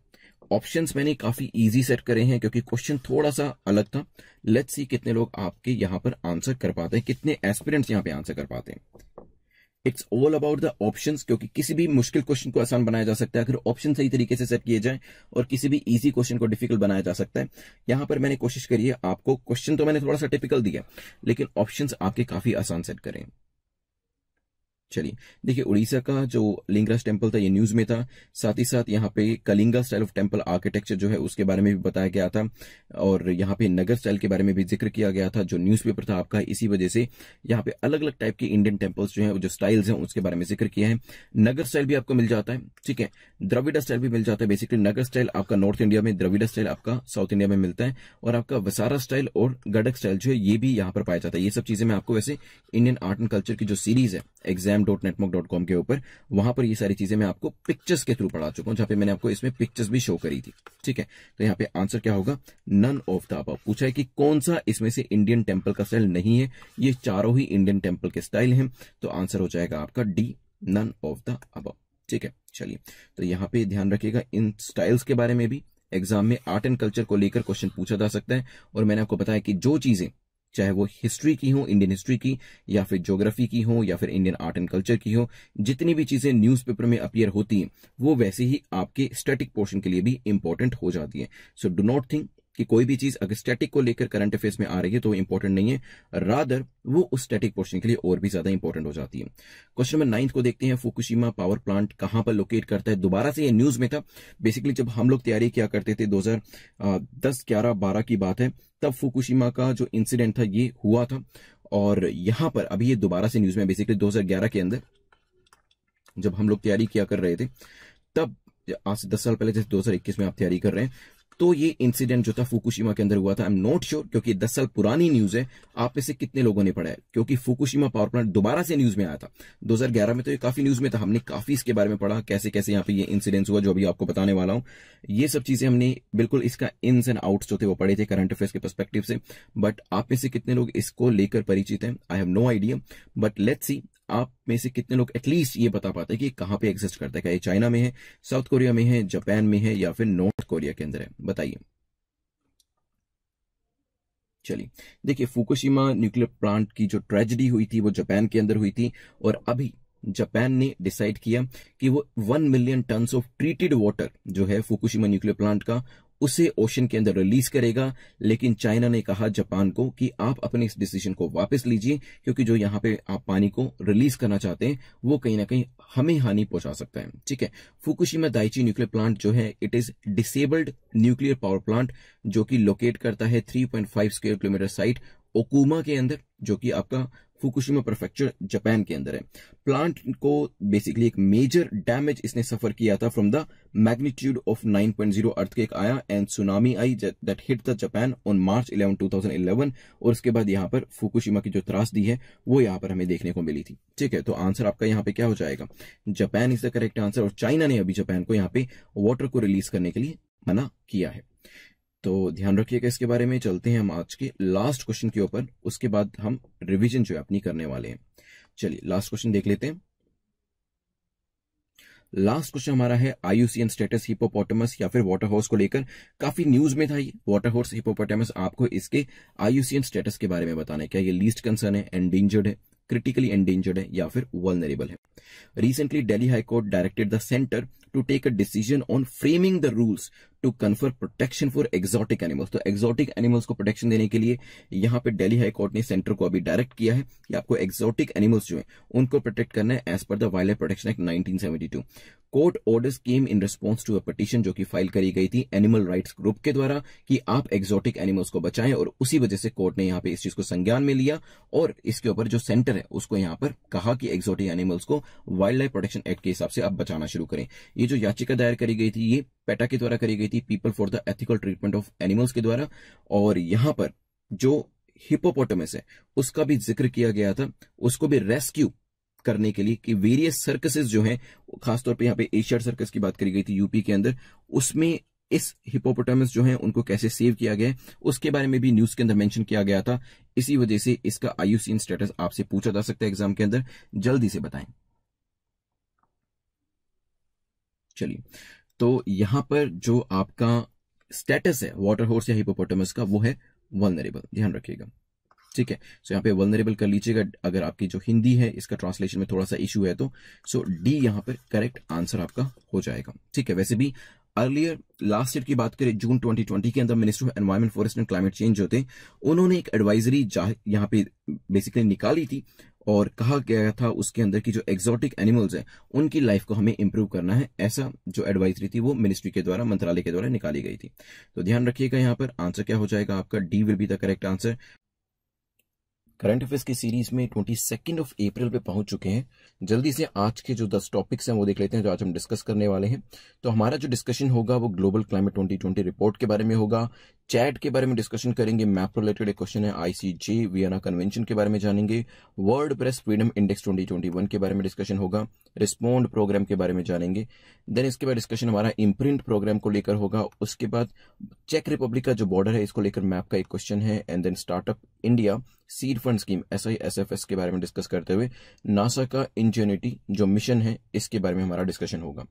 options मैंने काफी इजी सेट करे हैं क्योंकि क्वेश्चन थोड़ा सा अलग था लेट्स सी कितने लोग आपके यहां पर आंसर कर पाते हैं कितने एस्पिरेंट्स यहां पे आंसर कर पाते हैं it's all about the options क्योंकि किसी भी मुश्किल क्वेश्चन को आसान बनाया जा सकता है अगर ऑप्शन सही तरीके से सेट किए जाएं और किसी भी इजी क्वेश्चन को डिफिकल्ट बनाया जा सकता है यहां पर मैंने कोशिश करी है आपको क्वेश्चन तो मैंने थोड़ा सा टिपिकल दिया लेकिन ऑप्शन आपके काफी आसान सेट करें चलिए देखिए उड़ीसा का जो लिंगराज टेम्पल था ये न्यूज में था साथ ही साथ यहाँ पे Kalinga style of temple architecture जो है उसके बारे में भी बताया गया था और यहाँ पे नगर स्टाइल के बारे में भी जिक्र किया गया था जो न्यूज़पेपर था आपका इसी वजह से यहाँ पे अलग अलग टाइप के इंडियन टेम्पल्स जो है जो स्टाइल्स हैं उसके बारे में जिक्र किया है नगर स्टाइल भी आपको मिल जाता है ठीक है द्रविडा स्टाइल भी मिल जाता है बेसिकली नगर स्टाइल आपका नॉर्थ इंडिया में द्रविडा स्टाइल आपका साउथ इंडिया में मिलता है और आपका वसारा स्टाइल और गडक स्टाइल जो है ये भी यहाँ पर पाया जाता है ये सब चीजें मैं आपको वैसे इंडियन आर्ट एंड कल्चर की जो सीरीज है exam exam dot Netmock dot com के ऊपर वहां पर ये सारी चीजें मैं आपको पिक्चर्स के थ्रू पढ़ा चुका हूँ जहां पे मैंने आपको इसमें पिक्चर्स भी शो करी थी ठीक है तो यहाँ पे आंसर क्या होगा नन ऑफ द अब पूछा है कि कौन सा इसमें से इंडियन टेम्पल का स्टाइल नहीं है ये चारों ही इंडियन टेम्पल के स्टाइल है तो आंसर हो जाएगा आपका डी नन ऑफ द अब ठीक है चलिए तो यहाँ पे ध्यान रखिएगा इन स्टाइल्स के बारे में भी एग्जाम में आर्ट एंड कल्चर को लेकर क्वेश्चन पूछा जा सकता है और मैंने आपको बताया कि जो चीजें चाहे वो हिस्ट्री की हो इंडियन हिस्ट्री की या फिर ज्योग्राफी की हो या फिर इंडियन आर्ट एंड कल्चर की हो जितनी भी चीजें न्यूज़पेपर में अपियर होती हैं वो वैसे ही आपके स्टैटिक पोर्शन के लिए भी इंपॉर्टेंट हो जाती है सो डू नॉट थिंक कि कोई भी चीज अगर स्टैटिक को लेकर करंट अफेयर्स में आ रही है तो इंपॉर्टेंट नहीं है रादर वो उस स्टैटिक पोर्शन के लिए और भी ज्यादा इंपॉर्टेंट हो जाती है क्वेश्चन नंबर नाइन्थ को देखते हैं फुकुशीमा पावर प्लांट कहां पर लोकेट करता है दोबारा से ये न्यूज में था बेसिकली जब हम लोग तैयारी किया करते थे दो हजार दस ग्यारह बारह की बात है तब फुकुशीमा का जो इंसिडेंट था ये हुआ था और यहां पर अभी ये दोबारा से न्यूज में बेसिकली दो के अंदर जब हम लोग तैयारी किया कर रहे थे तब आज से दस साल पहले जैसे 2021 में आप तैयारी कर रहे हैं तो ये इंसिडेंट जो था फुकुशिमा के अंदर हुआ था आई एम नॉट श्योर क्योंकि दस साल पुरानी न्यूज है आप में से कितने लोगों ने पढ़ा है क्योंकि फुकुशिमा पावर प्लांट दोबारा से न्यूज में आया था 2011 में तो ये काफी न्यूज में था हमने काफी इसके बारे में पढ़ा कैसे कैसे यहाँ पे ये इंसिडेंट हुआ जो अभी आपको बताने वाला हूँ ये सब चीजें हमने बिल्कुल इसका इन्स एंड आउट जो थे वो पढ़े थे करंट अफेयर्स के परस्पेक्टिव से बट आप में से कितने लोग इसको लेकर परिचित है I have no idea but let see आप में से कितने लोग एटलीस्ट ये बता पाते हैं कि कहां पे एग्जिस्ट करता है क्या ये चाइना में है साउथ कोरिया में है जापान में है या फिर नॉर्थ कोरिया के अंदर है बताइए चलिए देखिए फुकुशिमा न्यूक्लियर प्लांट की जो ट्रेजिडी हुई थी वो जापान के अंदर हुई थी और अभी जापान ने डिसाइड किया कि वो one million ton of treated water जो है फुकुशिमा न्यूक्लियर प्लांट का उसे ओशन के अंदर रिलीज करेगा लेकिन चाइना ने कहा जापान को कि आप अपने इस डिसीजन को वापस लीजिए क्योंकि जो यहाँ पे आप पानी को रिलीज करना चाहते हैं वो कहीं ना कहीं हमें हानि पहुंचा सकता है ठीक है फुकुशिमा दाइची न्यूक्लियर प्लांट जो है it is disabled nuclear power plant जो कि लोकेट करता है 3.5 स्क्वायर किलोमीटर साइट ओकुमा के अंदर जो कि आपका फुकुशिमा प्रोफेक्चर जापान के अंदर है प्लांट को बेसिकली एक मेजर डैमेज इसने सफर किया था from the magnitude of 9.0 earthquake आया एंड सुनामी आई that hit the Japan on March 11 2011 और उसके बाद यहां पर फुकुशिमा की जो त्रासदी है वो यहां पर हमें देखने को मिली थी ठीक है तो आंसर आपका यहां पे क्या हो जाएगा Japan is the correct answer और चाइना ने अभी जापान को यहां पे वाटर को रिलीज करने के लिए मना किया है तो ध्यान रखिएगा इसके बारे में चलते हैं हम आज के लास्ट क्वेश्चन के ऊपर उसके बाद हम रिविजन जो है अपनी करने वाले हैं चलिए लास्ट क्वेश्चन देख लेते हैं लास्ट क्वेश्चन हमारा है आईयूसीएन स्टेटस हिपोपोटमस या फिर वाटर हॉर्स को लेकर काफी न्यूज में था ये वाटर हॉर्स हिपोपोटमस आपको इसके आईयूसीएन स्टेटस के बारे में बताना है क्या ये लीस्ट कंसर्न है एंडेंजर्ड है क्रिटिकली एंडेंजर्ड है या फिर वर्नरेबल है recently Delhi high court directed the centre to take a decision on framing the rules to confer protection for exotic animals तो एक्सॉटिक एनिमल्स को प्रोटेक्शन देने के लिए यहां पे डेली हाईकोर्ट ने सेंटर को अभी डायरेक्ट किया है कि आपको एक्सॉटिक एनिमल्स जो है उनको प्रोटेक्ट करना है as per the wild life protection act to court order came in response to a petition जो कि फाइल करी गई थी एनिमल राइट्स ग्रुप के द्वारा कि आप एक्सोटिक एनिमल्स को बचाएं और उसी वजह से कोर्ट ने यहाँ पे इस चीज को संज्ञान में लिया और इसके ऊपर जो सेंटर है उसको यहाँ पर कहा कि एक्सोटिक एनिमल्स को वाइल्ड लाइफ प्रोटेक्शन एक्ट के हिसाब से आप बचाना शुरू करें ये जो याचिका दायर करी गई थी ये पेटा के द्वारा करी गई थी People for the Ethical Treatment of Animals के द्वारा और यहाँ पर जो हिपोपोटमस है उसका भी जिक्र किया गया था उसको भी रेस्क्यू करने के लिए कि वेरियस सर्कसेस जो हैं खासतौर पे यहाँ पे एशियाड सर्कस की बात करी गई थी यूपी के अंदर उसमें इस हिपोपोटामस जो है उनको कैसे सेव किया गया उसके बारे में भी न्यूज के अंदर मेंशन किया गया था इसी वजह से इसका आयुसीन स्टेटस आपसे पूछा जा सकता है एग्जाम के अंदर जल्दी से बताएं चलिए तो यहां पर जो आपका स्टेटस है वाटर हॉर्स या हिपोपोटामस का वो है वनरेबल ध्यान रखिएगा ठीक है सो यहाँ पे वनरेबल कर लीजिएगा अगर आपकी जो हिंदी है इसका ट्रांसलेशन में थोड़ा सा इशू है तो सो डी यहाँ पर करेक्ट आंसर आपका हो जाएगा ठीक है वैसे भी अर्लियर लास्ट ईयर की बात करें जून 2020 के अंदर minister of environment forest and climate change जो थे उन्होंने एक एडवाइजरी यहाँ पे बेसिकली निकाली थी और कहा गया था उसके अंदर की जो एक्सोटिक एनिमल्स हैं उनकी लाइफ को हमें इम्प्रूव करना है ऐसा जो एडवाइजरी थी वो मिनिस्ट्री के द्वारा मंत्रालय के द्वारा निकाली गई थी तो ध्यान रखिएगा यहाँ पर आंसर क्या हो जाएगा आपका D will be the correct answer current affairs की सीरीज में ट्वेंटी सेकेंड ऑफ अप्रैल पे पहुंच चुके हैं जल्दी से आज के जो दस टॉपिक्स हैं वो देख लेते हैं जो आज हम डिस्कस करने वाले हैं तो हमारा जो डिस्कशन होगा वो ग्लोबल क्लाइमेट 2020 रिपोर्ट के बारे में होगा चैट के बारे में डिस्कशन करेंगे मैप रिलेटेड एक क्वेश्चन है आईसीजे वियना कन्वेंशन के बारे में जानेंगे वर्ल्ड प्रेस फ्रीडम इंडेक्स 2021 के बारे में डिस्कशन होगा रिस्पोंड प्रोग्राम के बारे में जानेंगे देन इसके बाद डिस्कशन हमारा इम्प्रिंट प्रोग्राम को लेकर होगा उसके बाद चेक रिपब्लिक का जो बॉर्डर है इसको लेकर मैप का एक क्वेश्चन है and then startup India seed fund scheme S I S F S के बारे में डिस्कस करते हुए नासा का इंजीनिटी जो मिशन है इसके बारे में हमारा डिस्कशन होगा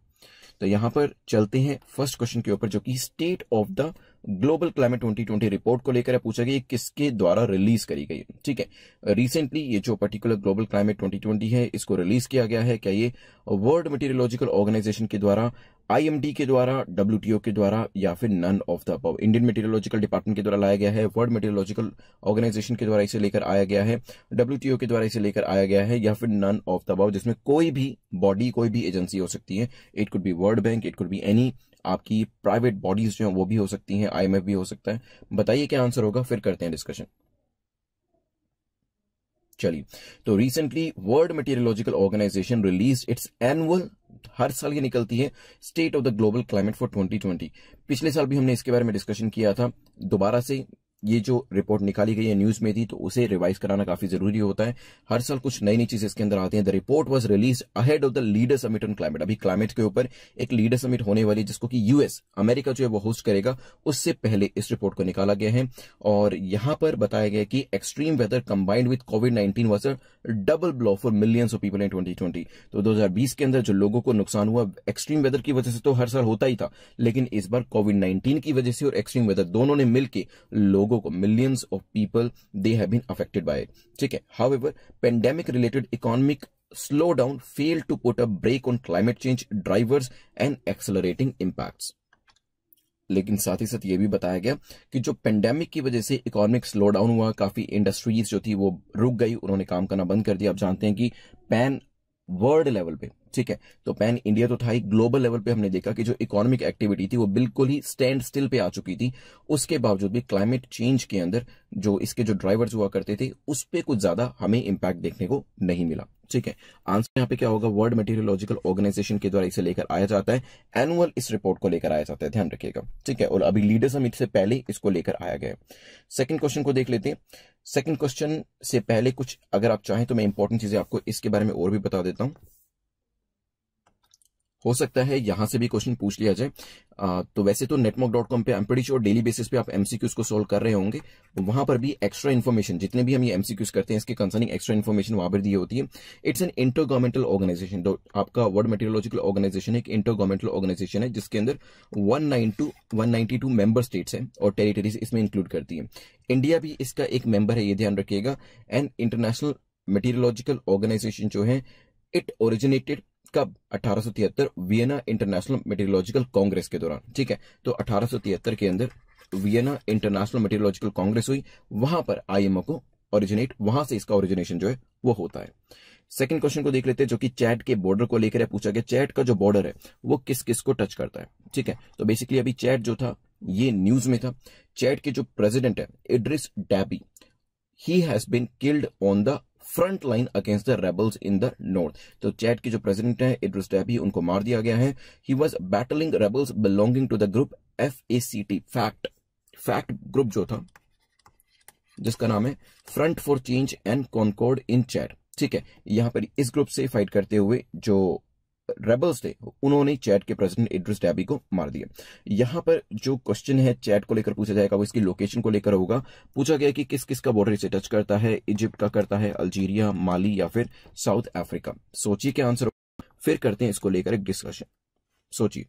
तो यहां पर चलते हैं फर्स्ट क्वेश्चन के ऊपर जो कि state of the global climate 2020 report को लेकर पूछा गया किसके द्वारा रिलीज करी गई ठीक है रिसेंटली ये जो पर्टिकुलर ग्लोबल क्लाइमेट 2020 है इसको रिलीज किया गया है क्या ये वर्ल्ड मटेरियोलॉजिकल ऑर्गेनाइजेशन के द्वारा आईएमडी के द्वारा डब्ल्यूटीओ के द्वारा या फिर none of the above Indian meteorological department के द्वारा लाया गया है वर्ल्ड मेटेरियोलॉजिकल ऑर्गेनाइजेशन के द्वारा इसे लेकर आया गया है डब्ल्यूटीओ के द्वारा इसे लेकर आया गया है या फिर नन ऑफ द अबव जिसमें कोई भी बॉडी कोई भी एजेंसी हो सकती है it could be World Bank it could be any आपकी प्राइवेट बॉडीज जो हैं वो भी हो सकती हैं आई भी हो सकता है बताइए क्या आंसर होगा फिर करते हैं डिस्कशन चलिए तो recently world meteorological organisation release its annual हर साल ये निकलती है state of the global climate for 2020 पिछले साल भी हमने इसके बारे में डिस्कशन किया था दोबारा से ये जो रिपोर्ट निकाली गई है न्यूज में थी तो उसे रिवाइज कराना काफी जरूरी होता है हर साल कुछ नई नई चीजें इसके अंदर आती हैं the report was release ahead of the leader summit on climate अभी क्लाइमेट के ऊपर एक लीडर समिट होने वाली जिसको कि यूएस अमेरिका जो है वो होस्ट करेगा उससे पहले इस रिपोर्ट को निकाला गया है और यहां पर बताया गया कि extreme weather combined with COVID nineteen was a double blow for millions of people in twenty twenty तो दो के अंदर जो लोगों को नुकसान हुआ एक्सट्रीम वेदर की वजह से तो हर साल होता ही था लेकिन इस बार कोविड नाइन्टीन की वजह से और एक्सट्रीम वेदर दोनों ने मिलकर लोगों लोगों को millions of people they have been affected by ठीक है however pandemic related economic slow down fail to put a brake on climate change drivers and accelerating impact लेकिन साथ ही साथ ये भी बताया गया कि जो पेंडेमिक की वजह से इकोनॉमिक स्लो डाउन हुआ काफी इंडस्ट्रीज जो थी वो रुक गई उन्होंने काम करना बंद कर दिया आप जानते हैं कि पैन वर्ल्ड लेवल पे ठीक है तो पैन इंडिया तो था ही ग्लोबल लेवल पे हमने देखा कि जो इकोनॉमिक एक्टिविटी थी वो बिल्कुल ही स्टैंड स्टिल पे आ चुकी थी उसके बावजूद भी क्लाइमेट चेंज के अंदर जो इसके जो ड्राइवर्स हुआ करते थे उस पर कुछ ज्यादा हमें इम्पैक्ट देखने को नहीं मिला ठीक है आंसर यहाँ पे क्या होगा वर्ल्ड मेटेरियोलॉजिकल ऑर्गेनाइजेशन के द्वारा इसे लेकर आया जाता है एनुअल इस रिपोर्ट को लेकर आया जाता है ध्यान रखिएगा ठीक है और अभी लीडर्स हम इससे पहले इसको लेकर आया गया सेकंड क्वेश्चन को देख लेते हैं सेकंड क्वेश्चन से पहले कुछ अगर आप चाहें तो मैं इंपॉर्टेंट चीजें आपको इसके बारे में और भी बता देता हूं हो सकता है यहां से भी क्वेश्चन पूछ लिया जाए तो वैसे तो नेटमॉक डॉट कॉम पे एम पी श्योर डेली बेसिस पे आप एमसीक्यूज को सोल्व कर रहे होंगे वहां पर भी एक्स्ट्रा इन्फॉर्मेशन जितने भी हम ये एमसीक्यूज करते हैं इसके कंसर्निंग एक्स्ट्रा इन्फॉर्मेशन वहां पर दी होती है it's an inter governmental organisation आपका वर्ल्ड मेटेरोलॉजिकल ऑर्गेनाइजेशन एक इंटर गवर्नमेंटल ऑर्गेनाइजेशन है जिसके अंदर one two ninety member states है और टेरिटरीज इसमें इंक्लूड करती है इंडिया भी इसका एक मेंबर है ये ध्यान रखिएगा एंड इंटरनेशनल मेटेरियोलॉजिकल ऑर्गेनाइजेशन जो है इट ओरिजिनेटेड कब अठारह वियना इंटरनेशनल मेटेरोलॉजिकल कांग्रेस के दौरान ठीक है तो अठारह के अंदर वियना इंटरनेशनल मेटेरोलॉजिकल कांग्रेस हुई वहां पर आईएमओ को ओरिजिनेट वहां से इसका ओरिजिनेशन जो है वो होता है सेकंड क्वेश्चन को देख लेते हैं जो कि चैट के बॉर्डर को लेकर पूछा गया चैट का जो बॉर्डर है वो किस किस को टच करता है ठीक है तो बेसिकली अभी चैट जो था ये न्यूज में था चैट के जो प्रेसिडेंट है Idriss Deby he has been killed on the front line against the rebels in the north तो चैट के जो प्रेसिडेंट है इड्रिस डेबी उनको मार दिया गया है he was battling rebels belonging to the group F A C T fact fact group जो था जिसका नाम है front for change and concord in Chad ठीक है यहां पर इस ग्रुप से फाइट करते हुए जो रेबल्स थे उन्होंने चैट के प्रेसिडेंट इड्रिस डैबी को मार दिया यहां पर जो क्वेश्चन है चैट को लेकर पूछा जाएगा वो इसकी लोकेशन को लेकर होगा पूछा गया कि किस किस का बॉर्डर इसे टच करता है इजिप्ट का करता है अल्जीरिया माली या फिर साउथ अफ्रीका सोचिए क्या आंसर फिर करते हैं इसको लेकर एक डिस्कशन सोचिए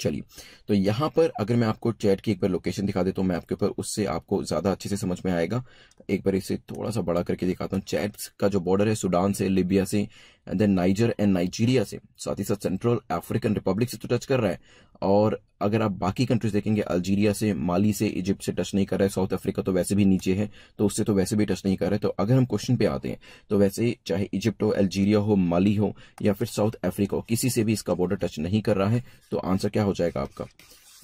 चलिए तो यहाँ पर अगर मैं आपको चैट की एक बार लोकेशन दिखा देता हूँ मैं आपके ऊपर उससे आपको ज़्यादा अच्छे से समझ में आएगा एक बार इसे थोड़ा सा बड़ा करके दिखाता हूँ चैट का जो बॉर्डर है सुडान से लिबिया से and then Niger and Nigeria से साथ ही साथ सेंट्रल अफ्रीकन रिपब्लिक से तो टच कर रहा है और अगर आप बाकी कंट्रीज देखेंगे अल्जीरिया से माली से इजिप्ट से टच नहीं कर रहा है साउथ अफ्रीका तो वैसे भी नीचे है तो उससे तो वैसे भी टच नहीं कर रहा है तो अगर हम क्वेश्चन पे आते हैं तो वैसे चाहे इजिप्ट हो अल्जीरिया हो माली हो या फिर साउथ अफ्रीका हो किसी से भी इसका बॉर्डर टच नहीं कर रहा है तो आंसर क्या हो जाएगा आपका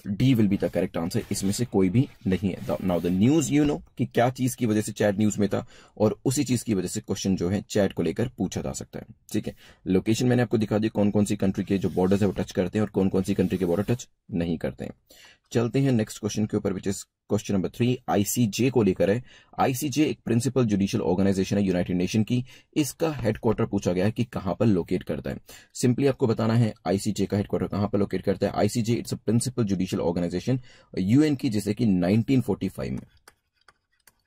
D will be the correct answer इसमें से कोई भी नहीं है now the news you know कि क्या चीज की वजह से चैट न्यूज में था और उसी चीज की वजह से क्वेश्चन जो है चैट को लेकर पूछा जा सकता है ठीक है लोकेशन मैंने आपको दिखा दी कौन कौन सी कंट्री के जो बॉर्डर है वो टच करते हैं और कौन कौन सी कंट्री के बॉर्डर टच नहीं करते हैं चलते हैं नेक्स्ट क्वेश्चन के ऊपर which is question number three ICJ को लेकर है आईसीजे एक प्रिंसिपल जुडिशियल ऑर्गेनाइजेशन है यूनाइटेड नेशन की इसका हेडक्वार्टर पूछा गया है कि कहां पर लोकेट करता है सिंपली आपको बताना है आईसीजे का हेडक्वार्टर कहां पर लोकेट करता है ICJ it's a principal judicial organisation UN की जैसे कि नाइनटीन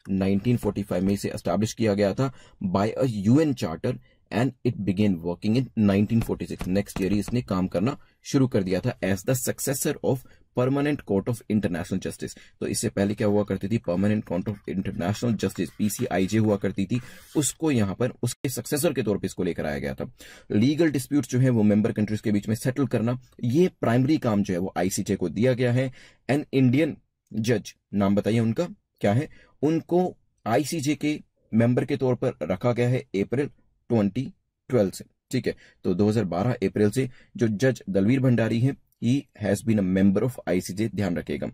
में 1945 में इसे एस्टैब्लिश किया गया था by a UN charter and it begin working in 1946 next year इसने काम करना शुरू कर दिया था as the successor of permanent court of international justice तो इससे पहले क्या हुआ करती थी permanent court of international justice PCIJ हुआ करती थी उसको यहां पर उसके सक्सेसर के तौर पे इसको लेकर आया गया था लीगल डिस्प्यूट जो है वो मेंबर कंट्रीज के बीच में सेटल करना ये प्राइमरी काम जो है वो आईसीजे को दिया गया है एन इंडियन जज नाम बताइए उनका क्या है उनको आईसीजे के मेंबर के तौर पर रखा गया है अप्रैल ट्वेंटी से ठीक है तो 2012 अप्रैल से जो जज दलवीर भंडारी हैं He has been a member of ICJ ध्यान रखेगा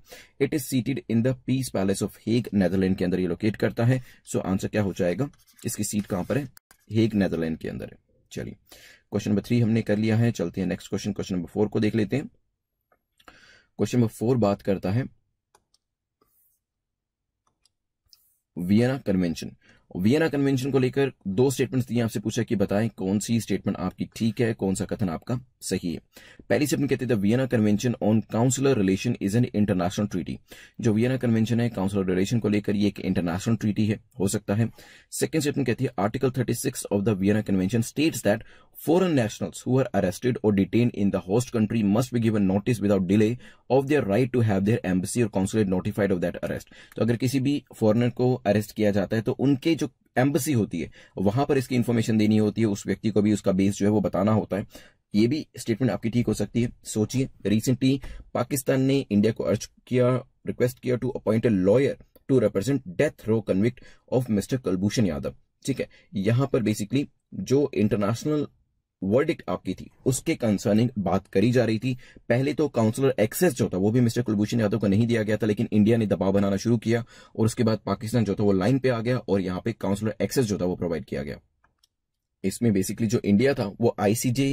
it is seated in the peace palace of Hague Netherland के अंदर ये लोकेट करता है सो so आंसर क्या हो जाएगा इसकी सीट कहां पर है हेग नेदरलैंड के अंदर है चलिए क्वेश्चन नंबर थ्री हमने कर लिया है चलते हैं next question question number four को देख लेते हैं क्वेश्चन नंबर फोर बात करता है वियना कन्वेंशन वियना कन्वेंशन को लेकर दो स्टेटमेंट्स दिए आपसे पूछा कि बताएं कौन सी स्टेटमेंट आपकी ठीक है कौन सा कथन आपका सही है पहली स्टेटमेंट कहते थे Vienna convention on consular relation is an international treaty जो वियना कन्वेंशन है काउंसलर रिलेशन को लेकर ये एक इंटरनेशनल ट्रीटी है हो सकता है सेकेंड स्टेटमेंट कहती है article thirty of the Vienna convention states that Foreign nationals who are arrested or detained in the host country must be given notice without delay of their right to have their embassy or consulate notified of that arrest. तो agar kisi bhi foreigner ko arrest kiya jata hai to unke jo embassy hoti hai wahan par iski information deni hoti hai us vyakti ko bhi uska base jo hai wo batana hota hai ये भी स्टेटमेंट आपकी ठीक हो सकती है सोचिए रिसेंटली पाकिस्तान ने इंडिया को अर्ज किया रिक्वेस्ट किया to appoint a lawyer to represent death row convict of mister Kulbhushan Yadav ठीक है यहां पर बेसिकली जो इंटरनेशनल वर्डिक्ट आपकी थी उसके कंसर्निंग बात करी जा रही थी पहले तो काउंसलर एक्सेस जो था वो भी मिस्टर कुलभूषण यादव को नहीं दिया गया था लेकिन इंडिया ने दबाव बनाना शुरू किया और उसके बाद पाकिस्तान जो था वो लाइन पे आ गया और यहाँ पे काउंसलर एक्सेस जो था वो प्रोवाइड किया गया इसमें बेसिकली जो इंडिया था वो आईसीजे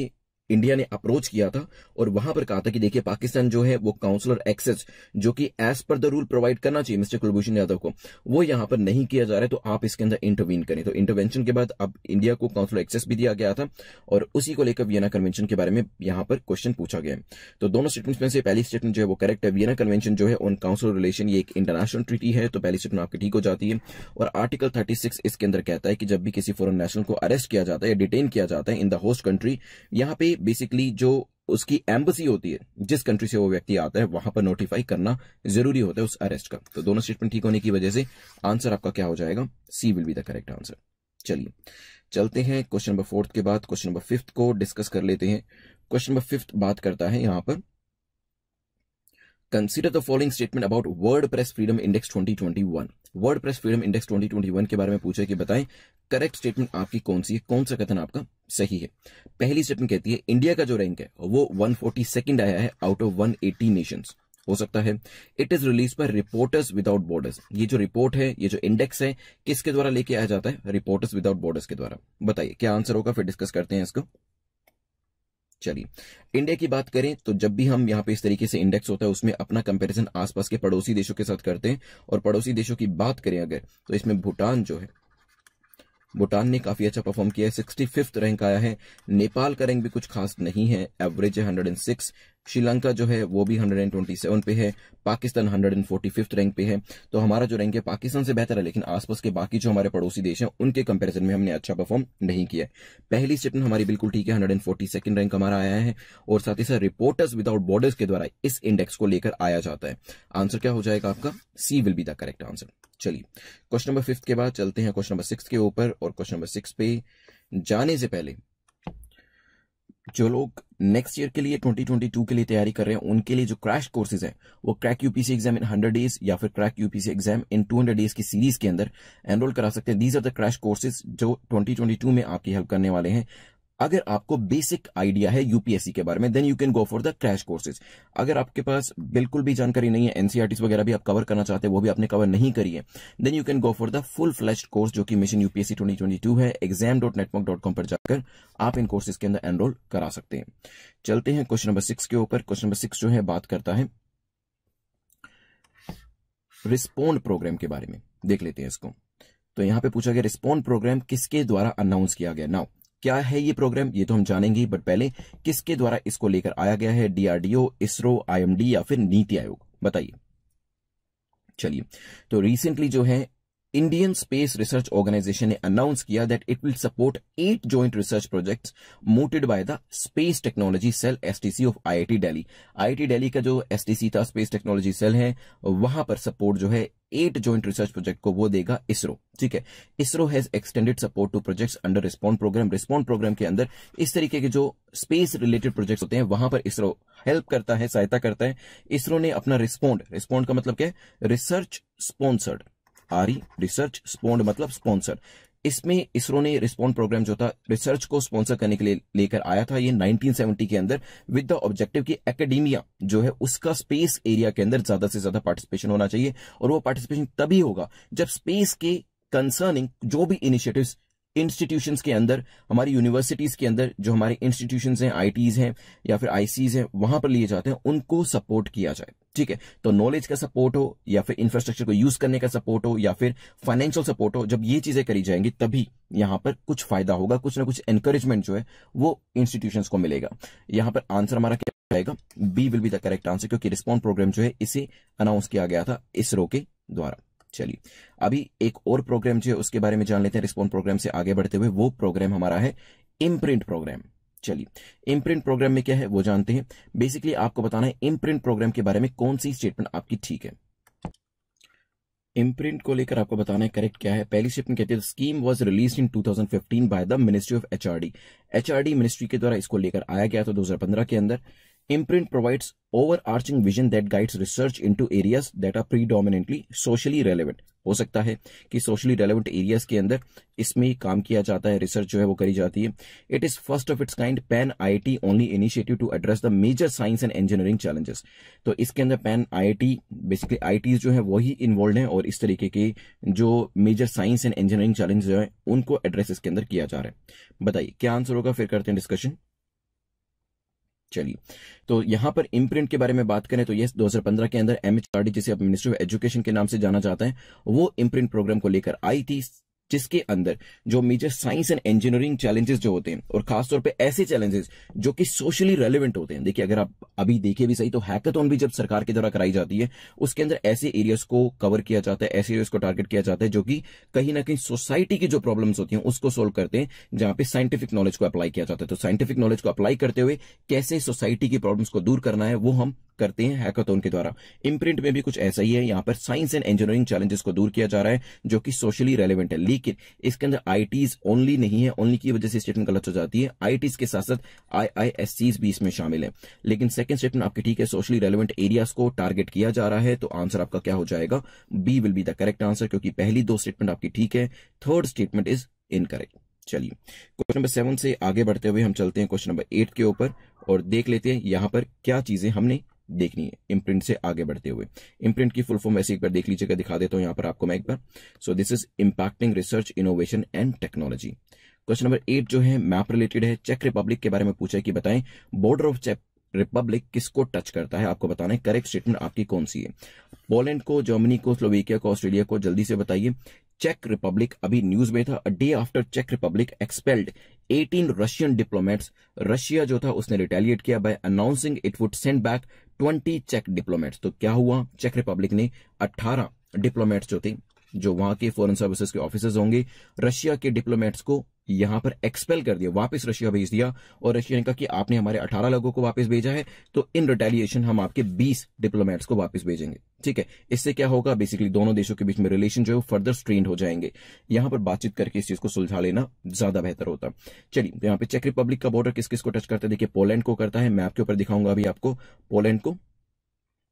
इंडिया ने अप्रोच किया था और वहां पर कहा था कि देखिए पाकिस्तान जो है वो काउंसलर एक्सेस जो कि as per the rule provide करना चाहिए मिस्टर कुलभूषण यादव को वो यहां पर नहीं किया जा रहा है तो आप इसके अंदर इंटरवीन करें तो इंटरवेंशन के बाद अब इंडिया को काउंसलर एक्सेस भी दिया गया था और उसी को लेकर वियना कन्वेंशन के बारे में यहां पर क्वेश्चन पूछा गया तो दोनों स्टेटमेंट में से पहली स्टेटमेंट जो है वो करेक्ट है वियना कन्वेंशन जो है ऑन काउंसिल रिलेशन ये एक इंटरनेशनल ट्रीटी है तो पहली स्टेटमेंट आपकी ठीक हो जाती है और आर्टिकल थर्टी इसके अंदर कहता है कि जब भी किसी फॉरन नेशनल को अरेस्ट किया जाता है या डिटेन किया जाता है इन द होस्ट कंट्री यहां पर बेसिकली जो उसकी एम्बसी होती है जिस कंट्री से वो व्यक्ति आता है वहां पर नोटिफाई करना जरूरी होता है उस अरेस्ट का तो दोनों स्टेटमेंट ठीक होने की वजह से आंसर आपका क्या हो जाएगा C will be the correct answer चलिए चलते हैं क्वेश्चन नंबर फोर्थ के बाद क्वेश्चन नंबर फिफ्थ को डिस्कस कर लेते हैं क्वेश्चन नंबर फिफ्थ बात करता है यहां पर consider the following statement about world press freedom index 2021 world press freedom index 2021 के बारे में पूछे कि बताएं करेक्ट स्टेटमेंट आपकी कौन सी है कौन सा कथन आपका सही है पहली स्टेटमेंट कहती है इंडिया का जो रैंक है वो 142 आया है आउट ऑफ 180 नेशंस हो सकता है इट इज रिलीज पर रिपोर्टर्स विदाउट बॉर्डर्स ये जो रिपोर्ट है ये जो इंडेक्स है किसके द्वारा लेके आया जाता है रिपोर्टर्स विदाउट बॉर्डर्स के द्वारा बताइए क्या आंसर होगा फिर डिस्कस करते हैं इसको चलिए इंडिया की बात करें तो जब भी हम यहाँ पे इस तरीके से इंडेक्स होता है उसमें अपना कंपैरिजन आसपास के पड़ोसी देशों के साथ करते हैं और पड़ोसी देशों की बात करें अगर तो इसमें भूटान जो है भूटान ने काफी अच्छा परफॉर्म किया है सिक्सटी फिफ्थ रैंक आया है नेपाल का रैंक भी कुछ खास नहीं है एवरेज है हंड्रेड एंड सिक्स श्रीलंका जो है वो भी 127 पे है पाकिस्तान 145 रैंक पे है तो हमारा जो रैंक है पाकिस्तान से बेहतर है लेकिन आसपास के बाकी जो हमारे पड़ोसी देश हैं उनके कंपैरिजन में हमने अच्छा परफॉर्म नहीं किया है पहली स्टेटमेंट हमारी बिल्कुल ठीक है हंड्रेड रैंक हमारा आया है और साथ ही साथ रिपोर्टर्स विदाउट बॉर्डर्स के द्वारा इस इंडेक्स को लेकर आया जाता है आंसर क्या हो जाएगा आपका C will be the correct answer चलिए क्वेश्चन नंबर फिफ्थ के बाद चलते हैं क्वेश्चन नंबर सिक्स के ऊपर और क्वेश्चन नंबर सिक्स पे जाने से पहले जो लोग नेक्स्ट ईयर के लिए 2022 के लिए तैयारी कर रहे हैं उनके लिए जो क्रैश कोर्सेज है वो crack UPSC exam in 100 days या फिर crack UPSC exam in 200 days की सीरीज के अंदर एनरोल करा सकते हैं these are the crash courses जो 2022 में आपकी हेल्प करने वाले हैं अगर आपको बेसिक आइडिया है यूपीएससी के बारे में then you can go for the crash courses अगर आपके पास बिल्कुल भी जानकारी नहीं है एनसीआरटी e वगैरह भी आप कवर करना चाहते हैं वो भी आपने कवर नहीं करी है then you can go for the full flash course जो कि mission UPSC twenty twenty two है exam dot network dot com पर जाकर आप इन कोर्सेज के अंदर एनरोल करा सकते हैं चलते हैं क्वेश्चन नंबर सिक्स के ऊपर क्वेश्चन नंबर सिक्स जो है बात करता है रिस्पोंड प्रोग्राम के बारे में देख लेते हैं इसको तो यहां पे पूछा गया रिस्पोंड प्रोग्राम किसके द्वारा अनाउंस किया गया नाउ क्या है ये प्रोग्राम ये तो हम जानेंगे बट पहले किसके द्वारा इसको लेकर आया गया है डीआरडीओ इसरो आईएमडी या फिर नीति आयोग बताइए चलिए तो रिसेंटली जो है इंडियन स्पेस रिसर्च ऑर्गेनाइजेशन ने अनाउंस किया that it will support at joint research projects mooted by the space technology cell STC of IIT Delhi IIT Delhi का जो एसटीसी था स्पेस टेक्नोलॉजी सेल है वहां पर सपोर्ट जो है एट ज्वाइंट रिसर्च प्रोजेक्ट को वो देगा इसरो ठीक है ISRO has extended support to projects under respond programme respond programme के अंदर इस तरीके के जो स्पेस रिलेटेड प्रोजेक्ट्स होते हैं वहां पर इसरो हेल्प करता है सहायता करता है इसरो ने अपना रिस्पॉन्ड रिस्पॉन्ड का मतलब क्या है research sponsored are research sponsored मतलब स्पॉन्सर इसमें इसरो ने रिस्पॉन्ड प्रोग्राम जो था रिसर्च को स्पॉन्सर करने के लिए लेकर आया था ये 1970 के अंदर विद द ऑब्जेक्टिव कि एकेडमिया जो है उसका स्पेस एरिया के अंदर ज्यादा से ज्यादा पार्टिसिपेशन होना चाहिए और वो पार्टिसिपेशन तभी होगा जब स्पेस के कंसर्निंग जो भी इनिशिएटिव्स इंस्टीट्यूशंस के अंदर हमारी यूनिवर्सिटीज के अंदर जो हमारे इंस्टीट्यूशन हैं आईटीज हैं या फिर आईसीज हैं वहां पर लिए जाते हैं उनको सपोर्ट किया जाए ठीक है तो नॉलेज का सपोर्ट हो या फिर इंफ्रास्ट्रक्चर को यूज करने का सपोर्ट हो या फिर फाइनेंशियल सपोर्ट हो जब ये चीजें करी जाएंगी तभी यहां पर कुछ फायदा होगा कुछ ना कुछ एनकरेजमेंट जो है वो इंस्टीट्यूशन को मिलेगा यहां पर आंसर हमारा क्या रहेगा B will be the correct answer क्योंकि रिस्पॉन्स प्रोग्राम जो है इसे अनाउंस किया गया था इसरो के द्वारा चलिए अभी एक और प्रोग्राम जो है उसके बारे में जान लेते हैं रिस्पॉन्ड प्रोग्राम से आगे बढ़ते हुए वो प्रोग्राम हमारा है इम्प्रिंट प्रोग्राम चलिए इम्प्रिंट प्रोग्राम में क्या है वो जानते हैं बेसिकली आपको बताना है इम्प्रिंट प्रोग्राम के बारे में कौन सी स्टेटमेंट आपकी ठीक है इम्प्रिंट को लेकर आपको बताना है करेक्ट क्या है पहली स्टेटमेंट कहती है scheme was release in 2015 by the ministry of HRD HRD ministry के द्वारा इसको लेकर आया गया था 2015 के अंदर Imprint provides overarching vision that guides research into areas that are predominantly socially relevant. हो सकता है कि सोशली रेलेवेंट एरियाज के अंदर इसमें काम किया जाता है रिसर्च जो है वो करी जाती है it is first of its kind pan IIT only initiative to address the major science and engineering challenges तो इसके अंदर पैन आईआईटी बेसिकली आईटीज जो है वही इन्वॉल्व है और इस तरीके के जो major science and engineering challenge जो है उनको एड्रेस इसके अंदर किया जा रहा है बताइए क्या आंसर होगा फिर करते हैं डिस्कशन चलिए तो यहाँ पर इम्प्रिंट के बारे में बात करें तो ये 2015 के अंदर एम जिसे अब मिनिस्ट्री ऑफ एजुकेशन के नाम से जाना जाता है वो इम्प्रिंट प्रोग्राम को लेकर आई थी जिसके अंदर जो major science and engineering challenges जो होते हैं और खासतौर पे ऐसे चैलेंजेस जो कि सोशली रेलिवेंट होते हैं देखिए अगर आप अभी देखे भी सही तो हैकाथॉन भी जब सरकार के द्वारा कराई जाती है उसके अंदर ऐसे एरियाज को कवर किया जाता है ऐसे एरियाज को टारगेट किया जाता है जो कि कहीं ना कहीं सोसाइटी की जो प्रॉब्लम होती है उसको सोल्व करते हैं जहां पे साइंटिफिक नॉलेज को अप्लाई किया जाता है तो साइंटिफिक नॉलेज को अप्लाई करते हुए कैसे सोसाइटी की प्रॉब्लम को दूर करना है वो हम करते हैं हैकाथोन के द्वारा इम्प्रिंट में भी कुछ ऐसा ही है यहाँ पर साइंस एंड इंजीनियरिंग चैलेंजेस को दूर किया जा रहा है जो कि सोशली रेलिवेंट है लेकिन इसके अंदर आई ओनली नहीं है ओनली की वजह से स्टेटमेंट गलत हो जाती है आई के साथ साथ आई भी इसमें शामिल है लेकिन सेकेंड स्टेटमेंट आपकी ठीक है सोशली रेलिवेंट एरियाज को टारगेट किया जा रहा है तो आंसर आपका क्या हो जाएगा B will be the correct answer क्योंकि पहली दो स्टेटमेंट आपकी ठीक है थर्ड स्टेटमेंट इज इनकरेक्ट चलिए क्वेश्चन नंबर सेवन से आगे बढ़ते हुए हम चलते हैं क्वेश्चन नंबर एट के ऊपर और देख लेते हैं यहां पर क्या चीजें हमने देखनी है इम्प्रिंट से आगे बढ़ते हुए इम्प्रिंट की फुल फॉर्म वैसे एक बार देख लीजिएगा दिखा देता हूँ यहाँ पर आपको मैं एक बार so this is impacting research innovation and technology question number eight जो है मैप रिलेटेड है चेक रिपब्लिक के बारे में पूछा है कि बताएं बॉर्डर ऑफ चेक रिपब्लिक किसको टच करता है आपको बताना है करेक्ट स्टेटमेंट आपकी कौन सी है पोलैंड को जर्मनी को स्लोवेकिया को ऑस्ट्रेलिया को जल्दी से बताइए चेक रिपब्लिक अभी न्यूज में था डे आफ्टर चेक Republic expelled 18 Russian diplomats Russia जो था उसने रिटेलिएट किया by announcing it would send back twenty चेक डिप्लोमेट्स तो क्या हुआ चेक रिपब्लिक ने अट्ठारह डिप्लोमेट्स जो थे जो वहां के फॉरन सर्विसेज के ऑफिसर्स होंगे रशिया के डिप्लोमेट्स को यहां पर एक्सपेल कर दिया वापस रशिया भेज दिया और रशिया ने कहा कि आपने हमारे 18 लोगों को वापस भेजा है तो इन रिटेलिएशन हम आपके 20 डिप्लोमेट्स को वापस भेजेंगे ठीक है इससे क्या होगा बेसिकली दोनों देशों के बीच में रिलेशन जो है फर्दर स्ट्रेंड हो जाएंगे यहां पर बातचीत करके इस चीज को सुलझा लेना ज्यादा बेहतर होता चलिए यहाँ पे चेक रिपब्लिक का बॉर्डर किस किस को टच करता है देखिए पोलैंड को करता है मैं आपके ऊपर दिखाऊंगा अभी आपको पोलैंड को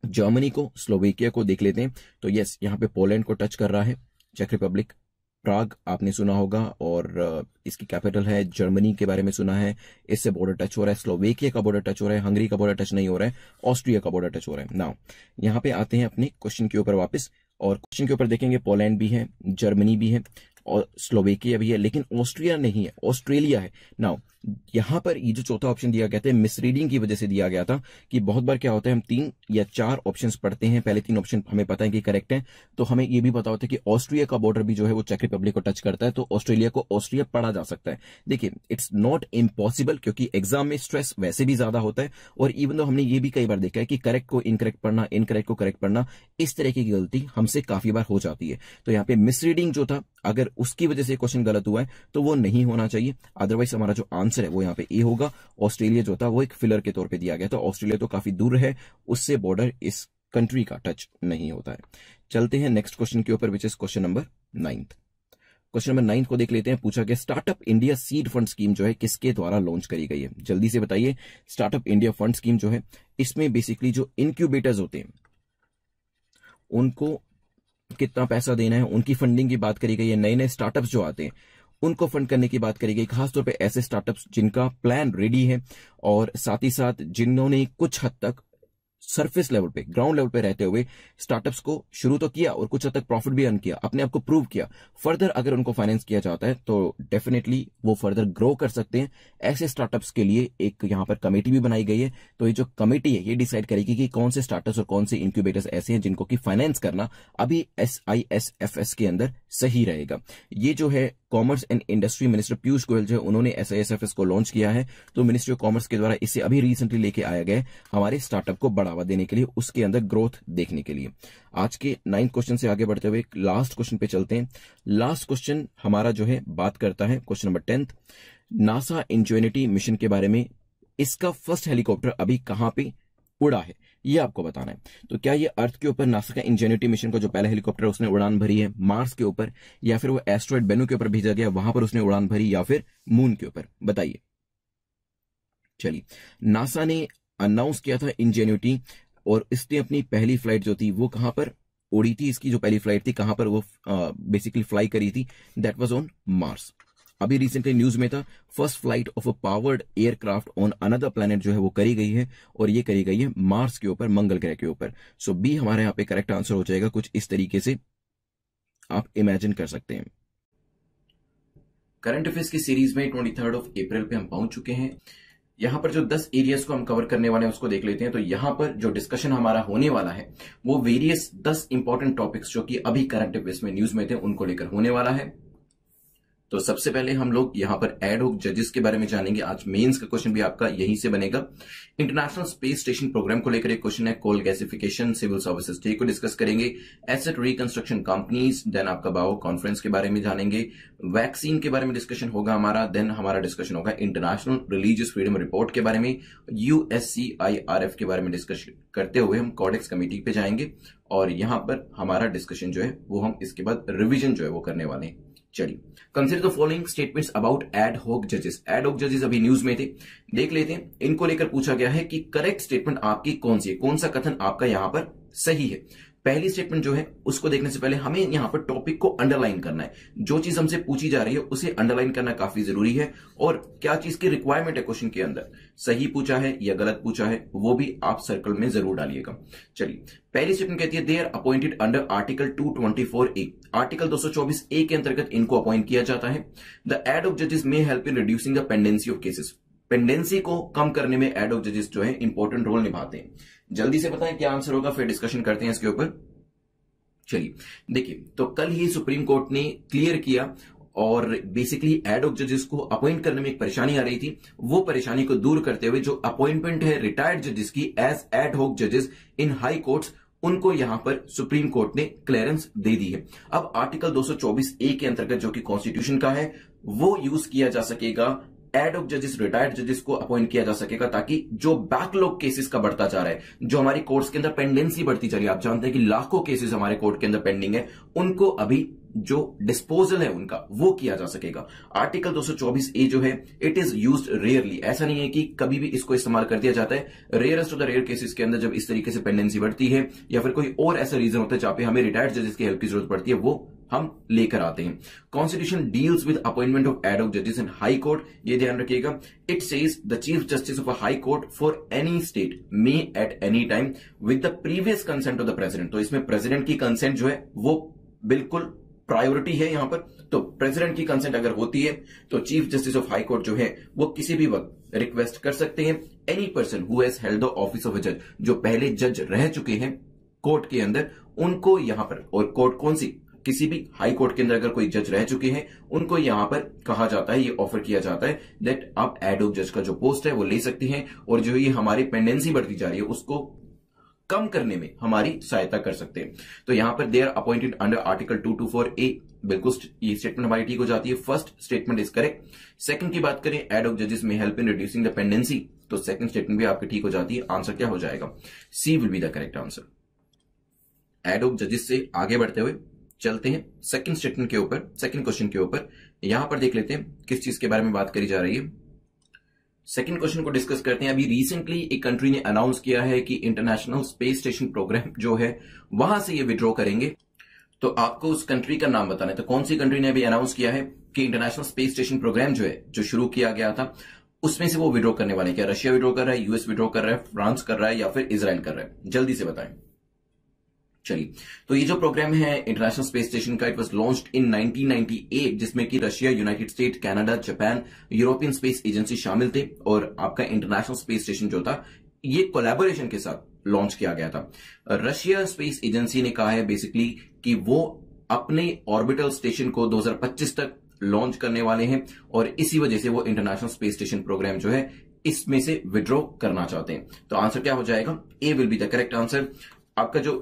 जर्मनी को स्लोवेकिया को देख लेते हैं तो यस यहाँ पे पोलैंड को टच कर रहा है चेक रिपब्लिक प्राग आपने सुना होगा और इसकी कैपिटल है जर्मनी के बारे में सुना है इससे बॉर्डर टच हो रहा है स्लोवेकिया का बॉर्डर टच हो रहा है हंगरी का बॉर्डर टच नहीं हो रहा है ऑस्ट्रिया का बॉर्डर टच हो रहा है नाउ यहाँ पे आते हैं अपने क्वेश्चन के ऊपर वापस और क्वेश्चन के ऊपर देखेंगे पोलैंड भी है जर्मनी भी है स्लोवेकिया भी है लेकिन ऑस्ट्रिया नहीं है ऑस्ट्रेलिया है नाउ यहां पर ये जो चौथा ऑप्शन दिया गया था मिसरीडिंग की वजह से दिया गया था कि बहुत बार क्या होता है हम तीन या चार ऑप्शन पढ़ते हैं पहले तीन ऑप्शन हमें पता है कि करेक्ट है तो हमें ये भी पता होता है कि ऑस्ट्रिया का बॉर्डर भी जो है वो चेक रिपब्लिक को टच करता है तो ऑस्ट्रेलिया को ऑस्ट्रिया पढ़ा जा सकता है देखिए इट्स नॉट इम्पॉसिबल क्योंकि एग्जाम में स्ट्रेस वैसे भी ज्यादा होता है और इवन तो हमने ये भी कई बार देखा है कि करेक्ट को इनकरेक्ट पढ़ना इनकरेक्ट को करेक्ट पढ़ना इस तरह की गलती हमसे काफी बार हो जाती है तो यहाँ पे मिसरीडिंग जो था अगर उसकी वजह से क्वेश्चन गलत हुआ है तो वो नहीं होना चाहिए अदरवाइज हमारा जो आंसर है वो यहाँ पे ए होगा ऑस्ट्रेलिया जो होता है वो एक फिलर के तौर पर दिया गया था ऑस्ट्रेलिया तो काफी दूर है उससे बॉर्डर इस कंट्री का टच नहीं होता है चलते हैं नेक्स्ट क्वेश्चन के ऊपर which is question number ninth question number ninth को देख लेते हैं पूछा गया startup India seed fund scheme जो है किसके द्वारा लॉन्च करी गई है जल्दी से बताइए स्टार्टअप इंडिया फंड स्कीम जो है इसमें बेसिकली जो इनक्यूबेटर्स होते हैं उनको कितना पैसा देना है उनकी फंडिंग की बात करी गई है नए नए स्टार्टअप्स जो आते हैं उनको फंड करने की बात करी गई खासतौर पे ऐसे स्टार्टअप्स जिनका प्लान रेडी है और साथ ही साथ जिन्होंने कुछ हद तक सरफेस लेवल पे ग्राउंड लेवल पे रहते हुए स्टार्टअप्स को शुरू तो किया और कुछ हद तक प्रॉफिट भी अर्न किया अपने आप को प्रूव किया फर्दर अगर उनको फाइनेंस किया जाता है तो डेफिनेटली वो फर्दर ग्रो कर सकते हैं ऐसे स्टार्टअप्स के लिए एक यहां पर कमेटी भी बनाई गई है तो ये जो कमेटी है ये डिसाइड करेगी कि कौन से स्टार्टअप्स और कौन से इंक्यूबेटर्स ऐसे हैं जिनको कि फाइनेंस करना अभी S I S S F के अंदर सही रहेगा ये जो है commerce and industry minister Piyush Goyal जो है उन्होंने S I S S F को लॉन्च किया है तो मिनिस्ट्री ऑफ कॉमर्स के द्वारा इसे अभी रिसेंटली लेके आया गया हमारे स्टार्टअप को बढ़ा बढ़ावा देने के लिए उसके अंदर ग्रोथ देखने के लिए आज के नाइन्थ क्वेश्चन से आगे बढ़ते हुए लास्ट क्वेश्चन पे चलते हैं लास्ट क्वेश्चन हमारा जो है बात करता है question number tenth NASA ingenuity mission के बारे में इसका फर्स्ट हेलीकॉप्टर अभी कहां पे उड़ा है ये आपको बताना है तो क्या ये अर्थ के ऊपर नासा का इंजेनिटी मिशन का जो पहला हेलीकॉप्टर उसने उड़ान भरी है मार्स के ऊपर या फिर वो एस्ट्रॉइड बेनू के ऊपर भेजा गया वहां पर उसने उड़ान भरी या फिर मून के ऊपर बताइए चलिए नासा ने अनाउंस किया था इंजेन्यूटी और इसने अपनी पहली फ्लाइट जो थी वो कहां पर उड़ी थी इसकी जो पहली फ्लाइट थी कहां पर वो बेसिकली फ्लाई करी थी दैट वाज ऑन मार्स अभी रिसेंटली न्यूज में था first flight of a powered aircraft on another planet जो है वो करी गई है और ये करी गई है मार्स के ऊपर मंगल ग्रह के ऊपर सो so, बी हमारे यहाँ पे करेक्ट आंसर हो जाएगा कुछ इस तरीके से आप इमेजिन कर सकते हैं करंट अफेयर्स की सीरीज में ट्वेंटी थर्ड ऑफ अप्रैल पे हम पहुंच चुके हैं यहां पर जो 10 एरियाज को हम कवर करने वाले हैं उसको देख लेते हैं तो यहां पर जो डिस्कशन हमारा होने वाला है वो वेरियस 10 इंपॉर्टेंट टॉपिक्स जो कि अभी करंट अफेयर्स में न्यूज में थे उनको लेकर होने वाला है तो सबसे पहले हम लोग यहाँ पर एड हो जजेस के बारे में जानेंगे आज मेंस का क्वेश्चन भी आपका यहीं से बनेगा इंटरनेशनल स्पेस स्टेशन प्रोग्राम को लेकर एक क्वेश्चन है coal gasification civil services day को डिस्कस करेंगे एसेट रिकंस्ट्रक्शन कंपनीज देन आपका बाओ कॉन्फ्रेंस के बारे में जानेंगे वैक्सीन के बारे में डिस्कशन होगा हमारा देन हमारा डिस्कशन होगा इंटरनेशनल रिलीजियस फ्रीडम रिपोर्ट के बारे में यूएससी के बारे में डिस्कशन करते हुए हम कॉडेक्स कमेटी पे जाएंगे और यहां पर हमारा डिस्कशन जो है वो हम इसके बाद रिविजन जो है वो करने वाले हैं चलिए consider the following statements about ad hoc जजेस एड हॉक जजेस अभी न्यूज में थे देख लेते हैं इनको लेकर पूछा गया है कि करेक्ट स्टेटमेंट आपकी कौन सी है कौन सा कथन आपका यहां पर सही है पहली स्टेटमेंट जो है उसको देखने से पहले हमें यहां पर टॉपिक को अंडरलाइन करना है जो चीज हमसे पूछी जा रही है उसे अंडरलाइन करना काफी जरूरी है और क्या चीज की रिक्वायरमेंट है क्वेश्चन के अंदर सही पूछा है या गलत पूछा है वो भी आप सर्कल में जरूर डालिएगा चलिए पहली स्टेटमेंट कहती है they are appointed under article two A article दो ए के अंतर्गत इनको अपॉइंट किया जाता है द एड ऑफ जजेस may help in reducing the pendency of cases pendency को कम करने में एड ऑफ जजेस जो है इंपॉर्टेंट रोल निभाते हैं जल्दी से बताएं क्या आंसर होगा फिर डिस्कशन करते हैं इसके ऊपर चलिए देखिए तो कल ही सुप्रीम कोर्ट ने क्लियर किया और बेसिकली ऑफ जजेस को अपॉइंट करने में एक परेशानी आ रही थी वो परेशानी को दूर करते हुए जो अपॉइंटमेंट है रिटायर्ड जजेस की एज एड होक जजेस इन हाई कोर्ट्स उनको यहां पर सुप्रीम कोर्ट ने क्लियरेंस दे दी है अब आर्टिकल 224 ए के अंतर्गत जो कि कॉन्स्टिट्यूशन का है वो यूज किया जा सकेगा एड ऑफ जजेस रिटायर्ड जजेस को अपॉइंट किया जा सकेगा ताकि जो बैकलॉग केसेस का बढ़ता जा रहा है जो हमारी कोर्ट्स के अंदर पेंडेंसी बढ़ती जा रही है आप जानते हैं कि लाखों केसेस हमारे कोर्ट के अंदर पेंडिंग है उनको अभी जो डिस्पोजल है उनका वो किया जा सकेगा आर्टिकल 224 ए जो है इट इज यूज रेयरली ऐसा नहीं है कि कभी भी इसको इस्तेमाल कर दिया जाता है rarest of the rare cases के अंदर जब इस तरीके से पेंडेंसी बढ़ती है या फिर कोई और ऐसा रीजन होता है जहां पे हमें रिटायर्ड जजेस की हेल्प की जरूरत पड़ती है वो हम लेकर आते हैं constitution deals with appointment of ad hoc जजेस इन हाई कोर्ट ये ध्यान रखिएगा it says the chief justice of a high court for any state may at any time with the previous consent of the president तो इसमें प्रेसिडेंट की कंसेंट जो है वो बिल्कुल प्रायोरिटी है यहां पर तो प्रेसिडेंट की कंसेंट अगर होती है तो chief justice of high court जो है वो किसी भी वक्त रिक्वेस्ट कर सकते हैं any person who has held the office of a जज जो पहले जज रह चुके हैं कोर्ट के अंदर उनको यहां पर और कोर्ट कौन सी किसी भी हाई कोर्ट के अंदर अगर कोई जज रह चुके हैं उनको यहां पर कहा जाता है ये ऑफर किया जाता है दैट आप एडोक जज का जो पोस्ट है वो ले सकते हैं और जो ये हमारी पेंडेंसी बढ़ती जा रही है उसको कम करने में हमारी सहायता कर सकते हैं तो यहां पर they are appointed under article two two four A बिल्कुल ये स्टेटमेंट हमारी ठीक हो जाती है first statement is correct second की बात करें एड ऑफ जजेस में help in reducing the pendency तो सेकंड स्टेटमेंट भी आपकी ठीक हो जाती है आंसर क्या हो जाएगा C will be the correct answer ad of जजेस से आगे बढ़ते हुए चलते हैं सेकंड स्टेटमेंट के ऊपर सेकंड क्वेश्चन के ऊपर यहां पर देख लेते हैं किस चीज के बारे में बात करी जा रही है सेकंड क्वेश्चन को डिस्कस करते हैं अभी रिसेंटली एक कंट्री ने अनाउंस किया है कि इंटरनेशनल स्पेस स्टेशन प्रोग्राम जो है वहां से ये विड्रॉ करेंगे तो आपको उस कंट्री का नाम बताना है तो कौन सी कंट्री ने अभी अनाउंस किया है कि इंटरनेशनल स्पेस स्टेशन प्रोग्राम जो है जो शुरू किया गया था उसमें से वो विड्रॉ करने वाले क्या रशिया विड्रॉ कर रहा है यूएस विड्रॉ कर रहा है फ्रांस कर रहा है या फिर इसराइल कर रहा है जल्दी से बताएं चलिए तो ये जो प्रोग्राम है इंटरनेशनल स्पेस स्टेशन का इट वॉज लॉन्च इन 1998 जिसमें कि Russia United State Canada Japan European space agency शामिल थे और आपका इंटरनेशनल स्पेस स्टेशन जो था ये कोलेबोरेशन के साथ लॉन्च किया गया था रशिया स्पेस एजेंसी ने कहा है बेसिकली कि वो अपने ऑर्बिटल स्टेशन को 2025 तक लॉन्च करने वाले हैं और इसी वजह से वो इंटरनेशनल स्पेस स्टेशन प्रोग्राम जो है इसमें से विड्रॉ करना चाहते हैं तो आंसर क्या हो जाएगा A will be the correct answer आपका जो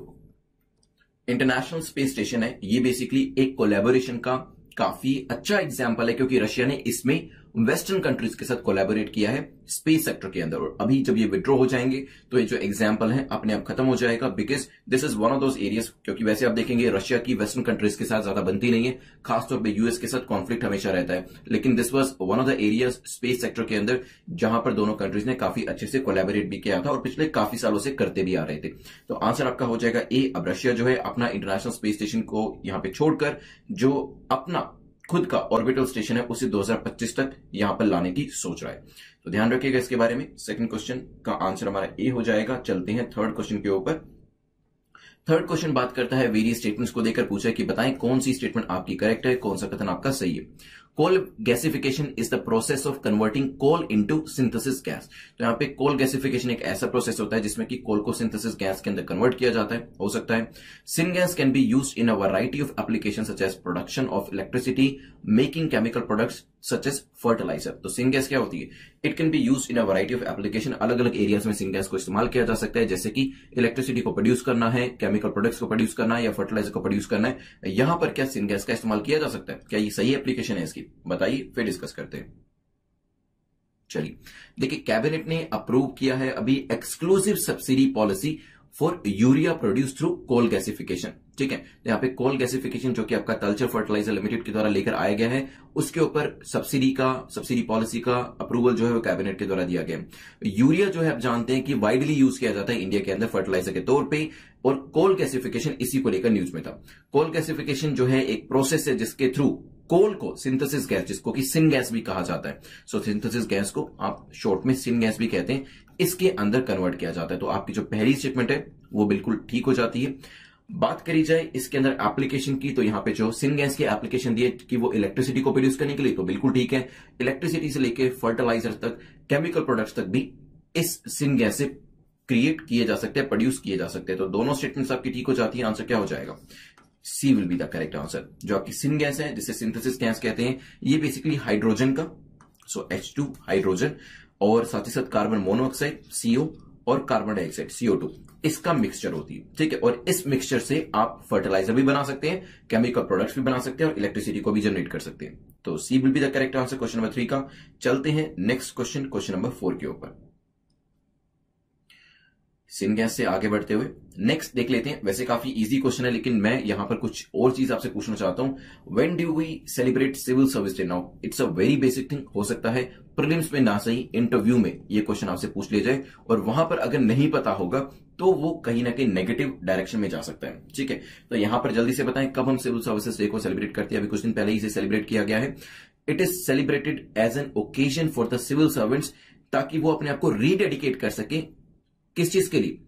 इंटरनेशनल स्पेस स्टेशन है ये बेसिकली एक कोलेबोरेशन का काफी अच्छा एग्जाम्पल है क्योंकि रशिया ने इसमें वेस्टर्न कंट्रीज के साथ कोलैबोरेट किया है स्पेस सेक्टर के अंदर और अभी जब ये विड्रॉ हो जाएंगे तो ये जो एग्जाम्पल है अपने आप खत्म हो जाएगा because this is one of those areas क्योंकि वैसे आप देखेंगे रशिया की वेस्टर्न कंट्रीज के साथ ज्यादा बनती नहीं है खासतौर पर यूएस के साथ कॉन्फ्लिक्ट हमेशा रहता है लेकिन this was one of the areas space sector के अंदर जहां पर दोनों कंट्रीज ने काफी अच्छे से कोलेबोरेट भी किया था और पिछले काफी सालों से करते भी आ रहे थे तो आंसर आपका हो जाएगा ए अब रशिया जो है अपना इंटरनेशनल स्पेस स्टेशन को यहां पे छोड़कर जो अपना खुद का ऑर्बिटल स्टेशन है उसे 2025 तक यहां पर लाने की सोच रहा है तो ध्यान रखिएगा इसके बारे में सेकंड क्वेश्चन का आंसर हमारा ए हो जाएगा चलते हैं थर्ड क्वेश्चन के ऊपर थर्ड क्वेश्चन बात करता है वेरियस स्टेटमेंट्स को देकर पूछा है कि बताएं कौन सी स्टेटमेंट आपकी करेक्ट है कौन सा कथन आपका सही है coal gasification is the process of converting coal into synthesis gas तो यहाँ पे कोल गैसिफिकेशन एक ऐसा प्रोसेस होता है जिसमें कि कोल को सिंथेसिस गैस के अंदर कन्वर्ट किया जाता है हो सकता है syn gas can be use in a variety of application such as production of electricity making chemical products such as fertiliser तो सिंगैस क्या होती है it can be use in a variety of application अलग अलग एरियाज में सिंगैस को इस्तेमाल किया जा सकता है जैसे कि इलेक्ट्रिसिटी को प्रोड्यूस करना है केमिकल प्रोडक्ट्स को प्रोड्यूस करना है या फर्टिलाइजर को प्रोड्यूस करना है यहां पर क्या सिंगैस का इस्तेमाल किया जा सकता है क्या ये सही एप्लीकेशन है इसकी बताइए फिर डिस्कस करते हैं चलिए देखिए कैबिनेट ने अप्रूव किया है अभी exclusive subsidy policy for urea produce through coal gasification ठीक है यहाँ पे कोल गैसिफिकेशन जो कि आपका कल्चर फर्टिलाइजर लिमिटेड के द्वारा लेकर आया गया है उसके ऊपर सब्सिडी का सब्सिडी पॉलिसी का अप्रूवल जो है वो कैबिनेट के द्वारा दिया गया यूरिया जो है आप जानते हैं कि वाइडली यूज किया जाता है इंडिया के अंदर फर्टिलाइजर के तौर पर और कोल गैसिफिकेशन इसी को लेकर न्यूज में था कोल गैसिफिकेशन जो है एक प्रोसेस है जिसके थ्रू कोल को सिंथेसिस गैस जिसको कि सिन गैस भी कहा जाता है सो सिंथेसिस गैस को आप शॉर्ट में सिन गैस भी कहते हैं इसके अंदर कन्वर्ट किया जाता है तो आपकी जो पहली स्टेटमेंट है वो बिल्कुल ठीक हो जाती है बात करी जाए इसके अंदर एप्लीकेशन की तो यहाँ पे जो सिन गैस के एप्लीकेशन दिए कि वो इलेक्ट्रिसिटी को प्रोड्यूस करने के लिए तो बिल्कुल ठीक है इलेक्ट्रिसिटी से लेके फर्टिलाइजर तक केमिकल प्रोडक्ट्स तक भी इस सिन गैस से क्रिएट किए जा सकते हैं प्रोड्यूस किए जा सकते हैं तो दोनों स्टेटमेंट आपकी ठीक हो जाती है आंसर क्या हो जाएगा C will be the correct answer जो आपकी सिन गैस है जिसे सिंथेसिस गैस कहते हैं ये बेसिकली हाइड्रोजन का सो एच टू हाइड्रोजन और साथ ही साथ कार्बन मोनोऑक्साइड सीओ और कार्बन डाइऑक्साइड सीओ टू इसका मिक्सचर होती है ठीक है और इस मिक्सचर से आप फर्टिलाइजर भी बना सकते हैं केमिकल प्रोडक्ट्स भी बना सकते हैं और इलेक्ट्रिसिटी को भी जनरेट कर सकते हैं तो C will be the correct answer question number three का चलते हैं next question question number four के ऊपर सिन गैस से आगे बढ़ते हुए नेक्स्ट देख लेते हैं वैसे काफी इजी क्वेश्चन है लेकिन मैं यहां पर कुछ और चीज आपसे पूछना चाहता हूं when do we celebrate civil service day now it's a very basic thing हो सकता है प्रिलिम्स में ना सही इंटरव्यू में ये क्वेश्चन आपसे पूछ लिया जाए और वहां पर अगर नहीं पता होगा तो वो कहीं ना कहीं नेगेटिव डायरेक्शन में जा सकता है ठीक है तो यहां पर जल्दी से बताएं कब हम सिविल सर्विसेज डे को सेलिब्रेट करते हैं अभी कुछ दिन पहले ही इसे सेलिब्रेट किया गया है it is celebrated as an occasion for the civil servants ताकि वो अपने आप को रीडेडिकेट कर सके किस चीज के लिए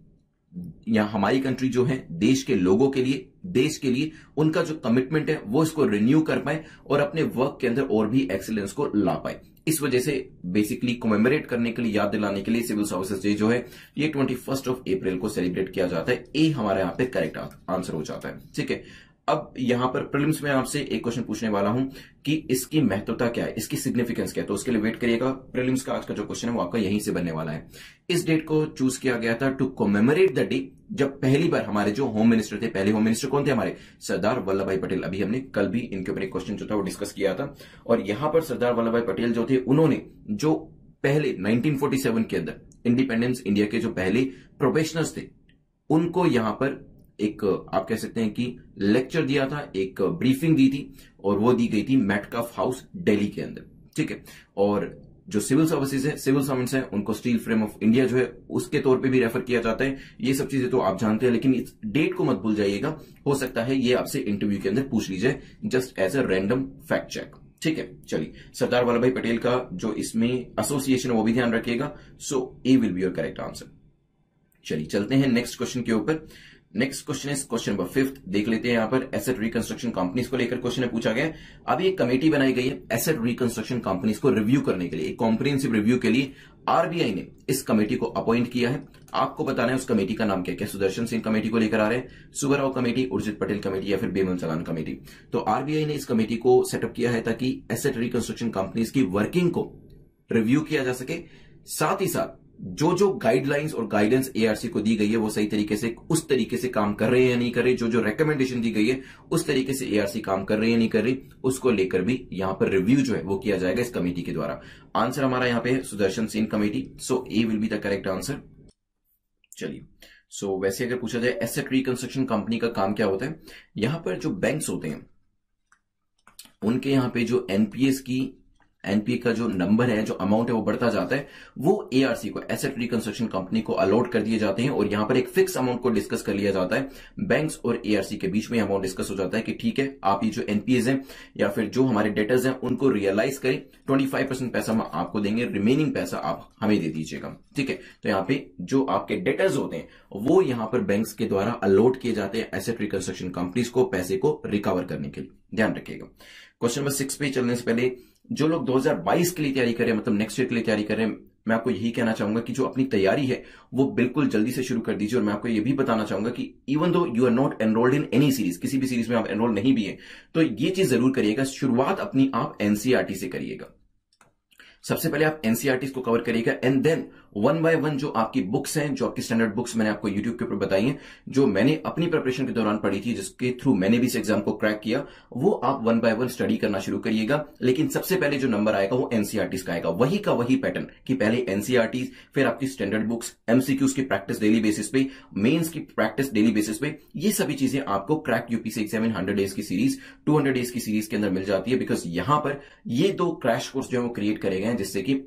या हमारी कंट्री जो है देश के लोगों के लिए देश के लिए उनका जो कमिटमेंट है वो इसको रिन्यू कर पाए और अपने वर्क के अंदर और भी एक्सीलेंस को ला पाए इस वजह से बेसिकली कोमेमोरेट करने के लिए याद दिलाने के लिए सिविल सर्विसेज डे जो है ये ट्वेंटी फर्स्ट ऑफ अप्रैल को सेलिब्रेट किया जाता है ए हमारे यहां पे करेक्ट आंसर हो जाता है ठीक है अब यहां पर प्रिलिम्स में आपसे एक क्वेश्चन पूछने वाला हूं कि इसकी महत्वता क्या है इसकी सिग्निफिकेंस क्या है तो उसके लिए वेट करिएगा प्रिलिम्स का आज का जो क्वेश्चन है वो आपका यहीं से बनने वाला है इस डेट को चूज किया गया था टू कोमेमोरेट द डे जब पहली बार हमारे जो होम मिनिस्टर थे पहले होम मिनिस्टर कौन थे हमारे सरदार वल्लभ भाई पटेल अभी हमने कल भी इनके ऊपर एक क्वेश्चन जो था वो डिस्कस किया था और यहां पर सरदार वल्लभ भाई पटेल जो थे उन्होंने जो पहले नाइनटीन के अंदर इंडिपेंडेंस इंडिया के जो पहले प्रोफेशनल्स थे उनको यहां पर एक आप कह सकते हैं कि लेक्चर दिया था एक ब्रीफिंग दी थी और वो दी गई थी मेटकाफ हाउस दिल्ली के अंदर ठीक है और जो सिविल सर्विसेज है सिविल सर्वेंट्स हैं उनको स्टील फ्रेम ऑफ इंडिया जो है उसके तौर पे भी रेफर किया जाता है ये सब चीजें तो आप जानते हैं लेकिन इस डेट को मत भूल जाइएगा हो सकता है ये आपसे इंटरव्यू के अंदर पूछ लीजिए just as a random fact check ठीक है चलिए सरदार वल्लभ भाई पटेल का जो इसमें एसोसिएशन है वो भी ध्यान रखिएगा so A will be your correct answer चलिए चलते हैं नेक्स्ट क्वेश्चन के ऊपर next question is question number fifth देख लेते हैं यहां पर एसेट रिकंस्ट्रक्शन कंपनीज को लेकर क्वेश्चन पूछा गया अब एक कमेटी बनाई गई है एसेट रिकंस्ट्रक्शन कंपनीज को रिव्यू करने के लिए एक कॉम्प्रिहेंसिव रिव्यू के लिए आरबीआई ने इस कमेटी को अपॉइंट किया है आपको बताना है उस कमेटी का नाम क्या क्या सुदर्शन सिंह कमेटी को लेकर आ रहे हैं सुबहराव कमेटी उर्जित पटेल कमेटी या फिर बेमन सगान कमेटी तो आरबीआई ने इस कमेटी को सेटअप किया है ताकि एसेट रिकंस्ट्रक्शन कंपनीज की वर्किंग को रिव्यू किया जा सके साथ ही साथ जो जो गाइडलाइंस और गाइडेंस एआरसी को दी गई है वो सही तरीके से उस तरीके से काम कर रहे हैं या नहीं कर रहे जो जो रिकमेंडेशन दी गई है उस तरीके से एआरसी काम कर हैं या नहीं कर रही उसको लेकर भी यहां पर रिव्यू जो है वो किया जाएगा इस कमेटी के द्वारा आंसर हमारा यहां पे है Sudarshan Sen committee so A will be the correct answer चलिए सो so, वैसे अगर पूछा जाए एसेट रिकंस्ट्रक्शन कंपनी का काम क्या होता है यहां पर जो बैंक होते हैं उनके यहां पे जो एनपीएस की एनपीए का जो नंबर है जो अमाउंट है वो बढ़ता जाता है वो एआरसी को एसेट रिकंस्ट्रक्शन कंपनी को अलॉट कर दिए जाते हैं और यहां पर एक फिक्स अमाउंट को डिस्कस कर लिया जाता है बैंक्स और एआरसी के बीच में अमाउंट डिस्कस हो जाता है कि ठीक है आप ये जो एनपीएस हैं या फिर जो हमारे डेटर्स हैं उनको रियलाइज करें ट्वेंटी फाइव परसेंट पैसा हम आपको देंगे रिमेनिंग पैसा आप हमें दे दीजिएगा ठीक है तो यहाँ पे जो आपके डेटर्स होते हैं वो यहां पर बैंक के द्वारा अलॉट किए जाते हैं एसेट रिकंस्ट्रक्शन कंपनीज को पैसे को रिकवर करने के लिए ध्यान रखिएगा क्वेश्चन नंबर सिक्स पे चलने से पहले जो लोग 2022 के लिए तैयारी कर रहे हैं मतलब नेक्स्ट ईयर के लिए तैयारी कर रहे हैं मैं आपको यही कहना चाहूंगा कि जो अपनी तैयारी है वो बिल्कुल जल्दी से शुरू कर दीजिए और मैं आपको ये भी बताना चाहूंगा कि even though you are not enrolled in any series किसी भी सीरीज में आप एनरोल नहीं भी है तो ये चीज जरूर करिएगा शुरुआत अपनी आप एनसीआरटी e से करिएगा सबसे पहले आप एनसीआरटी e को कवर करिएगा and then one by one जो आपकी बुक्स हैं जो आपकी स्टैंडर्ड बुक्स मैंने आपको यूट्यूब के ऊपर बताई हैं जो मैंने अपनी प्रिपरेशन के दौरान पढ़ी थी जिसके थ्रू मैंने भी इस एग्जाम को क्रैक किया वो आप वन बाय वन स्टडी करना शुरू करिएगा लेकिन सबसे पहले जो नंबर आएगा वो एनसीआरटीज e का आएगा वही का वही पैटर्न कि पहले एनसीआरटीज e फिर आपकी स्टैंडर्ड बुक्स एमसीक्यूज की प्रैक्टिस डेली बेसिस पे मेन्स की प्रैक्टिस डेली बेसिस पे ये सभी चीजें आपको crack UPSC exam in hundred days की सीरीज टू हंड्रेड डेज की सीरीज के अंदर मिल जाती है बिकॉज यहां पर ये दो क्रैश कोर्स जो है वो क्रिएट करे गए हैं जिससे कि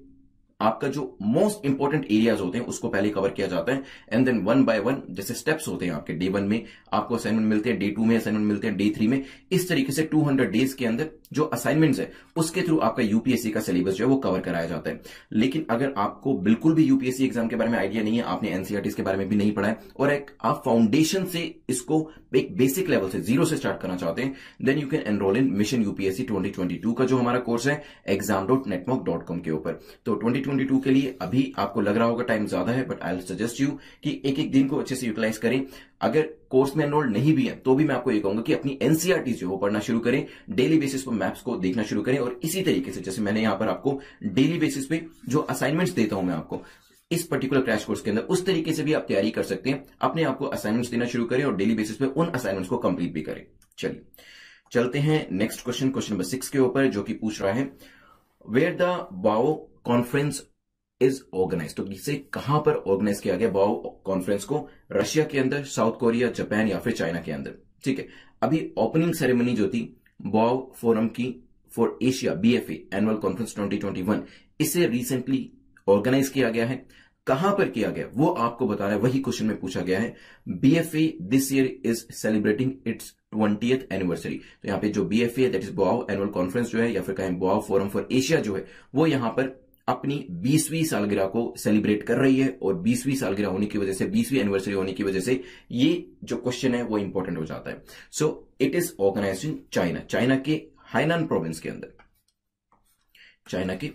आपका जो मोस्ट इंपॉर्टेंट एरियाज होते हैं उसको पहले कवर किया जाता है and then one by one जैसे स्टेप्स होते हैं आपके डे वन में आपको असाइनमेंट मिलते हैं डे टू में असाइनमेंट मिलते हैं डे थ्री में इस तरीके से 200 डेज के अंदर जो असाइनमेंट्स है उसके थ्रू आपका यूपीएससी का सिलेबस जो है वो कवर कराया जाता है लेकिन अगर आपको बिल्कुल भी यूपीएससी एग्जाम के बारे में आइडिया नहीं है आपने एनसीआरटी e के बारे में भी नहीं पढ़ा है और एक आप फाउंडेशन से इसको एक बेसिक लेवल से जीरो से स्टार्ट करना चाहते हैं then you can enrol in mission UPSC twenty का जो हमारा कोर्स है एग्जाम के ऊपर तो ट्वेंटी 2022 के लिए अभी आपको लग रहा होगा टाइम ज्यादा है बट आई सजेस्ट यू कि एक एक दिन को अच्छे से यूटिलाइज करें अगर कोर्स में एनरोल्ड नहीं भी है तो भी मैं आपको ये कहूंगा कि अपनी एनसीआरटी e जो पढ़ना शुरू करें डेली बेसिस पर मैप्स को देखना शुरू करें और इसी तरीके से जैसे मैंने यहां पर आपको डेली बेसिस पे जो असाइनमेंट्स देता हूं मैं आपको इस पर्टिकुलर क्रैश कोर्स के अंदर उस तरीके से भी आप तैयारी कर सकते हैं अपने आपको असाइनमेंट्स देना शुरू करें और डेली बेसिस पे उन असाइनमेंट्स को कंप्लीट भी करें चलिए चलते हैं next question question number six के ऊपर जो कि पूछ रहा है where the Boao conference is organise तो इसे कहां पर ऑर्गेनाइज किया गया बाओ कॉन्फ्रेंस को रशिया के अंदर साउथ कोरिया जापान या फिर चाइना के अंदर ठीक है अभी ओपनिंग सेरेमनी जो थी बाओ फोरम की for Asia BFA annual conference 2021 इसे रिसेंटली ऑर्गेनाइज किया गया है कहां पर किया गया वो आपको बता रहा है वही क्वेश्चन में पूछा गया है BFA this year is celebrating its twenty anniversary तो यहाँ पे जो बी एफ एट इज बुआव एनुअल कॉन्फ्रेंस जो है या फिर कहें बोआव फोरम फॉर एशिया जो है वो यहां पर अपनी बीसवीं सालगिरह को सेलिब्रेट कर रही है और बीसवीं सालगिरह होने की वजह से बीसवीं एनिवर्सरी होने की वजह से ये जो क्वेश्चन है वो इंपॉर्टेंट हो जाता है so it is organise in China China के हाइनान प्रोविंस के अंदर चाइना के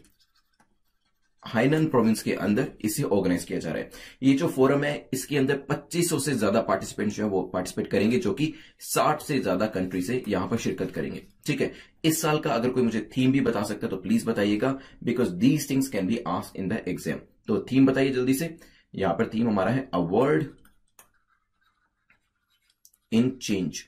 हाइनन प्रोविंस के अंदर इसे ऑर्गेनाइज किया जा रहा है ये जो फोरम है इसके अंदर 2500 से ज्यादा पार्टिसिपेंट जो है वो पार्टिसिपेट करेंगे जो कि 60 से ज्यादा कंट्री से यहां पर शिरकत करेंगे ठीक है इस साल का अगर कोई मुझे थीम भी बता सकता है तो प्लीज बताइएगा because these things can be आस इन द एग्जाम तो थीम बताइए जल्दी से यहां पर थीम हमारा है a world in change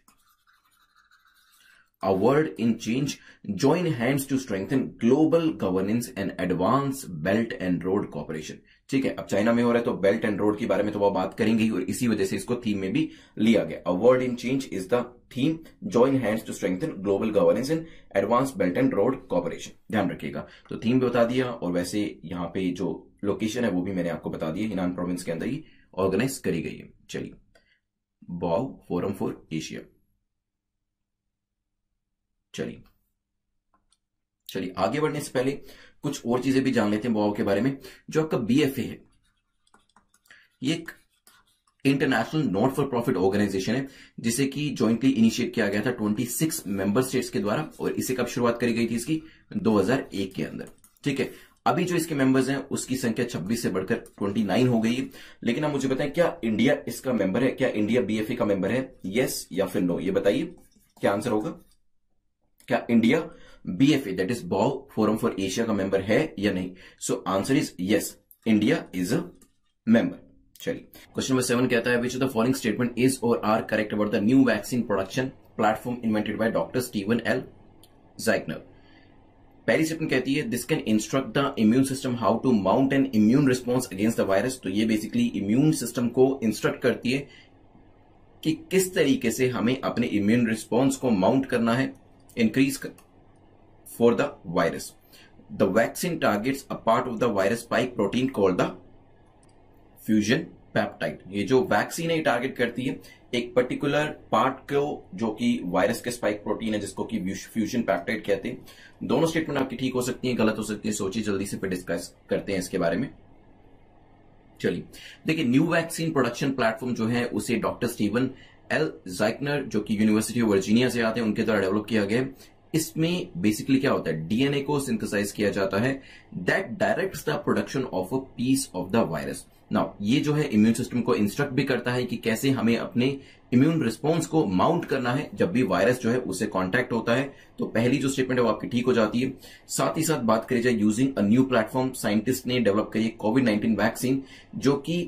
a award in change, join hands to strengthen global governance and advance belt and road cooperation. ठीक है अब चाइना में हो रहा है तो बेल्ट एंड रोड के बारे में तो वह बात करेंगे और इसी वजह से इसको थीम में भी लिया गया a world in change is the theme join hands to strengthen global governance in advance belt and road cooperation ध्यान रखिएगा तो थीम भी बता दिया और वैसे यहां पे जो लोकेशन है वो भी मैंने आपको बता दिया हिनान प्रोविंस के अंदर ही ऑर्गेनाइज करी गई है चलिए बॉ फोरम फॉर एशिया चलिए चलिए आगे बढ़ने से पहले कुछ और चीजें भी जान लेते हैं बॉब के बारे में जो आपका बी है ये एक international not for profit organisation है जिसे कि जॉइंटली इनिशिएट किया गया था 26 मेंबर स्टेट्स के द्वारा और इसे कब शुरुआत करी गई थी इसकी 2001 के अंदर ठीक है अभी जो इसके मेंबर्स हैं उसकी संख्या 26 से बढ़कर 29 हो गई है लेकिन आप मुझे बताएं क्या इंडिया इसका मेंबर है क्या इंडिया बीएफए का मेंबर है यस या फिर नो ये बताइए क्या आंसर होगा क्या India B F A that is Boao forum for Asia का मेंबर है या नहीं so answer is yes India is a member चलिए क्वेश्चन नंबर सेवन कहता है which the following statement is or are correct about the new vaccine production platform invented by doctor Steven L Zeichner पहली स्टेटमेंट कहती है this can instruct the immune system how to mount an immune response against the virus तो ये बेसिकली इम्यून सिस्टम को इंस्ट्रक्ट करती है कि किस तरीके से हमें अपने इम्यून रिस्पॉन्स को माउंट करना है increase for the virus the vaccine target a part of the virus spike protein called the fusion peptide ये जो वैक्सीन है टारगेट करती है एक पर्टिकुलर पार्ट को जो कि वायरस के स्पाइक प्रोटीन है जिसको कि फ्यूजन पेप्टाइड कहते हैं दोनों स्टेटमेंट आपकी ठीक हो सकती है गलत हो सकती है सोचिए जल्दी से फिर डिस्कस करते हैं इसके बारे में चलिए देखिए न्यू वैक्सीन प्रोडक्शन प्लेटफॉर्म जो है उसे डॉक्टर स्टीवन एल जाइकनर जो कि यूनिवर्सिटी ऑफ वर्जीनिया से आते हैं उनके द्वारा डेवलप किया गया इसमें बेसिकली क्या होता है डीएनए को सिंथेसाइज किया जाता है that direct the production of a piece of the virus now ये जो है इम्यून सिस्टम को इंस्ट्रक्ट भी करता है कि कैसे हमें अपने इम्यून रिस्पॉन्स को माउंट करना है जब भी वायरस जो है उससे कॉन्टैक्ट होता है तो पहली जो स्टेटमेंट है वो आपकी ठीक हो जाती है साथ ही साथ बात करी जाए using a new platform scientist ने डेवलप करी कोविड नाइन्टीन वैक्सीन जो कि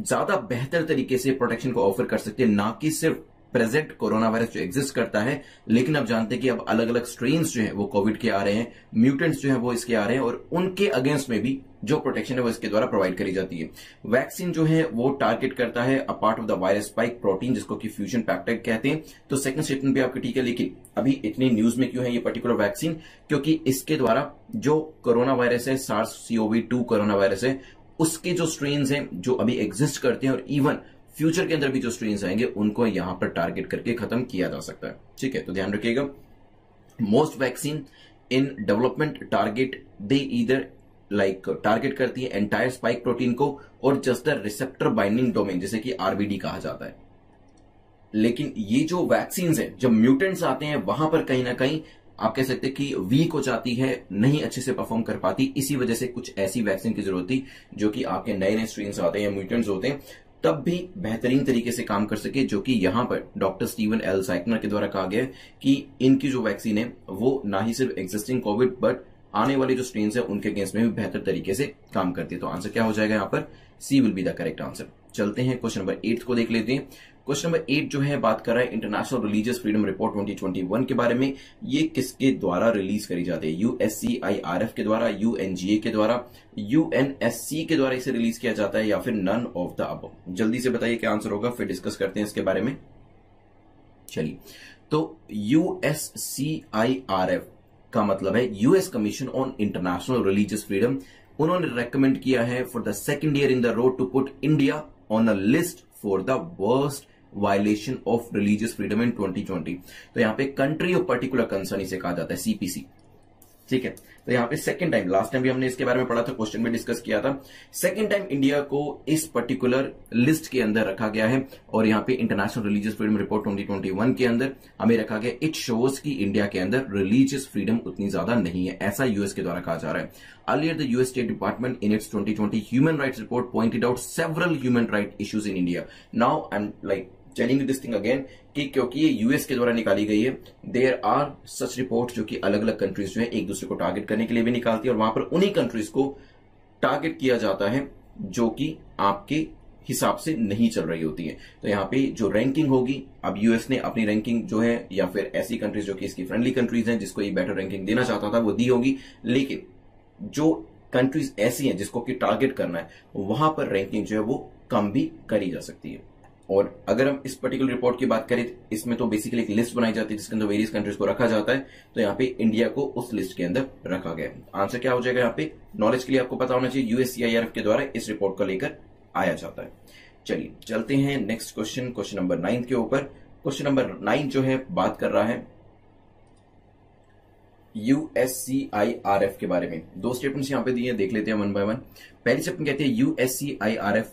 ज्यादा बेहतर तरीके से प्रोटेक्शन को ऑफर कर सकते हैं ना कि सिर्फ प्रेजेंट कोरोना वायरस जो एग्जिस्ट करता है लेकिन अब जानते हैं कि अब अलग अलग स्ट्रेन जो है वो कोविड के आ रहे हैं म्यूटेंट्स जो है वो इसके आ रहे हैं और उनके अगेंस्ट में भी जो प्रोटेक्शन है वो इसके द्वारा प्रोवाइड करी जाती है वैक्सीन जो है वो टारगेट करता है a part of the virus spike protein जिसको कि फ्यूजन पैक्टेक कहते हैं तो सेकंड स्टेटमेंट भी आपकी ठीक है लेकिन अभी इतनी न्यूज में क्यों है ये पर्टिकुलर वैक्सीन क्योंकि इसके द्वारा जो कोरोना वायरस है SARS CoV two corona virus है उसके जो स्ट्रेन हैं जो अभी एग्जिस्ट करते हैं और इवन फ्यूचर के अंदर भी जो स्ट्रेन आएंगे उनको यहां पर टारगेट करके खत्म किया जा सकता है ठीक है तो ध्यान रखिएगा most vaccine in development target they इधर लाइक टारगेट करती है एंटायर स्पाइक प्रोटीन को और just the receptor binding domain जैसे कि आरबीडी कहा जाता है लेकिन ये जो वैक्सीन है जब म्यूटेंट्स आते हैं वहां पर कहीं ना कहीं आप कह सकते कि वीक हो जाती है नहीं अच्छे से परफॉर्म कर पाती इसी वजह से कुछ ऐसी वैक्सीन की जरूरत थी जो कि आपके नए नए स्ट्रेन आते हैं या म्यूटेंट्स होते हैं तब भी बेहतरीन तरीके से काम कर सके जो कि यहां पर डॉक्टर स्टीवन एल साइकनर के द्वारा कहा गया कि इनकी जो वैक्सीन है वो ना ही सिर्फ एग्जिस्टिंग कोविड बट आने वाले जो स्ट्रेन है उनके अगेंस्ट में भी बेहतर तरीके से काम करती है तो आंसर क्या हो जाएगा यहां पर C will be the correct answer चलते हैं क्वेश्चन नंबर एट को देख लेते हैं क्वेश्चन नंबर एट जो है बात कर रहा है इंटरनेशनल रिलीजियस फ्रीडम रिपोर्ट 2021 के बारे में ये किसके द्वारा रिलीज करी जाती है यूएससीआईआरएफ के द्वारा यूएनजीए के द्वारा यूएनएससी के द्वारा इसे रिलीज किया जाता है या फिर नन ऑफ द अब जल्दी से बताइए क्या आंसर होगा फिर डिस्कस करते हैं इसके बारे में चलिए तो यूएससीआईआरएफ का मतलब है US commission on international religious freedom उन्होंने रेकमेंड किया है for the second year in the road to put India on a list for the worst violation of religious freedom in 2020 तो यहां पे कंट्री ऑफ पर्टिकुलर कंसर्न इसे कहा जाता है सीपीसी ठीक है तो यहां पे सेकंड टाइम लास्ट टाइम भी हमने इसके बारे में पढ़ा था क्वेश्चन में डिस्कस किया था सेकंड टाइम इंडिया को इस पर्टिकुलर लिस्ट के अंदर रखा गया है और यहां पे इंटरनेशनल रिलीजियस फ्रीडम रिपोर्ट 2021 के अंदर हमें रखा गया इट शोज कि इंडिया के अंदर रिलीजियस फ्रीडम उतनी ज्यादा नहीं है ऐसा यूएस के द्वारा कहा जा रहा है earlier the US state department in its twenty human right report pointed out several human right issues in India now and like challenge this thing again कि क्योंकि ये यूएस के द्वारा निकाली गई है देर आर सच रिपोर्ट जो कि अलग अलग कंट्रीज जो है एक दूसरे को टारगेट करने के लिए भी निकालती है और वहां पर उन्हीं कंट्रीज को टारगेट किया जाता है जो कि आपके हिसाब से नहीं चल रही होती है तो यहाँ पे जो रैंकिंग होगी अब यूएस ने अपनी रैंकिंग जो है या फिर ऐसी कंट्रीज जो कि इसकी फ्रेंडली कंट्रीज हैं जिसको ये बेटर रैंकिंग देना चाहता था वो दी होगी लेकिन जो कंट्रीज ऐसी हैं जिसको कि टारगेट करना है वहां पर रैंकिंग जो है वो कम भी करी जा सकती है और अगर हम इस पर्टिकुलर रिपोर्ट की बात करें इसमें तो बेसिकली एक लिस्ट बनाई जाती है जिसके अंदर वेरियस कंट्रीज को रखा जाता है तो यहाँ पे इंडिया को उस लिस्ट के अंदर रखा गया आंसर क्या हो जाएगा यहाँ पे नॉलेज के लिए आपको पता होना चाहिए यूएससीआईआरएफ के द्वारा इस रिपोर्ट को लेकर आया जाता है चलिए चलते हैं next question question number nine के ऊपर क्वेश्चन नंबर नाइन जो है बात कर रहा है यूएससीआईआरएफ के बारे में दो स्टेटमेंट्स यहां पे दिए हैं देख लेते हैं वन बाय वन पहली स्टेटमेंट कहते हैं USCIRF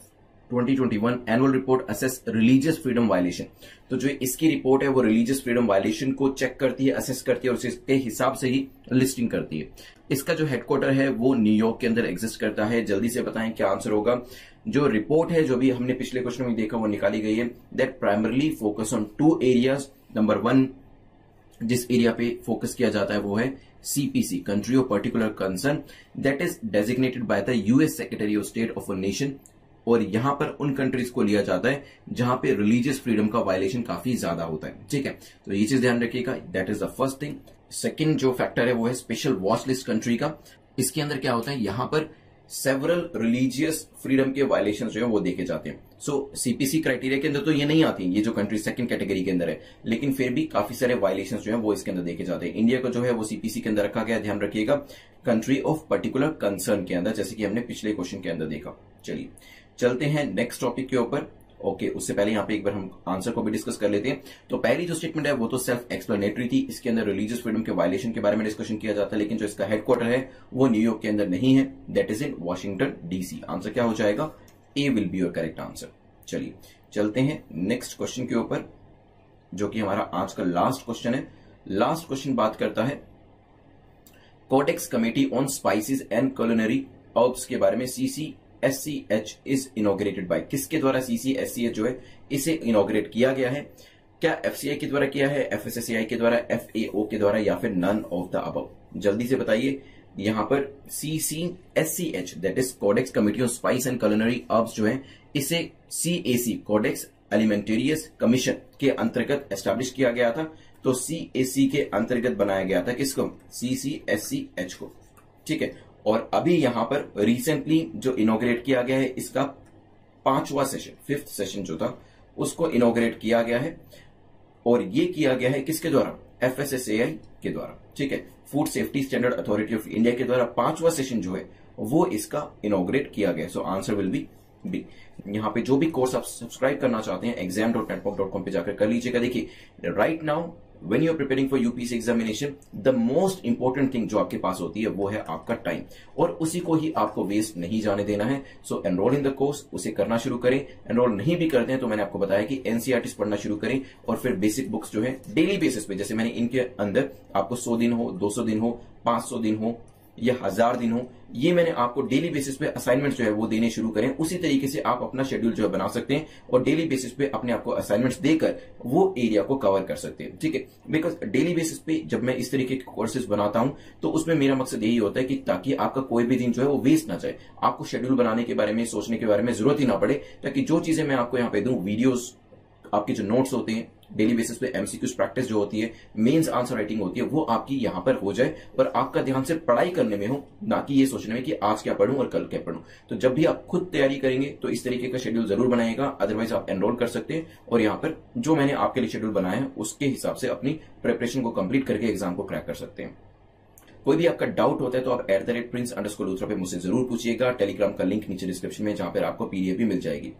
2021 annual report assess religious freedom violation तो जो इसकी रिपोर्ट है वो रिलीजियस फ्रीडम वायलेशन को चेक करती है असेस करती है और इसके हिसाब से ही लिस्टिंग करती है इसका जो हेडक्वार्टर है वो न्यूयॉर्क के अंदर एग्जिस्ट करता है जल्दी से बताएं क्या आंसर होगा जो रिपोर्ट है जो भी हमने पिछले क्वेश्चन में देखा वो निकाली गई है that primarily focus on two areas number one जिस एरिया पे फोकस किया जाता है वो है CPC country of particular concern that is designated by the US secretary of state of a nation और यहां पर उन कंट्रीज को लिया जाता है जहां पे रिलीजियस फ्रीडम का वायलेशन काफी ज्यादा होता है ठीक है तो ये चीज ध्यान रखिएगा that is the first thing second जो फैक्टर है वो है स्पेशल वॉच लिस्ट कंट्री का इसके अंदर क्या होता है यहां पर सेवरल रिलीजियस फ्रीडम के वायलेशन जो है वो देखे जाते हैं सो सीपीसी क्राइटेरिया के अंदर तो ये नहीं आती ये जो कंट्री सेकंड कैटेगरी के अंदर है लेकिन फिर भी काफी सारे वायलेशन जो है वो इसके अंदर देखे जाते हैं इंडिया का जो है वो सीपीसी के अंदर रखा गया ध्यान रखिएगा कंट्री ऑफ पर्टिकुलर कंसर्न के अंदर जैसे कि हमने पिछले क्वेश्चन के अंदर देखा चलिए चलते हैं नेक्स्ट टॉपिक के ऊपर ओके okay, उससे पहले यहाँ पे एक बार हम आंसर को भी डिस्कस कर लेते हैं तो पहली जो स्टेटमेंट है वो तो सेल्फ एक्सप्लेनेटरी थी इसके अंदर रिलीजियस फ्रीडम के वायलेशन के बारे में डिस्कशन किया जाता है लेकिन जो इसका हेडक्वार्टर है वो न्यूयॉर्क के अंदर नहीं है that is in Washington DC answer क्या हो जाएगा A will be your correct answer चलिए चलते हैं नेक्स्ट क्वेश्चन के ऊपर जो कि हमारा आज का लास्ट क्वेश्चन है लास्ट क्वेश्चन बात करता है Codex committee on spices and culinary herbs के बारे में CC S C H is inaugurated by किसके द्वारा सीसी एस सी एच जो है इसे इनोग्रेट किया गया है क्या एफसीआई के द्वारा किया है एफ एस एस आई के द्वारा एफ ए ओ के द्वारा या फिर नन ऑफ द अब जल्दी से बताइए यहां पर C C S C H that is Codex committee of spice and culinary herbs जो है इसे C A C Codex Alimentarius commission के अंतर्गत एस्टेब्लिश किया गया था तो सी ए सी के अंतर्गत बनाया गया था किसको सी सी एस सी एच को ठीक है और अभी यहां पर रिसेंटली जो इनोग्रेट किया गया है इसका पांचवा सेशन फिफ्थ सेशन जो था उसको इनोग्रेट किया गया है और ये किया गया है किसके द्वारा F S S A I के द्वारा ठीक है food safety standard authority of India के द्वारा पांचवा सेशन जो है वो इसका इनोग्रेट किया गया so answer will be B यहाँ पे जो भी कोर्स आप सब्सक्राइब करना चाहते हैं exam dot network dot com पे जाकर कर लीजिएगा देखिए right now when you are for UPSC examination the most important thing जो आपके पास होती है वो है आपका टाइम और उसी को ही आपको वेस्ट नहीं जाने देना है so enrol in the course उसे करना शुरू करें एनरोल नहीं भी करते हैं तो मैंने आपको बताया कि एनसीआरटी e पढ़ना शुरू करें और फिर बेसिक बुक्स जो है डेली बेसिस पे जैसे मैंने इनके अंदर आपको सौ दिन हो दो दिन हो 500 दिन हो या हजार दिन हो ये मैंने आपको डेली बेसिस पे असाइनमेंट जो है वो देने शुरू करें उसी तरीके से आप अपना शेड्यूल जो है बना सकते हैं और डेली बेसिस पे अपने आपको असाइनमेंट्स देकर वो एरिया को कवर कर सकते हैं ठीक है बिकॉज डेली बेसिस पे जब मैं इस तरीके के कोर्सेज बनाता हूं तो उसमें मेरा मकसद यही होता है कि ताकि आपका कोई भी दिन जो है वो वेस्ट ना जाए आपको शेड्यूल बनाने के बारे में सोचने के बारे में जरूरत ही ना पड़े ताकि जो चीजें मैं आपको यहाँ पे दू वीडियोज आपके जो नोट्स होते हैं डेली बेसिस पे एमसीक्यूज प्रैक्टिस जो होती है मेन्स आंसर राइटिंग होती है वो आपकी यहां पर हो जाए पर आपका ध्यान सिर्फ पढ़ाई करने में हो ना कि ये सोचने में कि आज क्या पढ़ूं और कल क्या पढ़ूं तो जब भी आप खुद तैयारी करेंगे तो इस तरीके का शेड्यूल जरूर बनाएगा अदरवाइज आप एनरोल कर सकते हैं और यहाँ पर जो मैंने आपके लिए शेड्यूल बनाया है उसके हिसाब से अपनी प्रेपरेशन को कंप्लीट करके एग्जाम को क्रैक कर सकते हैं कोई भी आपका डाउट होता है तो आप एट द रेट प्रिंस अंडर लूथरा पे मुझसे जरूर पूछिएगा टेलीग्राम का लिंक नीचे डिस्क्रिप्शन में जहां पर आपको पीडीएफ भी मिल जाएगी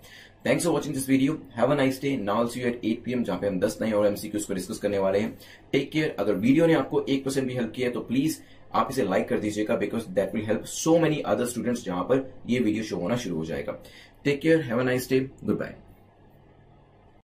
thanks for watching this video have a nice day now see you at eight PM जहां पे हम दस नए और एमसीक्यूज को डिस्कस करने वाले हैं टेक केयर अगर वीडियो ने आपको एक परसेंट भी हेल्प किया है तो प्लीज आप इसे लाइक कर दीजिएगा because that will help so many other students जहां पर ये वीडियो शो होना शुरू हो जाएगा take care have a nice day good bye